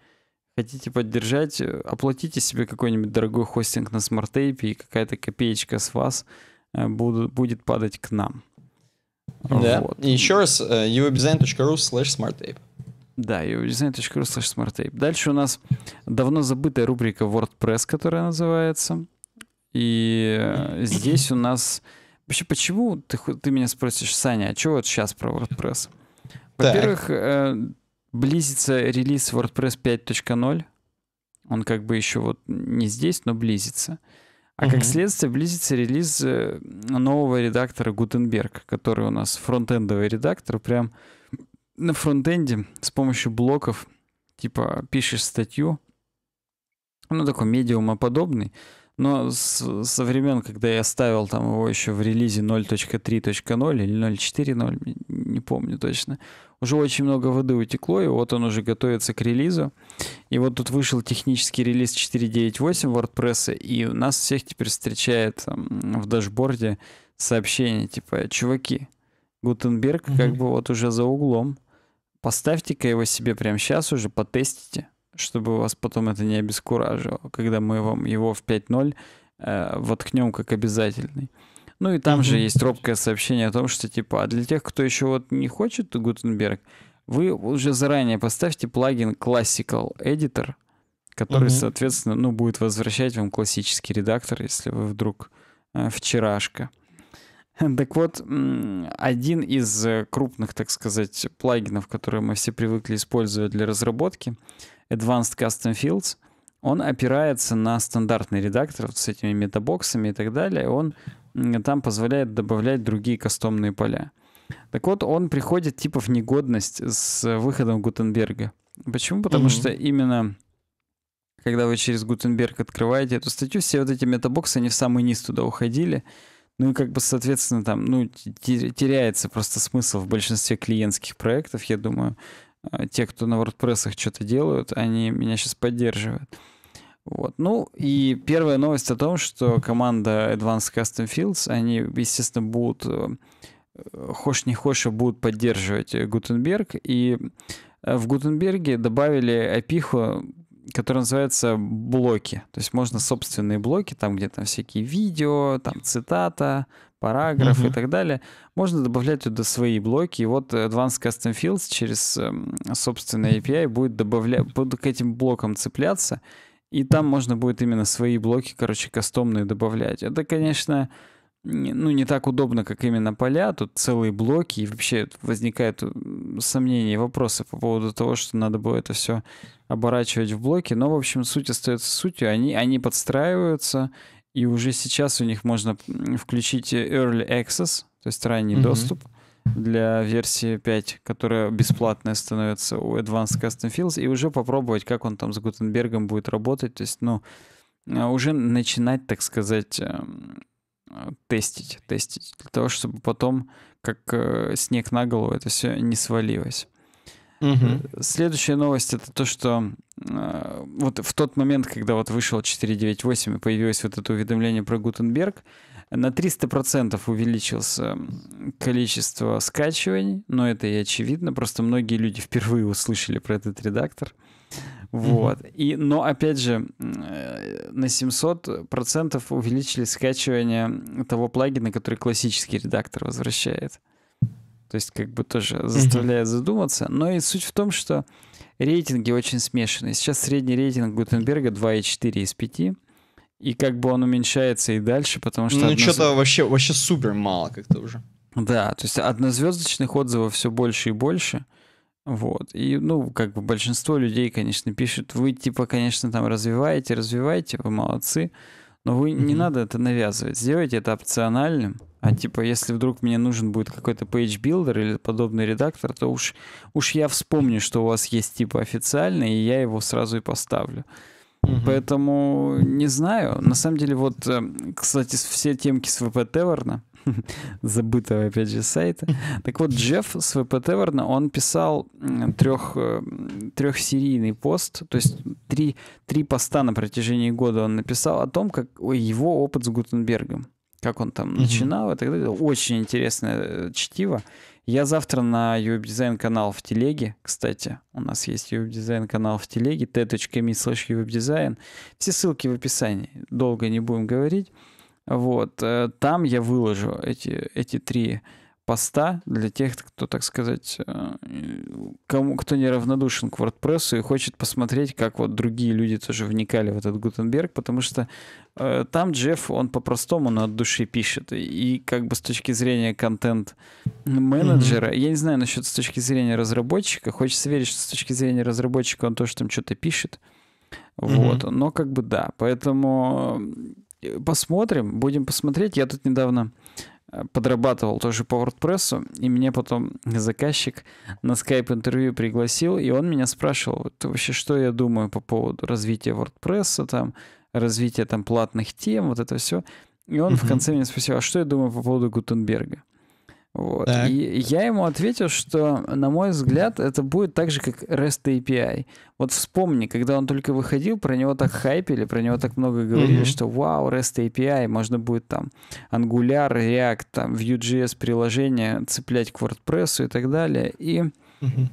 Хотите поддержать, оплатите себе какой-нибудь дорогой хостинг на смарт-тейпе, и какая-то копеечка с вас э, будут, будет падать к нам. Да. Вот. И еще раз, uwebdesign.ru slash smarttape. Да, userdesign.ru slash smarttape. Дальше у нас давно забытая рубрика WordPress, которая называется. И э, здесь у нас... Вообще, почему ты, ты меня спросишь, Саня, а чего вот сейчас про WordPress? Во-первых, э, близится релиз WordPress 5.0. Он как бы еще вот не здесь, но близится. А угу. как следствие близится релиз э, нового редактора Gutenberg, который у нас фронтендовый редактор, прям на фронтенде с помощью блоков, типа пишешь статью, ну такой медиумоподобный, но с, со времен, когда я ставил там его еще в релизе 0.3.0 или 0.4.0, не помню точно, уже очень много воды утекло, и вот он уже готовится к релизу. И вот тут вышел технический релиз 4.9.8 WordPress, и у нас всех теперь встречает там, в дашборде сообщение, типа, чуваки, Гутенберг угу. как бы вот уже за углом. Поставьте-ка его себе прямо сейчас уже, потестите, чтобы вас потом это не обескуражило, когда мы вам его в 5.0 э, воткнем как обязательный. Ну и там угу. же есть робкое сообщение о том, что типа, а для тех, кто еще вот не хочет Гутенберг, вы уже заранее поставьте плагин Classical Editor, который, угу. соответственно, ну, будет возвращать вам классический редактор, если вы вдруг э, вчерашка. (laughs) Так вот, один из э, крупных, так сказать, плагинов, которые мы все привыкли использовать для разработки, Advanced Custom Fields, он опирается на стандартный редактор вот с этими метабоксами и так далее. Он там позволяет добавлять другие кастомные поля. Так вот, он приходит типа в негодность с выходом Гутенберга. Почему? Потому mm-hmm. что именно когда вы через Гутенберг открываете эту статью, все вот эти метабоксы, они в самый низ туда уходили. Ну и как бы, соответственно, там, ну, теряется просто смысл в большинстве клиентских проектов, я думаю. А, те, кто на WordPress что-то делают, они меня сейчас поддерживают. Вот. Ну и первая новость о том, что команда Advanced Custom Fields, они, естественно, будут, э, хошь не хошь, а будут поддерживать Гутенберг. И э, в Гутенберге добавили опиху который называется блоки. То есть можно собственные блоки, там где то всякие видео, там цитата, параграф угу. и так далее. Можно добавлять туда свои блоки. И вот Advanced Custom Fields через эм, собственный API будет добавлять, будет к этим блокам цепляться. И там можно будет именно свои блоки, короче, кастомные добавлять. Это, конечно, ну, не так удобно, как именно поля, тут целые блоки, и вообще возникают сомнения и вопросы по поводу того, что надо было это все оборачивать в блоки. Но, в общем, суть остается сутью. Они, они подстраиваются, и уже сейчас у них можно включить Early Access, то есть ранний mm-hmm. доступ для версии 5, которая бесплатная становится у Advanced Custom Fields, и уже попробовать, как он там с Гутенбергом будет работать. То есть, ну, а уже начинать, так сказать, эм, тестить, тестить, для того, чтобы потом, как э, снег на голову, это все не свалилось. Угу. Следующая новость это то, что э, вот в тот момент, когда вот вышел 4.9.8 и появилось вот это уведомление про Гутенберг, на 300% увеличился количество скачиваний, но это и очевидно, просто многие люди впервые услышали про этот редактор. Вот. mm И, но опять же, э, на 700% увеличили скачивание того плагина, который классический редактор возвращает. То есть как бы тоже заставляет задуматься. Но и суть в том, что рейтинги очень смешанные. Сейчас средний рейтинг Гутенберга 2,4 из 5 и как бы он уменьшается и дальше, потому что... Ну, что-то вообще, вообще супер мало как-то уже. Да, то есть однозвездочных отзывов все больше и больше. Вот. И, ну, как бы большинство людей, конечно, пишут, вы, типа, конечно, там развиваете, развиваете, вы молодцы. Но вы не надо это навязывать. Сделайте это опциональным. А типа, если вдруг мне нужен будет какой-то page builder или подобный редактор, то уж, уж я вспомню, что у вас есть типа официальный, и я его сразу и поставлю. Угу. Поэтому не знаю. На самом деле, вот, эм, кстати, все темки с ВП Теверна, (laughs) забытого, опять же, сайта. Так вот, Джефф с ВП Теверна, он писал трех, трехсерийный э, пост, то есть три, три поста на протяжении года он написал о том, как его опыт с Гутенбергом, как он там начинал и так далее. Очень интересное э, чтиво. Я завтра на юб-дизайн канал в Телеге, кстати, у нас есть юб-дизайн канал в Телеге, t.me slash юб Все ссылки в описании, долго не будем говорить. Вот, э, там я выложу эти, эти три поста для тех, кто, так сказать, э, кому, кто неравнодушен к WordPress и хочет посмотреть, как вот другие люди тоже вникали в этот Гутенберг, потому что э, там Джефф, он по-простому, но от души пишет. И как бы с точки зрения контент-менеджера, mm-hmm. я не знаю насчет с точки зрения разработчика, хочется верить, что с точки зрения разработчика он тоже там что-то пишет. Вот, mm-hmm. но как бы да, поэтому Э, посмотрим, будем посмотреть. Я тут недавно э, подрабатывал тоже по WordPress, и меня потом заказчик на Skype интервью пригласил, и он меня спрашивал, вот, вообще, что я думаю по поводу развития WordPress, там, развития там платных тем, вот это все. И он mm-hmm. в конце меня спросил, а что я думаю по поводу Гутенберга? Вот. Так. И я ему ответил, что, на мой взгляд, это будет так же, как REST API. Вот вспомни, когда он только выходил, про него так хайпили, про него так много говорили, mm-hmm. что вау, REST API, можно будет там Angular, React, там Vue.js приложение цеплять к WordPress и так далее. И mm-hmm.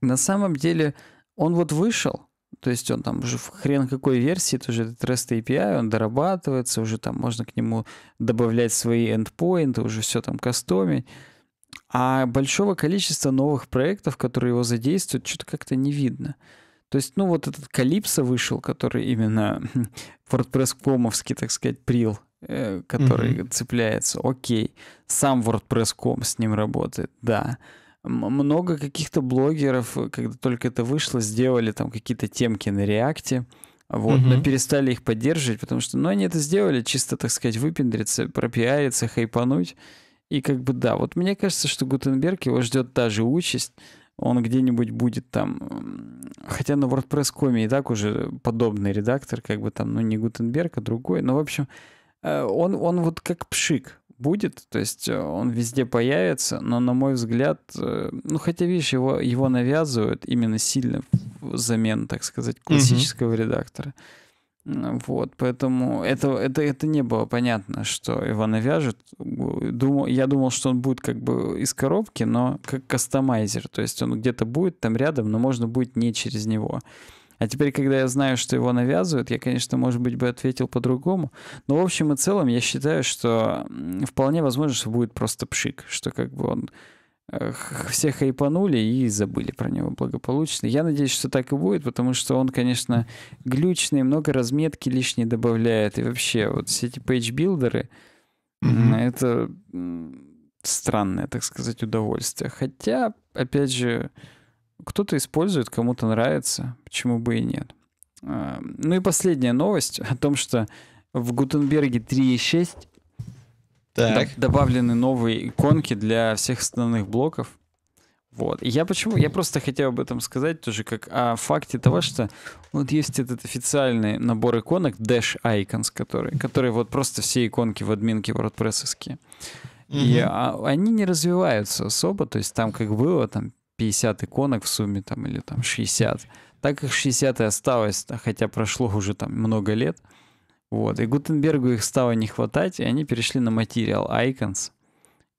на самом деле он вот вышел, то есть он там уже в хрен какой версии, это уже этот REST API, он дорабатывается, уже там можно к нему добавлять свои endpoints, уже все там кастомить. А большого количества новых проектов, которые его задействуют, что-то как-то не видно. То есть, ну, вот этот Калипсо вышел, который именно (laughs) WordPress комовский, так сказать, прил, э, который mm-hmm. цепляется. Окей. Сам WordPress ком с ним работает, да много каких-то блогеров, э, когда только это вышло, сделали там какие-то темки на реакте. Вот, угу. но перестали их поддерживать, потому что, ну, они это сделали чисто, так сказать, выпендриться, пропиариться, хайпануть. И как бы да, вот мне кажется, что Гутенберг его ждет та же участь. Он где-нибудь будет там... Хотя на WordPress.com и так уже подобный редактор, как бы там, ну, не Гутенберг, а другой. Но, ну, в общем, э, он, он вот как пшик будет, то есть э, он везде появится, но, на мой взгляд, э, ну, хотя, видишь, его, его навязывают именно сильно взамен, так сказать, классического mm-hmm. редактора. Вот, поэтому это, это, это не было понятно, что его навяжет. Думал, я думал, что он будет как бы из коробки, но как кастомайзер, то есть он где-то будет там рядом, но можно будет не через него. А теперь, когда я знаю, что его навязывают, я, конечно, может быть, бы ответил по-другому. Но в общем и целом я считаю, что вполне возможно, что будет просто пшик, что как бы он все хайпанули и забыли про него благополучно. Я надеюсь, что так и будет, потому что он, конечно, глючный, много разметки лишней добавляет. И вообще, вот все эти пейдж-билдеры, mm-hmm. это странное, так сказать, удовольствие. Хотя, опять же, кто-то использует, кому-то нравится, почему бы и нет. А, ну и последняя новость о том, что в Гутенберге 3.6 так. добавлены новые иконки для всех основных блоков. Вот. я почему? Я просто хотел об этом сказать тоже как о факте того, что вот есть этот официальный набор иконок Dash Icons, который, который вот просто все иконки в админке WordPress. И mm-hmm. а, они не развиваются особо, то есть там как было, там 50 иконок в сумме там или там 60. Так их 60 и осталось, а хотя прошло уже там много лет. Вот. И Гутенбергу их стало не хватать, и они перешли на материал Icons,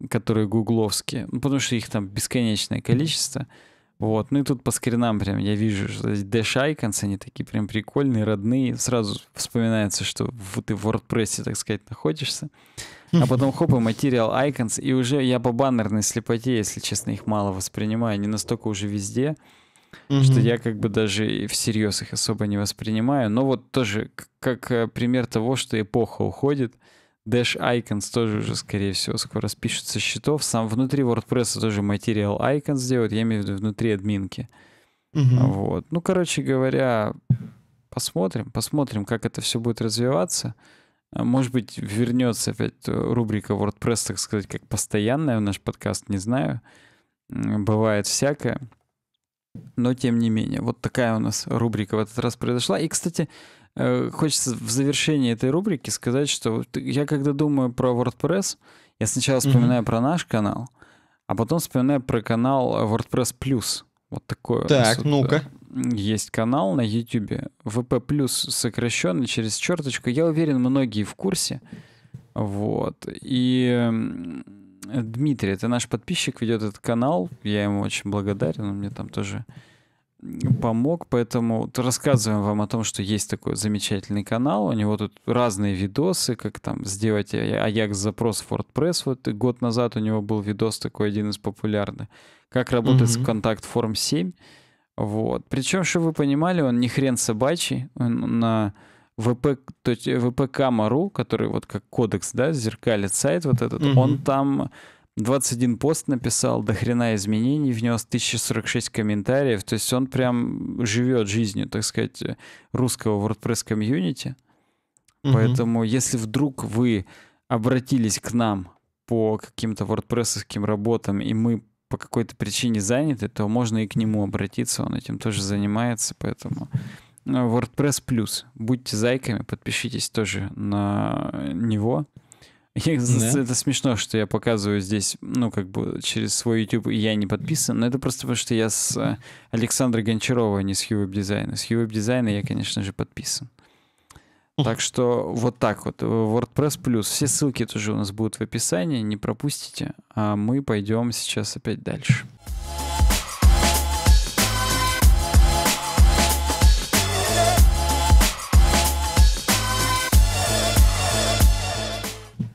которые гугловские, ну, потому что их там бесконечное количество. Mm-hmm вот, ну и тут по скринам прям я вижу, что Dash Icons, они такие прям прикольные, родные. Сразу вспоминается, что ты в WordPress, так сказать, находишься. А потом хоп, и Material Icons, и уже я по баннерной слепоте, если честно, их мало воспринимаю. Они настолько уже везде, mm-hmm. что я как бы даже всерьез их особо не воспринимаю. Но вот тоже как э, пример того, что эпоха уходит — Dash Icons тоже уже, скорее всего, скоро спишется счетов. Сам внутри WordPress тоже Material Icons делают, я имею в виду внутри админки. Угу. Вот. Ну, короче говоря, посмотрим, посмотрим, как это все будет развиваться. А, может быть, вернется опять рубрика WordPress, так сказать, как постоянная в наш подкаст, не знаю. Бывает всякое. Но тем не менее, вот такая у нас рубрика в этот раз произошла. И, кстати, Э, хочется в завершении этой рубрики сказать, что я когда думаю про WordPress, я сначала вспоминаю mm-hmm. про наш канал, а потом вспоминаю про канал э, WordPress Plus. Вот такой. Так, вот ну-ка. Э, есть канал на YouTube. VP Plus сокращенно через черточку. Я уверен, многие в курсе. Вот. И эм, Дмитрий, это наш подписчик, ведет этот канал. Я ему очень благодарен. Он мне там тоже помог, поэтому рассказываем вам о том, что есть такой замечательный канал, у него тут разные видосы, как там сделать а, Ajax запрос в WordPress, вот год назад у него был видос такой один из популярных, как работать угу. с контакт форм 7, вот, причем, чтобы вы понимали, он не хрен собачий, он на ВП, то есть ВПК.мару, который вот как кодекс, да, зеркалит сайт вот этот, угу. он там 21 пост написал, до хрена изменений внес, 1046 комментариев. То есть он прям живет жизнью, так сказать, русского WordPress комьюнити. Угу. Поэтому, если вдруг вы обратились к нам по каким-то wordpress работам, и мы по какой-то причине заняты, то можно и к нему обратиться, он этим тоже занимается, поэтому э, WordPress Plus. Будьте зайками, подпишитесь тоже на него. Я, да. Это смешно, что я показываю здесь, ну, как бы через свой YouTube, и я не подписан, но это просто потому, что я с э, Александрой Гончаровой, а не с Хьювеб Дизайна. С Хьювеб Дизайна я, конечно же, подписан. Так что вот так вот. WordPress плюс. Все ссылки тоже у нас будут в описании, не пропустите. А мы пойдем сейчас опять дальше.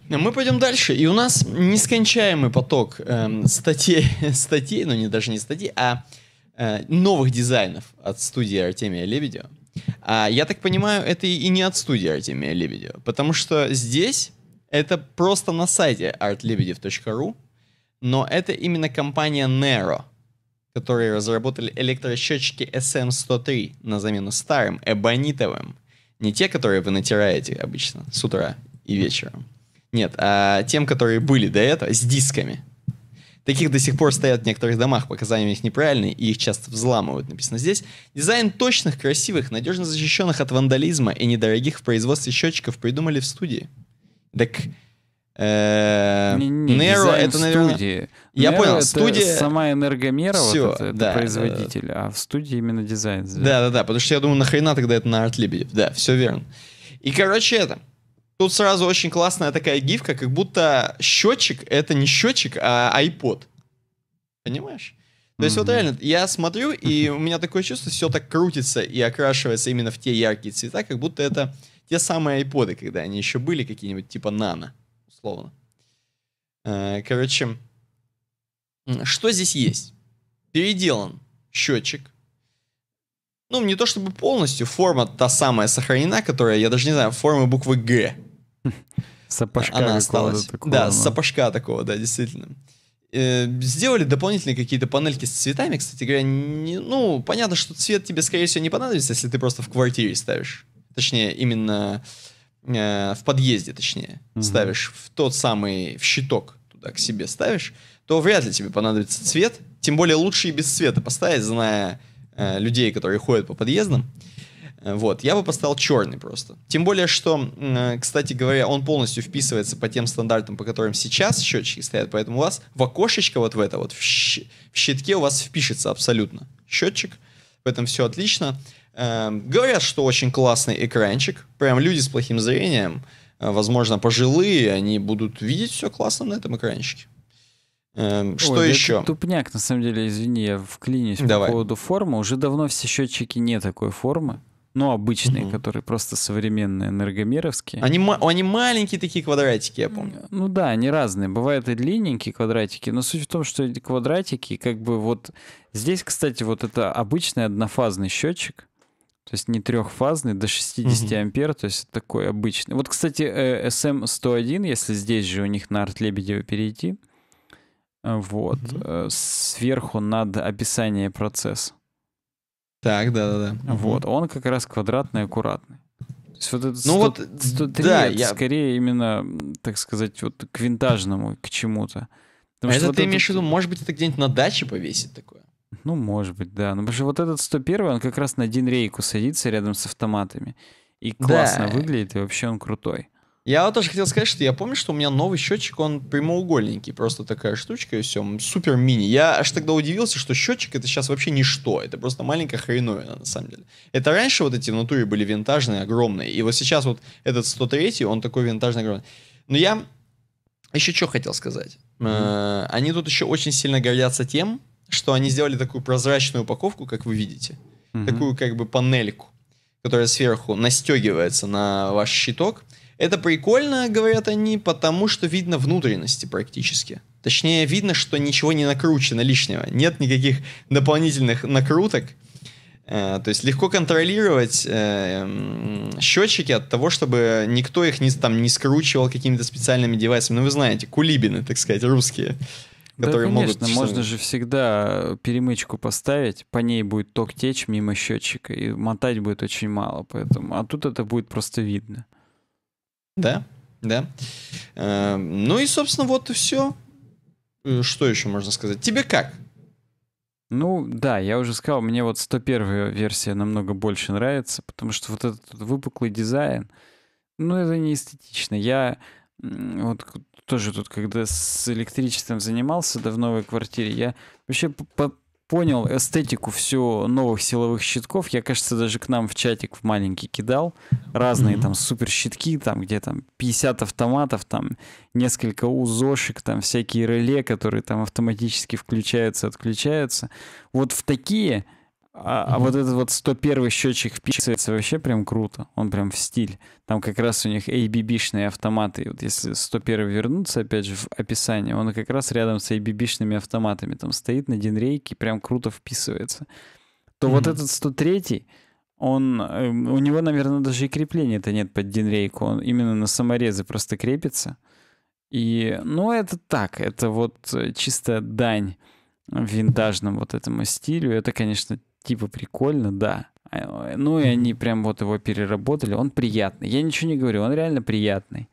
Э, мы пойдем дальше, и у нас нескончаемый поток э, статей, (laughs) статей, ну не даже не статей, а э, новых дизайнов от студии Артемия Лебедева. А, я так понимаю, это и не от студии Артемия Лебедева, потому что здесь это просто на сайте artlebedev.ru, но это именно компания Nero, которые разработали электросчетчики SM103 на замену старым, эбонитовым. Не те, которые вы натираете обычно с утра и вечером. Нет, а тем, которые были до этого, с дисками. Таких до сих пор стоят в некоторых домах, показания у них неправильные, и их часто взламывают, написано здесь. Дизайн точных, красивых, надежно защищенных от вандализма и недорогих в производстве счетчиков придумали в студии. Так э, Неро это, наверное... Студии. Я Nero понял, это студия... сама энергомера, Все, вот это, это производитель, да, а в студии именно дизайн. Да-да-да, потому что я думаю, нахрена тогда это на арт Да, все верно. И, короче, это... Тут сразу очень классная такая гифка, как будто счетчик это не счетчик, а iPod. Понимаешь? То есть mm-hmm. вот реально, я смотрю, и у меня такое чувство, все так крутится и окрашивается именно в те яркие цвета, как будто это те самые айподы, когда они еще были какие-нибудь типа нано, условно. Э, короче, что здесь есть? Переделан счетчик. Ну, не то чтобы полностью, форма та самая сохранена, которая, я даже не знаю, формы буквы «Г». (laughs) Сапожка Она осталась. Такого, да, да, сапожка такого, да, действительно. Э, сделали дополнительные какие-то панельки с цветами, кстати говоря, не, ну, понятно, что цвет тебе, скорее всего, не понадобится, если ты просто в квартире ставишь. Точнее, именно э, в подъезде, точнее, угу. ставишь в тот самый, в щиток туда к себе ставишь, то вряд ли тебе понадобится цвет. Тем более лучше и без цвета поставить, зная э, людей, которые ходят по подъездам. Угу. Вот, я бы поставил черный просто. Тем более, что, э, кстати говоря, он полностью вписывается по тем стандартам, по которым сейчас счетчики стоят, поэтому у вас в окошечко вот в это вот, в, щитке у вас впишется абсолютно счетчик, Поэтому все отлично. Эм, говорят, что очень классный экранчик, прям люди с плохим зрением, э, возможно, пожилые, они будут видеть все классно на этом экранчике. Эм, что Ой, еще? Это тупняк, на самом деле, извини, я вклинюсь Давай. по поводу формы. Уже давно все счетчики не такой формы. Ну, обычные, угу. которые просто современные, энергомеровские. Они, они маленькие такие квадратики, я помню. Ну да, они разные. Бывают и длинненькие квадратики, но суть в том, что эти квадратики, как бы вот... Здесь, кстати, вот это обычный однофазный счетчик, то есть не трехфазный, до 60 угу. ампер, то есть такой обычный. Вот, кстати, SM101, э, эм если здесь же у них на арт Лебедева перейти, э, вот, угу. сверху над описание процесса. Так, да-да-да. Вот, он как раз квадратный, аккуратный. То есть вот этот ну 100, вот, 103 да, это я... скорее именно, так сказать, вот к винтажному, к чему-то. Потому а это вот ты этот... имеешь в виду, может быть, это где-нибудь на даче повесить такое? Ну, может быть, да. Ну, потому что вот этот 101, он как раз на один рейку садится рядом с автоматами. И классно да. выглядит, и вообще он крутой. Я вот тоже хотел сказать, что я помню, что у меня новый счетчик, он прямоугольненький, просто такая штучка, и все, супер мини. Я аж тогда удивился, что счетчик это сейчас вообще ничто, это просто маленькая хреновина, на самом деле. Это раньше вот эти внутри были винтажные, огромные, и вот сейчас вот этот 103, он такой винтажный, огромный. Но я еще что хотел сказать. Mm-hmm. Они тут еще очень сильно гордятся тем, что они сделали такую прозрачную упаковку, как вы видите, mm-hmm. такую как бы панельку, которая сверху настегивается на ваш щиток, это прикольно, говорят они, потому что видно внутренности практически. Точнее, видно, что ничего не накручено лишнего. Нет никаких дополнительных накруток. Э, то есть легко контролировать э, счетчики от того, чтобы никто их не, там, не скручивал какими-то специальными девайсами. Ну, вы знаете, кулибины, так сказать, русские. Которые да, конечно, могут, можно же всегда перемычку поставить, по ней будет ток течь мимо счетчика, и мотать будет очень мало, поэтому... А тут это будет просто видно. Да, да. Э, ну и, собственно, вот и все. Э, что еще можно сказать? Тебе как? Ну да, я уже сказал, мне вот 101 версия намного больше нравится, потому что вот этот выпуклый дизайн, ну это не эстетично. Я вот тоже тут, когда с электричеством занимался, да, в новой квартире, я вообще по понял эстетику все новых силовых щитков. Я, кажется, даже к нам в чатик в маленький кидал. Разные mm-hmm. там супер щитки, там где там 50 автоматов, там несколько УЗОшек, там всякие реле, которые там автоматически включаются, отключаются. Вот в такие а, а вот этот вот 101 счетчик вписывается вообще прям круто. Он прям в стиль. Там как раз у них ABB-шные автоматы. И вот если 101 вернуться, опять же, в описание, он как раз рядом с ABB-шными автоматами там стоит на динрейке, прям круто вписывается. То mm-hmm. вот этот 103 он, эм, у него, наверное, даже и крепления-то нет под динрейку. Он именно на саморезы просто крепится. И, ну, это так. Это вот э, чисто дань винтажном вот этому стилю. Это, конечно, типа прикольно, да. Э, ну и они прям вот его переработали. Он приятный. Я ничего не говорю, он реально приятный.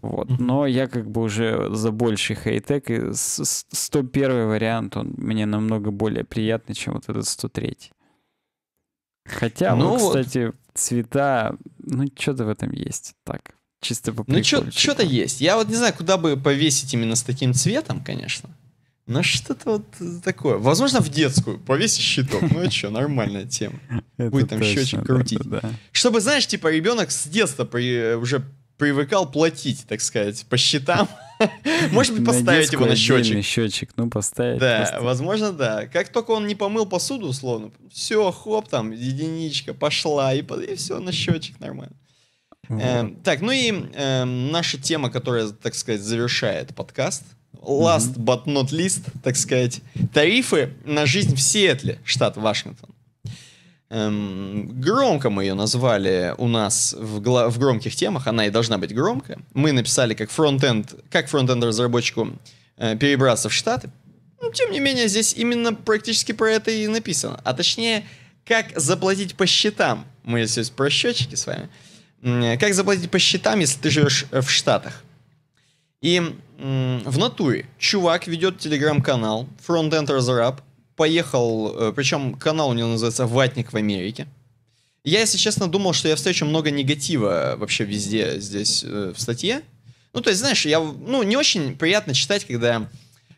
Вот. Но я как бы уже за больший хай-тек. И 101 вариант, он мне намного более приятный, чем вот этот 103. Хотя, ну, вот, кстати, вот. цвета, ну что-то в этом есть. Так, чисто по Ну что-то типа. есть. Я вот не знаю, куда бы повесить именно с таким цветом, конечно. Ну, что-то вот такое. Возможно, в детскую. Повесь щиток. Ну, а что, нормальная тема. (laughs) Будет там счетчик крутить. Чтобы, знаешь, типа, ребенок с детства уже привыкал платить, так сказать, по счетам. (laughs) Может быть, поставить его на счетчик. счетчик, ну, поставить. Да, возможно, да. Как только он не помыл посуду, условно, все, хоп, там, единичка пошла, и, и все, на счетчик нормально. Эм, так, ну и эм, наша тема, которая, так сказать, завершает подкаст — last mm-hmm. but not least, так сказать, тарифы на жизнь в Сиэтле, штат Вашингтон. Эм, громко мы ее назвали у нас в, гла- в громких темах, она и должна быть громко. Мы написали как фронт-энд, как фронт-энд разработчику э, перебраться в Штаты. Но, ну, тем не менее, здесь именно практически про это и написано. А точнее, как заплатить по счетам. Мы здесь про счетчики с вами. Э, как заплатить по счетам, если ты живешь в Штатах? И в натуре чувак ведет телеграм-канал Frontend Razor поехал, э, причем канал у него называется «Ватник в Америке». Я, если честно, думал, что я встречу много негатива э, вообще везде здесь э, в статье. Ну, то есть, знаешь, я, ну, не очень приятно читать, когда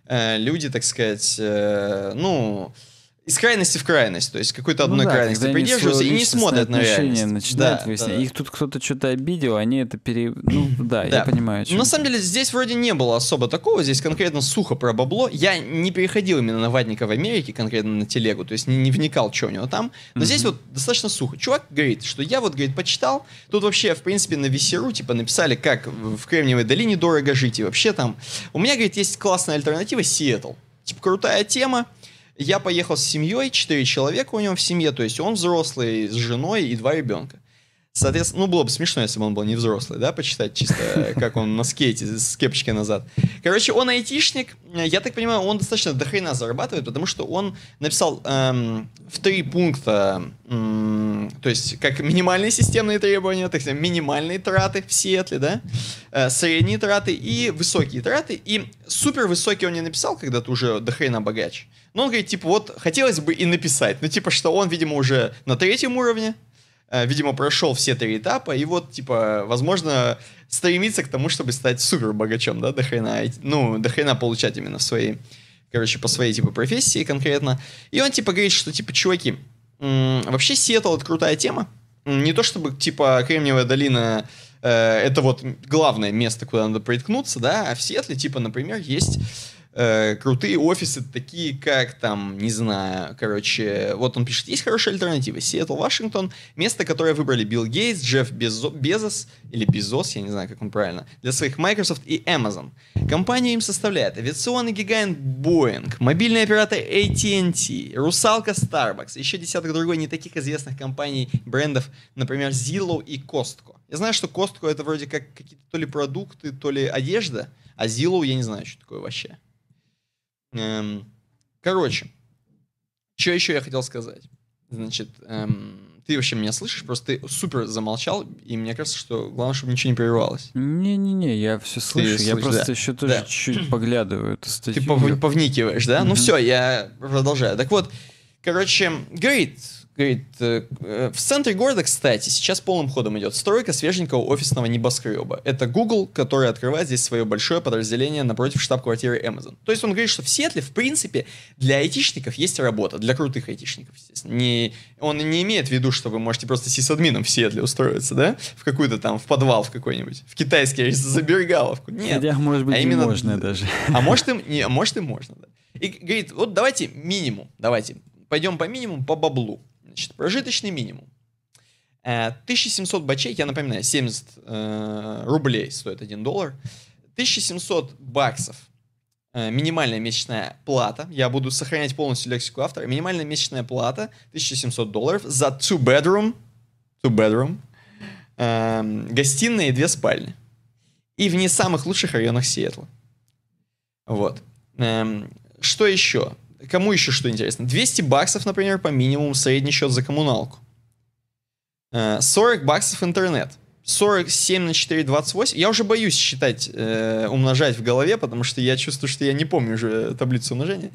э, люди, так сказать, э, ну, э, из крайности в крайность, то есть какой-то ну одной ну, да, крайности придерживаются и не смотрят на реальность. Начинают да, выяснять. Да, да. Их тут кто-то что-то обидел, они это пере... Ну да, (clears throat) да. я понимаю. На самом деле здесь вроде не было особо такого, здесь конкретно сухо про бабло. Я не переходил именно на Вадника в Америке, конкретно на телегу, то есть не, не вникал, что у него там. Но mm-hmm. здесь вот достаточно сухо. Чувак говорит, что я вот, говорит, почитал, тут вообще, в принципе, на Весеру, типа, написали, как в Кремниевой долине дорого жить и вообще там. У меня, говорит, есть классная альтернатива Сиэтл. Типа, крутая тема, я поехал с семьей, четыре человека у него в семье, то есть он взрослый, с женой и два ребенка. Соответственно, ну, было бы смешно, если бы он был не взрослый, да, почитать чисто, э, как он на скейте с кепочкой назад. Короче, он айтишник, я так понимаю, он достаточно дохрена зарабатывает, потому что он написал эм, в три пункта, эм, то есть, как минимальные системные требования, так сказать, минимальные траты в Сиэтле, да, э, средние траты и высокие траты, и супер высокие он не написал, когда ты уже дохрена богач. Но он говорит, типа, вот, хотелось бы и написать, но ну, типа, что он, видимо, уже на третьем уровне, Э, видимо, прошел все три этапа, и вот, типа, возможно, стремится к тому, чтобы стать супер богачом, да, дохрена ну, дохрена получать именно свои короче, по своей, типа, профессии конкретно. И он, типа, говорит, что, типа, чуваки, вообще Сиэтл — это крутая тема, не то чтобы, типа, Кремниевая долина э, — это вот главное место, куда надо приткнуться, да, а в Сиэтле, типа, например, есть э, крутые офисы, такие как там, не знаю, короче, вот он пишет, есть хорошая альтернатива, Сиэтл, Вашингтон, место, которое выбрали Билл Гейтс, Джефф Безо, Безос, или Безос, я не знаю, как он правильно, для своих Microsoft и Amazon. Компанию им составляет авиационный гигант Boeing, мобильный оператор AT&T, русалка Starbucks, еще десяток другой не таких известных компаний, брендов, например, Zillow и Costco. Я знаю, что Costco это вроде как какие-то то ли продукты, то ли одежда, а Zillow я не знаю, что такое вообще. Эм, короче, что еще я хотел сказать? Значит, эм, ты вообще меня слышишь, просто ты супер замолчал, и мне кажется, что главное, чтобы ничего не прерывалось. Не-не-не, я все слышу, ты я слышишь, просто да. еще тоже да. чуть (clears throat) поглядываю эту статью. Ты пов повникиваешь, да? Mm-hmm. Ну все, я продолжаю. Так вот, короче, говорит, Говорит, э, э, в центре города, кстати, сейчас полным ходом идет стройка свеженького офисного небоскреба. Это Google, который открывает здесь свое большое подразделение напротив штаб-квартиры Amazon. То есть он говорит, что в Сиэтле, в принципе, для айтишников есть работа, для крутых айтишников, естественно. Не, он не имеет в виду, что вы можете просто админом в Сиэтле устроиться, да? В какую-то там, в подвал в какой-нибудь, в китайский, забергаловку. Нет. Хотя, может быть, а именно... можно даже. А может, им, не, а может, и можно, да. И говорит, вот давайте минимум, давайте, пойдем по минимуму, по баблу. Значит, прожиточный минимум. 1700 э, бачей, я напоминаю, 70 э, рублей стоит 1 доллар. 1700 баксов э, минимальная месячная плата. Я буду сохранять полностью лексику автора. Минимальная месячная плата 1700 долларов за two bedroom, two bedroom э, гостиная и две спальни. И в не самых лучших районах Сиэтла. Вот. Эм, что еще? Кому еще что интересно? 200 баксов, например, по минимуму средний счет за коммуналку. 40 э, баксов интернет. 47 на 4, 28. Я уже боюсь считать, э, умножать в голове, потому что я чувствую, что я не помню уже э, таблицу умножения.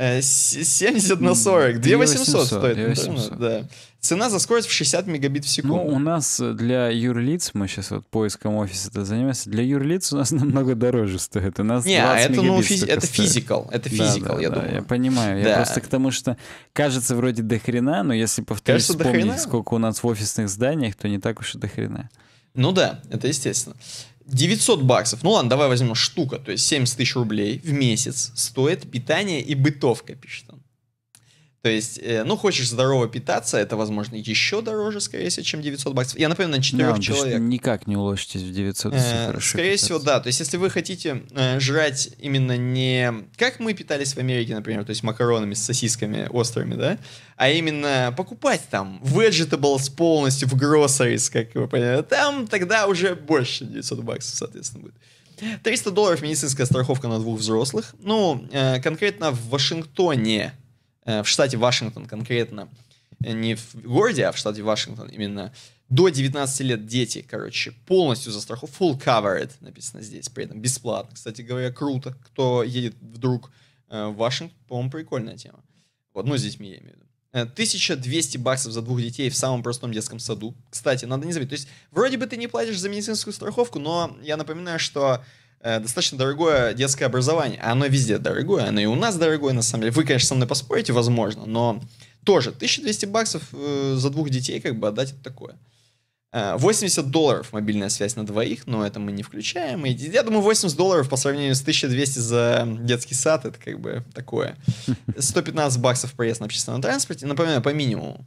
70 э, на 40, 2800 стоит. 2800. Ну, да. Цена за скорость в 60 мегабит в ну, секунду. Ну, у нас э, для юрлиц, мы сейчас вот поиском офиса это занимаемся, для юрлиц у нас (laughs) намного дороже стоит. У нас Не, а это, ну, физ... это физикал, это физикал, да, да, я да, думаю. Я понимаю, да. я просто к тому, что кажется вроде до хрена, но если повторюсь кажется, вспомнить, сколько у нас в офисных зданиях, то не так уж и до хрена. Ну да, это естественно. 900 баксов, ну ладно, давай возьмем штука, то есть 70 тысяч рублей в месяц стоит питание и бытовка, пишет он. То есть, э, ну, хочешь здорово питаться, это, возможно, еще дороже, скорее всего, чем 900 баксов. Я напомню, на 4 да, человек. Никак не уложитесь в 900, э, хорошо Скорее питаться. всего, да. То есть, если вы хотите э, жрать именно не... Как мы питались в Америке, например, то есть макаронами с сосисками острыми, да? А именно покупать там vegetables полностью в groceries, как вы поняли. Там тогда уже больше 900 баксов, соответственно, будет. 300 долларов медицинская страховка на двух взрослых. Ну, э, конкретно в Вашингтоне Э, в штате Вашингтон конкретно, э, не в городе, а в штате Вашингтон именно, до 19 лет дети, короче, полностью застрахованы, full covered написано здесь, при этом бесплатно. Кстати говоря, круто, кто едет вдруг э, в Вашингтон, по-моему, прикольная тема. Вот, ну, с детьми я имею в виду. 1200 баксов за двух детей в самом простом детском саду. Кстати, надо не забыть. То есть, вроде бы ты не платишь за медицинскую страховку, но я напоминаю, что Э, достаточно дорогое детское образование. Оно везде дорогое, оно и у нас дорогое, на самом деле. Вы, конечно, со мной поспорите, возможно, но тоже 1200 баксов э, за двух детей как бы отдать это такое. 80 э, долларов мобильная связь на двоих, но это мы не включаем. И, я думаю, 80 долларов по сравнению с 1200 за детский сад, это как бы такое. 115 (laughs) баксов проезд на общественном транспорте, напоминаю, по минимуму.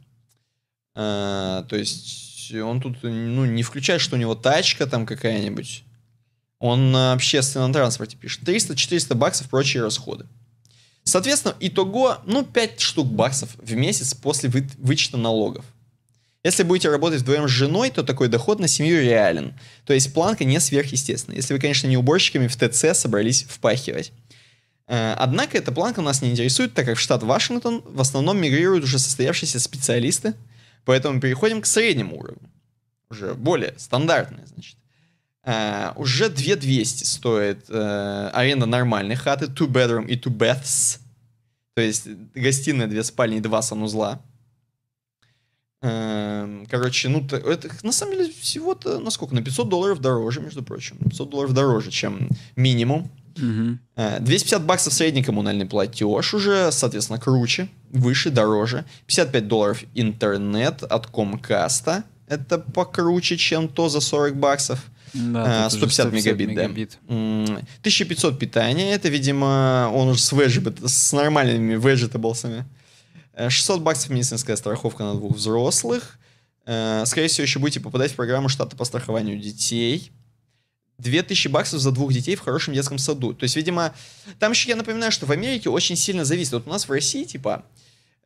А, то есть он тут ну, не включает, что у него тачка там какая-нибудь он на общественном транспорте пишет. 300-400 баксов прочие расходы. Соответственно, итого, ну, 5 штук баксов в месяц после вы, вычета налогов. Если будете работать вдвоем с женой, то такой доход на семью реален. То есть планка не сверхъестественная. Если вы, конечно, не уборщиками в ТЦ собрались впахивать. Э, однако эта планка нас не интересует, так как в штат Вашингтон в основном мигрируют уже состоявшиеся специалисты, поэтому переходим к среднему уровню. Уже более стандартное, значит. Uh, уже 2200 стоит uh, аренда нормальной хаты, two bedroom и two baths. То есть гостиная, две спальни и два санузла. Эм, короче, ну, это на самом деле всего-то, насколько, на 500 долларов дороже, между прочим. 500 долларов дороже, чем минимум. Угу. uh 250 баксов средний коммунальный платеж уже, соответственно, круче, выше, дороже. 55 долларов интернет от Comcast. Это покруче, чем то за 40 баксов. Да, 150, 150 мегабит, мегабит, да. 1500 питания, это, видимо, он уже с, вежебет, с нормальными вегетаблсами. 600 э, баксов медицинская страховка на двух взрослых. Э, скорее всего, еще будете попадать в программу штата по страхованию детей. 2000 баксов за двух детей в хорошем детском саду. То есть, видимо, там еще я напоминаю, что в Америке очень сильно зависит. Вот у нас в России, типа,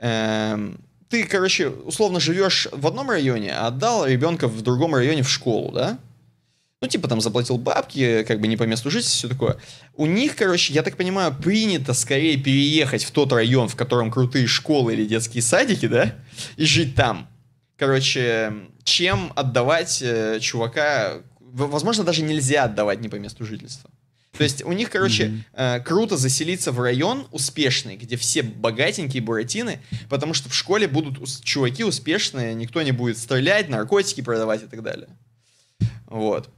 эм, ты, короче, условно живешь в одном районе, а отдал ребенка в другом районе в школу, да? ну, типа там заплатил бабки, как бы не по месту жительства, все такое. У них, короче, я так понимаю, принято скорее переехать в тот район, в котором крутые школы или детские садики, да, и жить там. Короче, чем отдавать э, чувака, возможно, даже нельзя отдавать не по месту жительства. То есть у них, короче, mm-hmm. э, круто заселиться в район успешный, где все богатенькие буратины, потому что в школе будут чуваки успешные, никто не будет стрелять, наркотики продавать и так далее. Вот.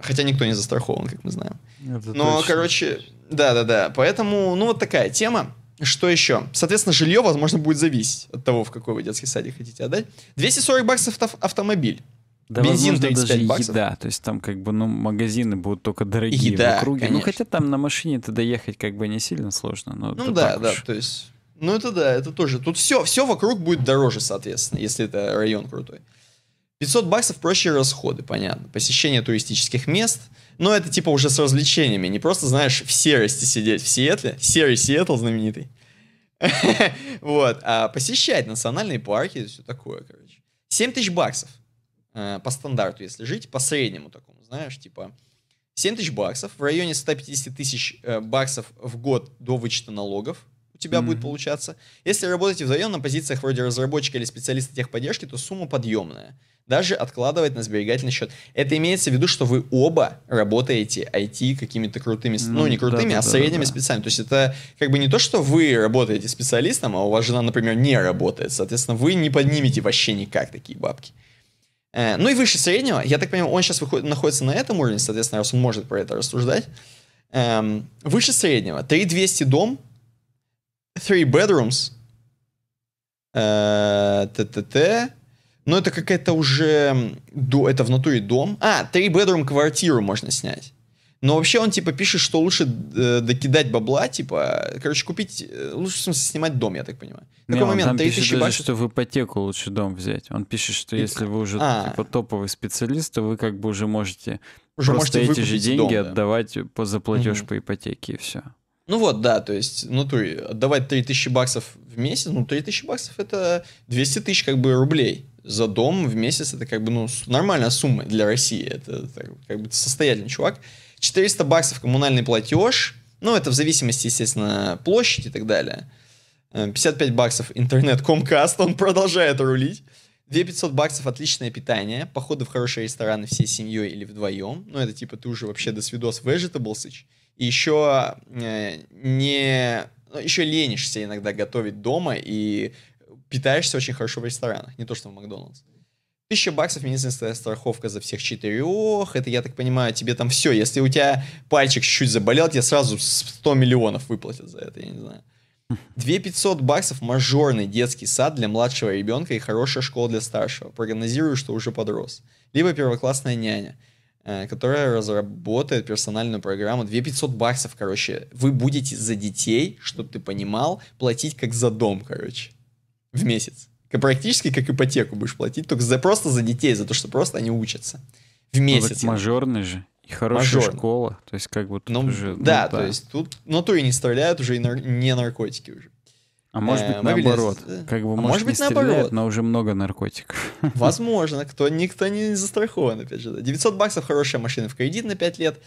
Хотя никто не застрахован, как мы знаем. Это Но, точно. короче, да-да-да. Поэтому, ну, вот такая тема. Что еще? Соответственно, жилье, возможно, будет зависеть от того, в какой вы детский садик хотите отдать. 240 баксов авто автомобиль. Да, Бензин возможно, 35 даже баксов. еда. То есть там как бы ну, магазины будут только дорогие еда, в округе. Ну, конечно. Ну хотя там на машине-то доехать как бы не сильно сложно. Но ну да, да, то есть... Ну это да, это тоже. Тут все, все вокруг будет дороже, соответственно, если это район крутой. 500 баксов проще расходы, понятно. Посещение туристических мест. Но это типа уже с развлечениями. Не просто, знаешь, в серости сидеть в Сиэтле. Серый Сиэтл знаменитый. (laughs) Вот. А посещать национальные парки и все такое, короче. 7 тысяч баксов э, по стандарту, если жить, по среднему такому, знаешь, типа 7 тысяч баксов, в районе 150 тысяч э, баксов в год до вычета налогов у тебя mm-hmm. будет получаться. Если работаете вдвоем на позициях вроде разработчика или специалиста техподдержки, то сумма подъемная даже откладывать на сберегательный счет. Это имеется в виду, что вы оба работаете IT какими-то крутыми, ну, не крутыми, да, а средними да, специалистами. То есть это как бы не то, что вы работаете специалистом, а у вас жена, например, не работает. Соответственно, вы не поднимете вообще никак такие бабки. Э, ну и выше среднего, я так понимаю, он сейчас выходит, находится на этом уровне, соответственно, раз он может про это рассуждать. Эм, выше среднего, 3200 дом, 3 bedrooms, т т т но это какая-то уже... Это в натуре дом. А, 3-bedroom квартиру можно снять. Но вообще он, типа, пишет, что лучше э, докидать бабла, типа, короче, купить, э, лучше, в смысле, снимать дом, я так понимаю. Не, Такой он момент, там 3 пишет даже, что в ипотеку лучше дом взять. Он пишет, что И... если вы уже, а. типа, топовый специалист, то вы как бы уже можете уже просто можете эти же деньги дом, да. отдавать по, за угу. по ипотеке и все. Ну вот, да, то есть, ну, то отдавать 3000 баксов в месяц, ну, 3000 баксов это 200 тысяч, как бы, рублей за дом в месяц, это как бы, ну, нормальная сумма для России, это, это как бы состоятельный чувак. 400 баксов коммунальный платеж, ну, это в зависимости, естественно, площади и так далее. 55 э, баксов интернет Comcast, он продолжает рулить. 2500 баксов отличное питание, походы в хорошие рестораны всей семьей или вдвоем. Ну, это типа ты уже вообще до свидос vegetables. И еще э, не... Ну, еще ленишься иногда готовить дома и питаешься очень хорошо в ресторанах, не то что в Макдональдс. Тысяча баксов медицинская страховка за всех четырех. Это, я так понимаю, тебе там все. Если у тебя пальчик чуть-чуть заболел, тебе сразу 100 миллионов выплатят за это, я не знаю. 2500 баксов мажорный детский сад для младшего ребенка и хорошая школа для старшего. Прогнозирую, что уже подрос. Либо первоклассная няня, э, которая разработает персональную программу. 2500 баксов, короче. Вы будете за детей, чтобы ты понимал, платить как за дом, короче в месяц. Практически как ипотеку будешь платить, только за, просто за детей, за то, что просто они учатся. В ну, месяц. Ну, мажорный же. И хорошая Мажор. школа. То есть, как бы тут ну, уже... Ну, да, ну, да, то есть тут но то и не стреляют уже и нар- не наркотики уже. А может э, быть, э, наоборот. Как бы, а может, может быть, наоборот. Стреляют, но уже много наркотиков. (laughs) Возможно. Кто, никто не застрахован, опять же. 900 баксов хорошая машина в кредит на 5 лет.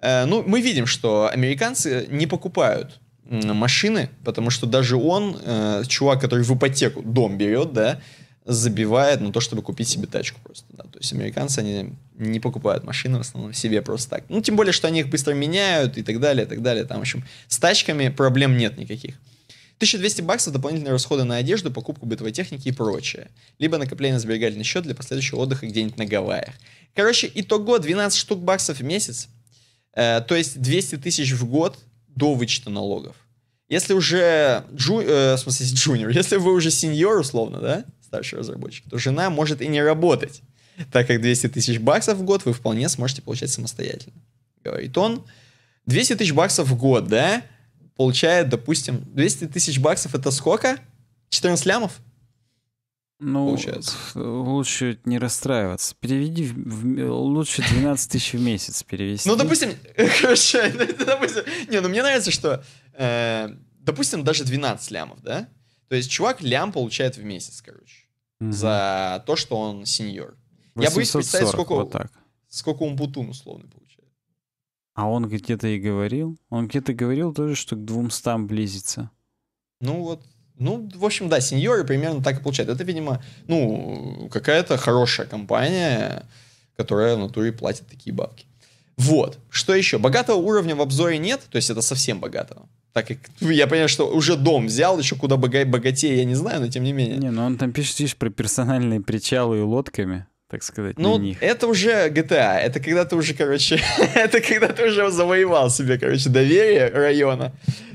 Э, ну, мы видим, что американцы не покупают машины, потому что даже он, э, чувак, который в ипотеку дом берет, да, забивает на то, чтобы купить себе тачку просто. Да. То есть американцы, они не покупают машины в основном себе просто так. Ну, тем более, что они их быстро меняют и так далее, и так далее. Там, в общем, с тачками проблем нет никаких. 1200 баксов дополнительные расходы на одежду, покупку бытовой техники и прочее. Либо накопление на сберегательный счет для последующего отдыха где-нибудь на Гавайях. Короче, итого 12 штук баксов в месяц. Э, то есть 200 тысяч в год – до вычета налогов. Если уже, джу, э, в смысле, (laughs) джуниор, если вы уже сеньор, условно, да, старший разработчик, то жена может и не работать, так как 200 тысяч баксов в год вы вполне сможете получать самостоятельно. Говорит он, 200 тысяч баксов в год, да, получает, допустим, 200 тысяч баксов это сколько? 14 лямов? ну, получается. Лучше не расстраиваться. Переведи в, в, лучше 12 тысяч в месяц перевести. Ну, допустим, (laughs) короче, (laughs) допустим, не, ну мне нравится, что, э, допустим, даже 12 лямов, да? То есть чувак лям получает в месяц, короче, угу. за то, что он сеньор. 840, Я боюсь представить, сколько, вот так. сколько он бутун условно получает. А он где-то и говорил, он где-то говорил тоже, что к 200 близится. Ну вот, ну, в общем, да, сеньоры примерно так и получают. Это, видимо, ну, какая-то хорошая компания, которая в натуре платит такие бабки. Вот. Что еще? Богатого уровня в обзоре нет, то есть это совсем богатого. Так как ну, я понимаю, что уже дом взял, еще куда богатее, я не знаю, но тем не менее. Не, ну он там пишет, видишь, про персональные причалы и лодками так сказать, ну, на них. это уже GTA, это когда ты уже, короче, (laughs) это когда ты уже завоевал себе, короче, доверие района,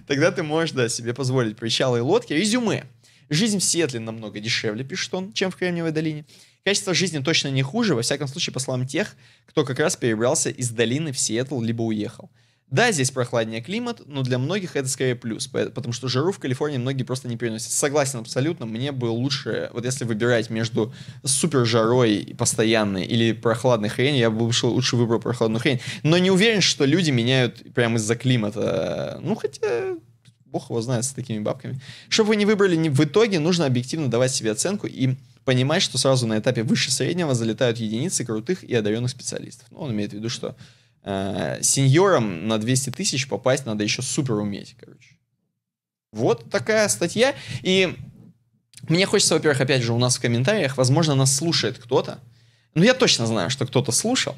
тогда ты можешь, да, себе позволить причалы и лодки. Резюме. Жизнь в Сиэтле намного дешевле, пишет он, чем в Кремниевой долине. Качество жизни точно не хуже, во всяком случае, по словам тех, кто как раз перебрался из долины в Сиэтл, либо уехал. Да, здесь прохладнее климат, но для многих это скорее плюс, потому что жару в Калифорнии многие просто не переносят. Согласен абсолютно, мне бы лучше, вот если выбирать между супер жарой постоянной или прохладной хренью, я бы лучше, лучше выбрал прохладную хрень. Но не уверен, что люди меняют прямо из-за климата. Ну, хотя бог его знает с такими бабками. Чтобы вы не выбрали не в итоге, нужно объективно давать себе оценку и понимать, что сразу на этапе выше среднего залетают единицы крутых и одаренных специалистов. Ну, он имеет в виду, что э, сеньором на 200 тысяч попасть надо еще супер уметь, короче. Вот такая статья. И мне хочется, во-первых, опять же, у нас в комментариях, возможно, нас слушает кто-то. Ну, я точно знаю, что кто-то слушал.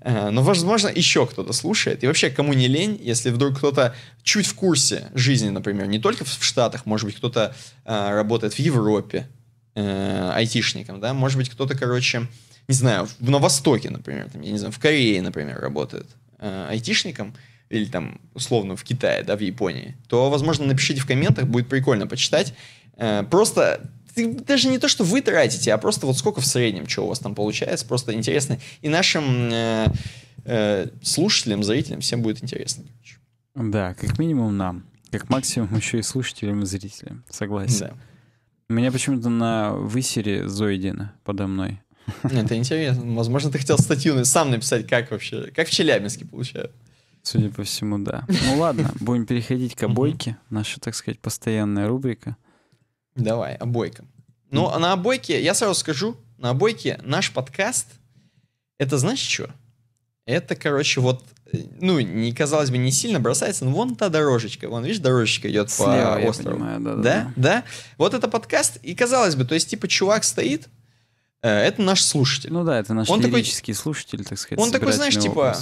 Э, но, возможно, еще кто-то слушает. И вообще, кому не лень, если вдруг кто-то чуть в курсе жизни, например, не только в Штатах, может быть, кто-то э, работает в Европе э, айтишником, да, может быть, кто-то, короче, э, не знаю, на Востоке, например, там, я не знаю, в Корее, например, работает э, айтишником, или там, условно, в Китае, да, в Японии, то, возможно, напишите в комментах, будет прикольно почитать. Э, просто даже не то, что вы тратите, а просто вот сколько в среднем, что у вас там получается, просто интересно. И нашим э, э, слушателям, зрителям всем будет интересно. Да, как минимум нам. Как максимум еще и слушателям и зрителям. Согласен. Да. У меня почему-то на высере Зоидина подо мной. Это интересно. Возможно, ты хотел статью сам написать, как вообще, как в Челябинске получают. Судя по всему, да. Ну ладно, будем переходить к обойке. Наша, так сказать, постоянная рубрика. Давай, обойка. Ну, а на обойке, я сразу скажу, на обойке наш подкаст, это знаешь что? Это, короче, вот, э, ну, не казалось бы, не сильно бросается, но вон та дорожечка, вон, видишь, дорожечка идет Слева, по острову. Я понимаю, да, да, да, да. Вот это подкаст, и казалось бы, то есть, типа, чувак стоит, Э, это наш слушатель. Ну да, это наш он лирический такой, слушатель, так сказать. Он такой, знаешь, типа,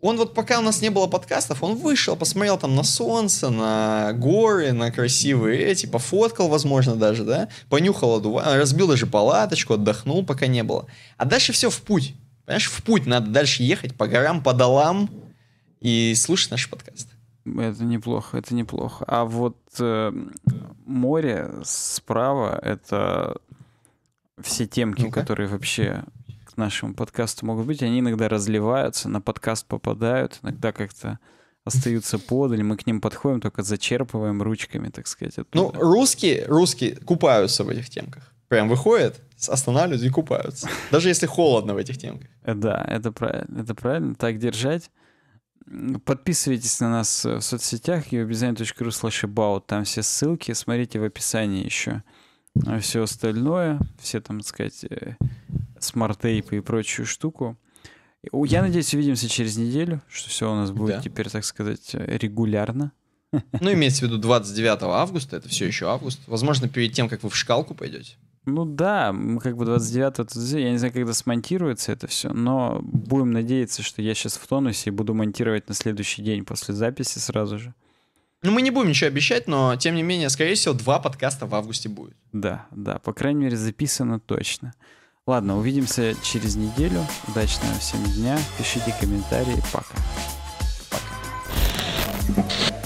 он вот пока у нас не было подкастов, он вышел, посмотрел там на солнце, на горы, на красивые эти, типа, пофоткал, возможно, даже, да, понюхал, одув... А, разбил даже палаточку, отдохнул, пока не было. А дальше все в путь. Понимаешь, в путь надо дальше ехать по горам, по долам и слушать наш подкаст. Это неплохо, это неплохо. А вот э, море справа это все темки, ну которые вообще к нашему подкасту могут быть, они иногда разливаются, на подкаст попадают, иногда как-то остаются подаль, мы к ним подходим, только зачерпываем ручками, так сказать. Оттуда. Ну, русские, русские купаются в этих темках. Прям выходят, останавливаются и купаются. Даже если холодно в этих темках. Э, да, это правильно, это правильно, так держать. Подписывайтесь на нас э, в соцсетях uobdesign.ru slash about, там все ссылки, смотрите в описании еще а все остальное, все там, так сказать, э, смарт-тейпы и прочую штуку. Я надеюсь, увидимся через неделю, что все у нас будет да. теперь, так сказать, э, регулярно. Ну, имеется в виду 29 августа, это все еще август. Возможно, перед тем, как вы в шкалку пойдете. Ну да, мы как бы 29-го, я не знаю, когда смонтируется это все, но будем надеяться, что я сейчас в тонусе и буду монтировать на следующий день после записи сразу же. Ну, мы не будем ничего обещать, но, тем не менее, скорее всего, два подкаста в августе будет. Да, да, по крайней мере, записано точно. Ладно, увидимся через неделю. Удачного всем дня. Пишите комментарии. Пока. Пока.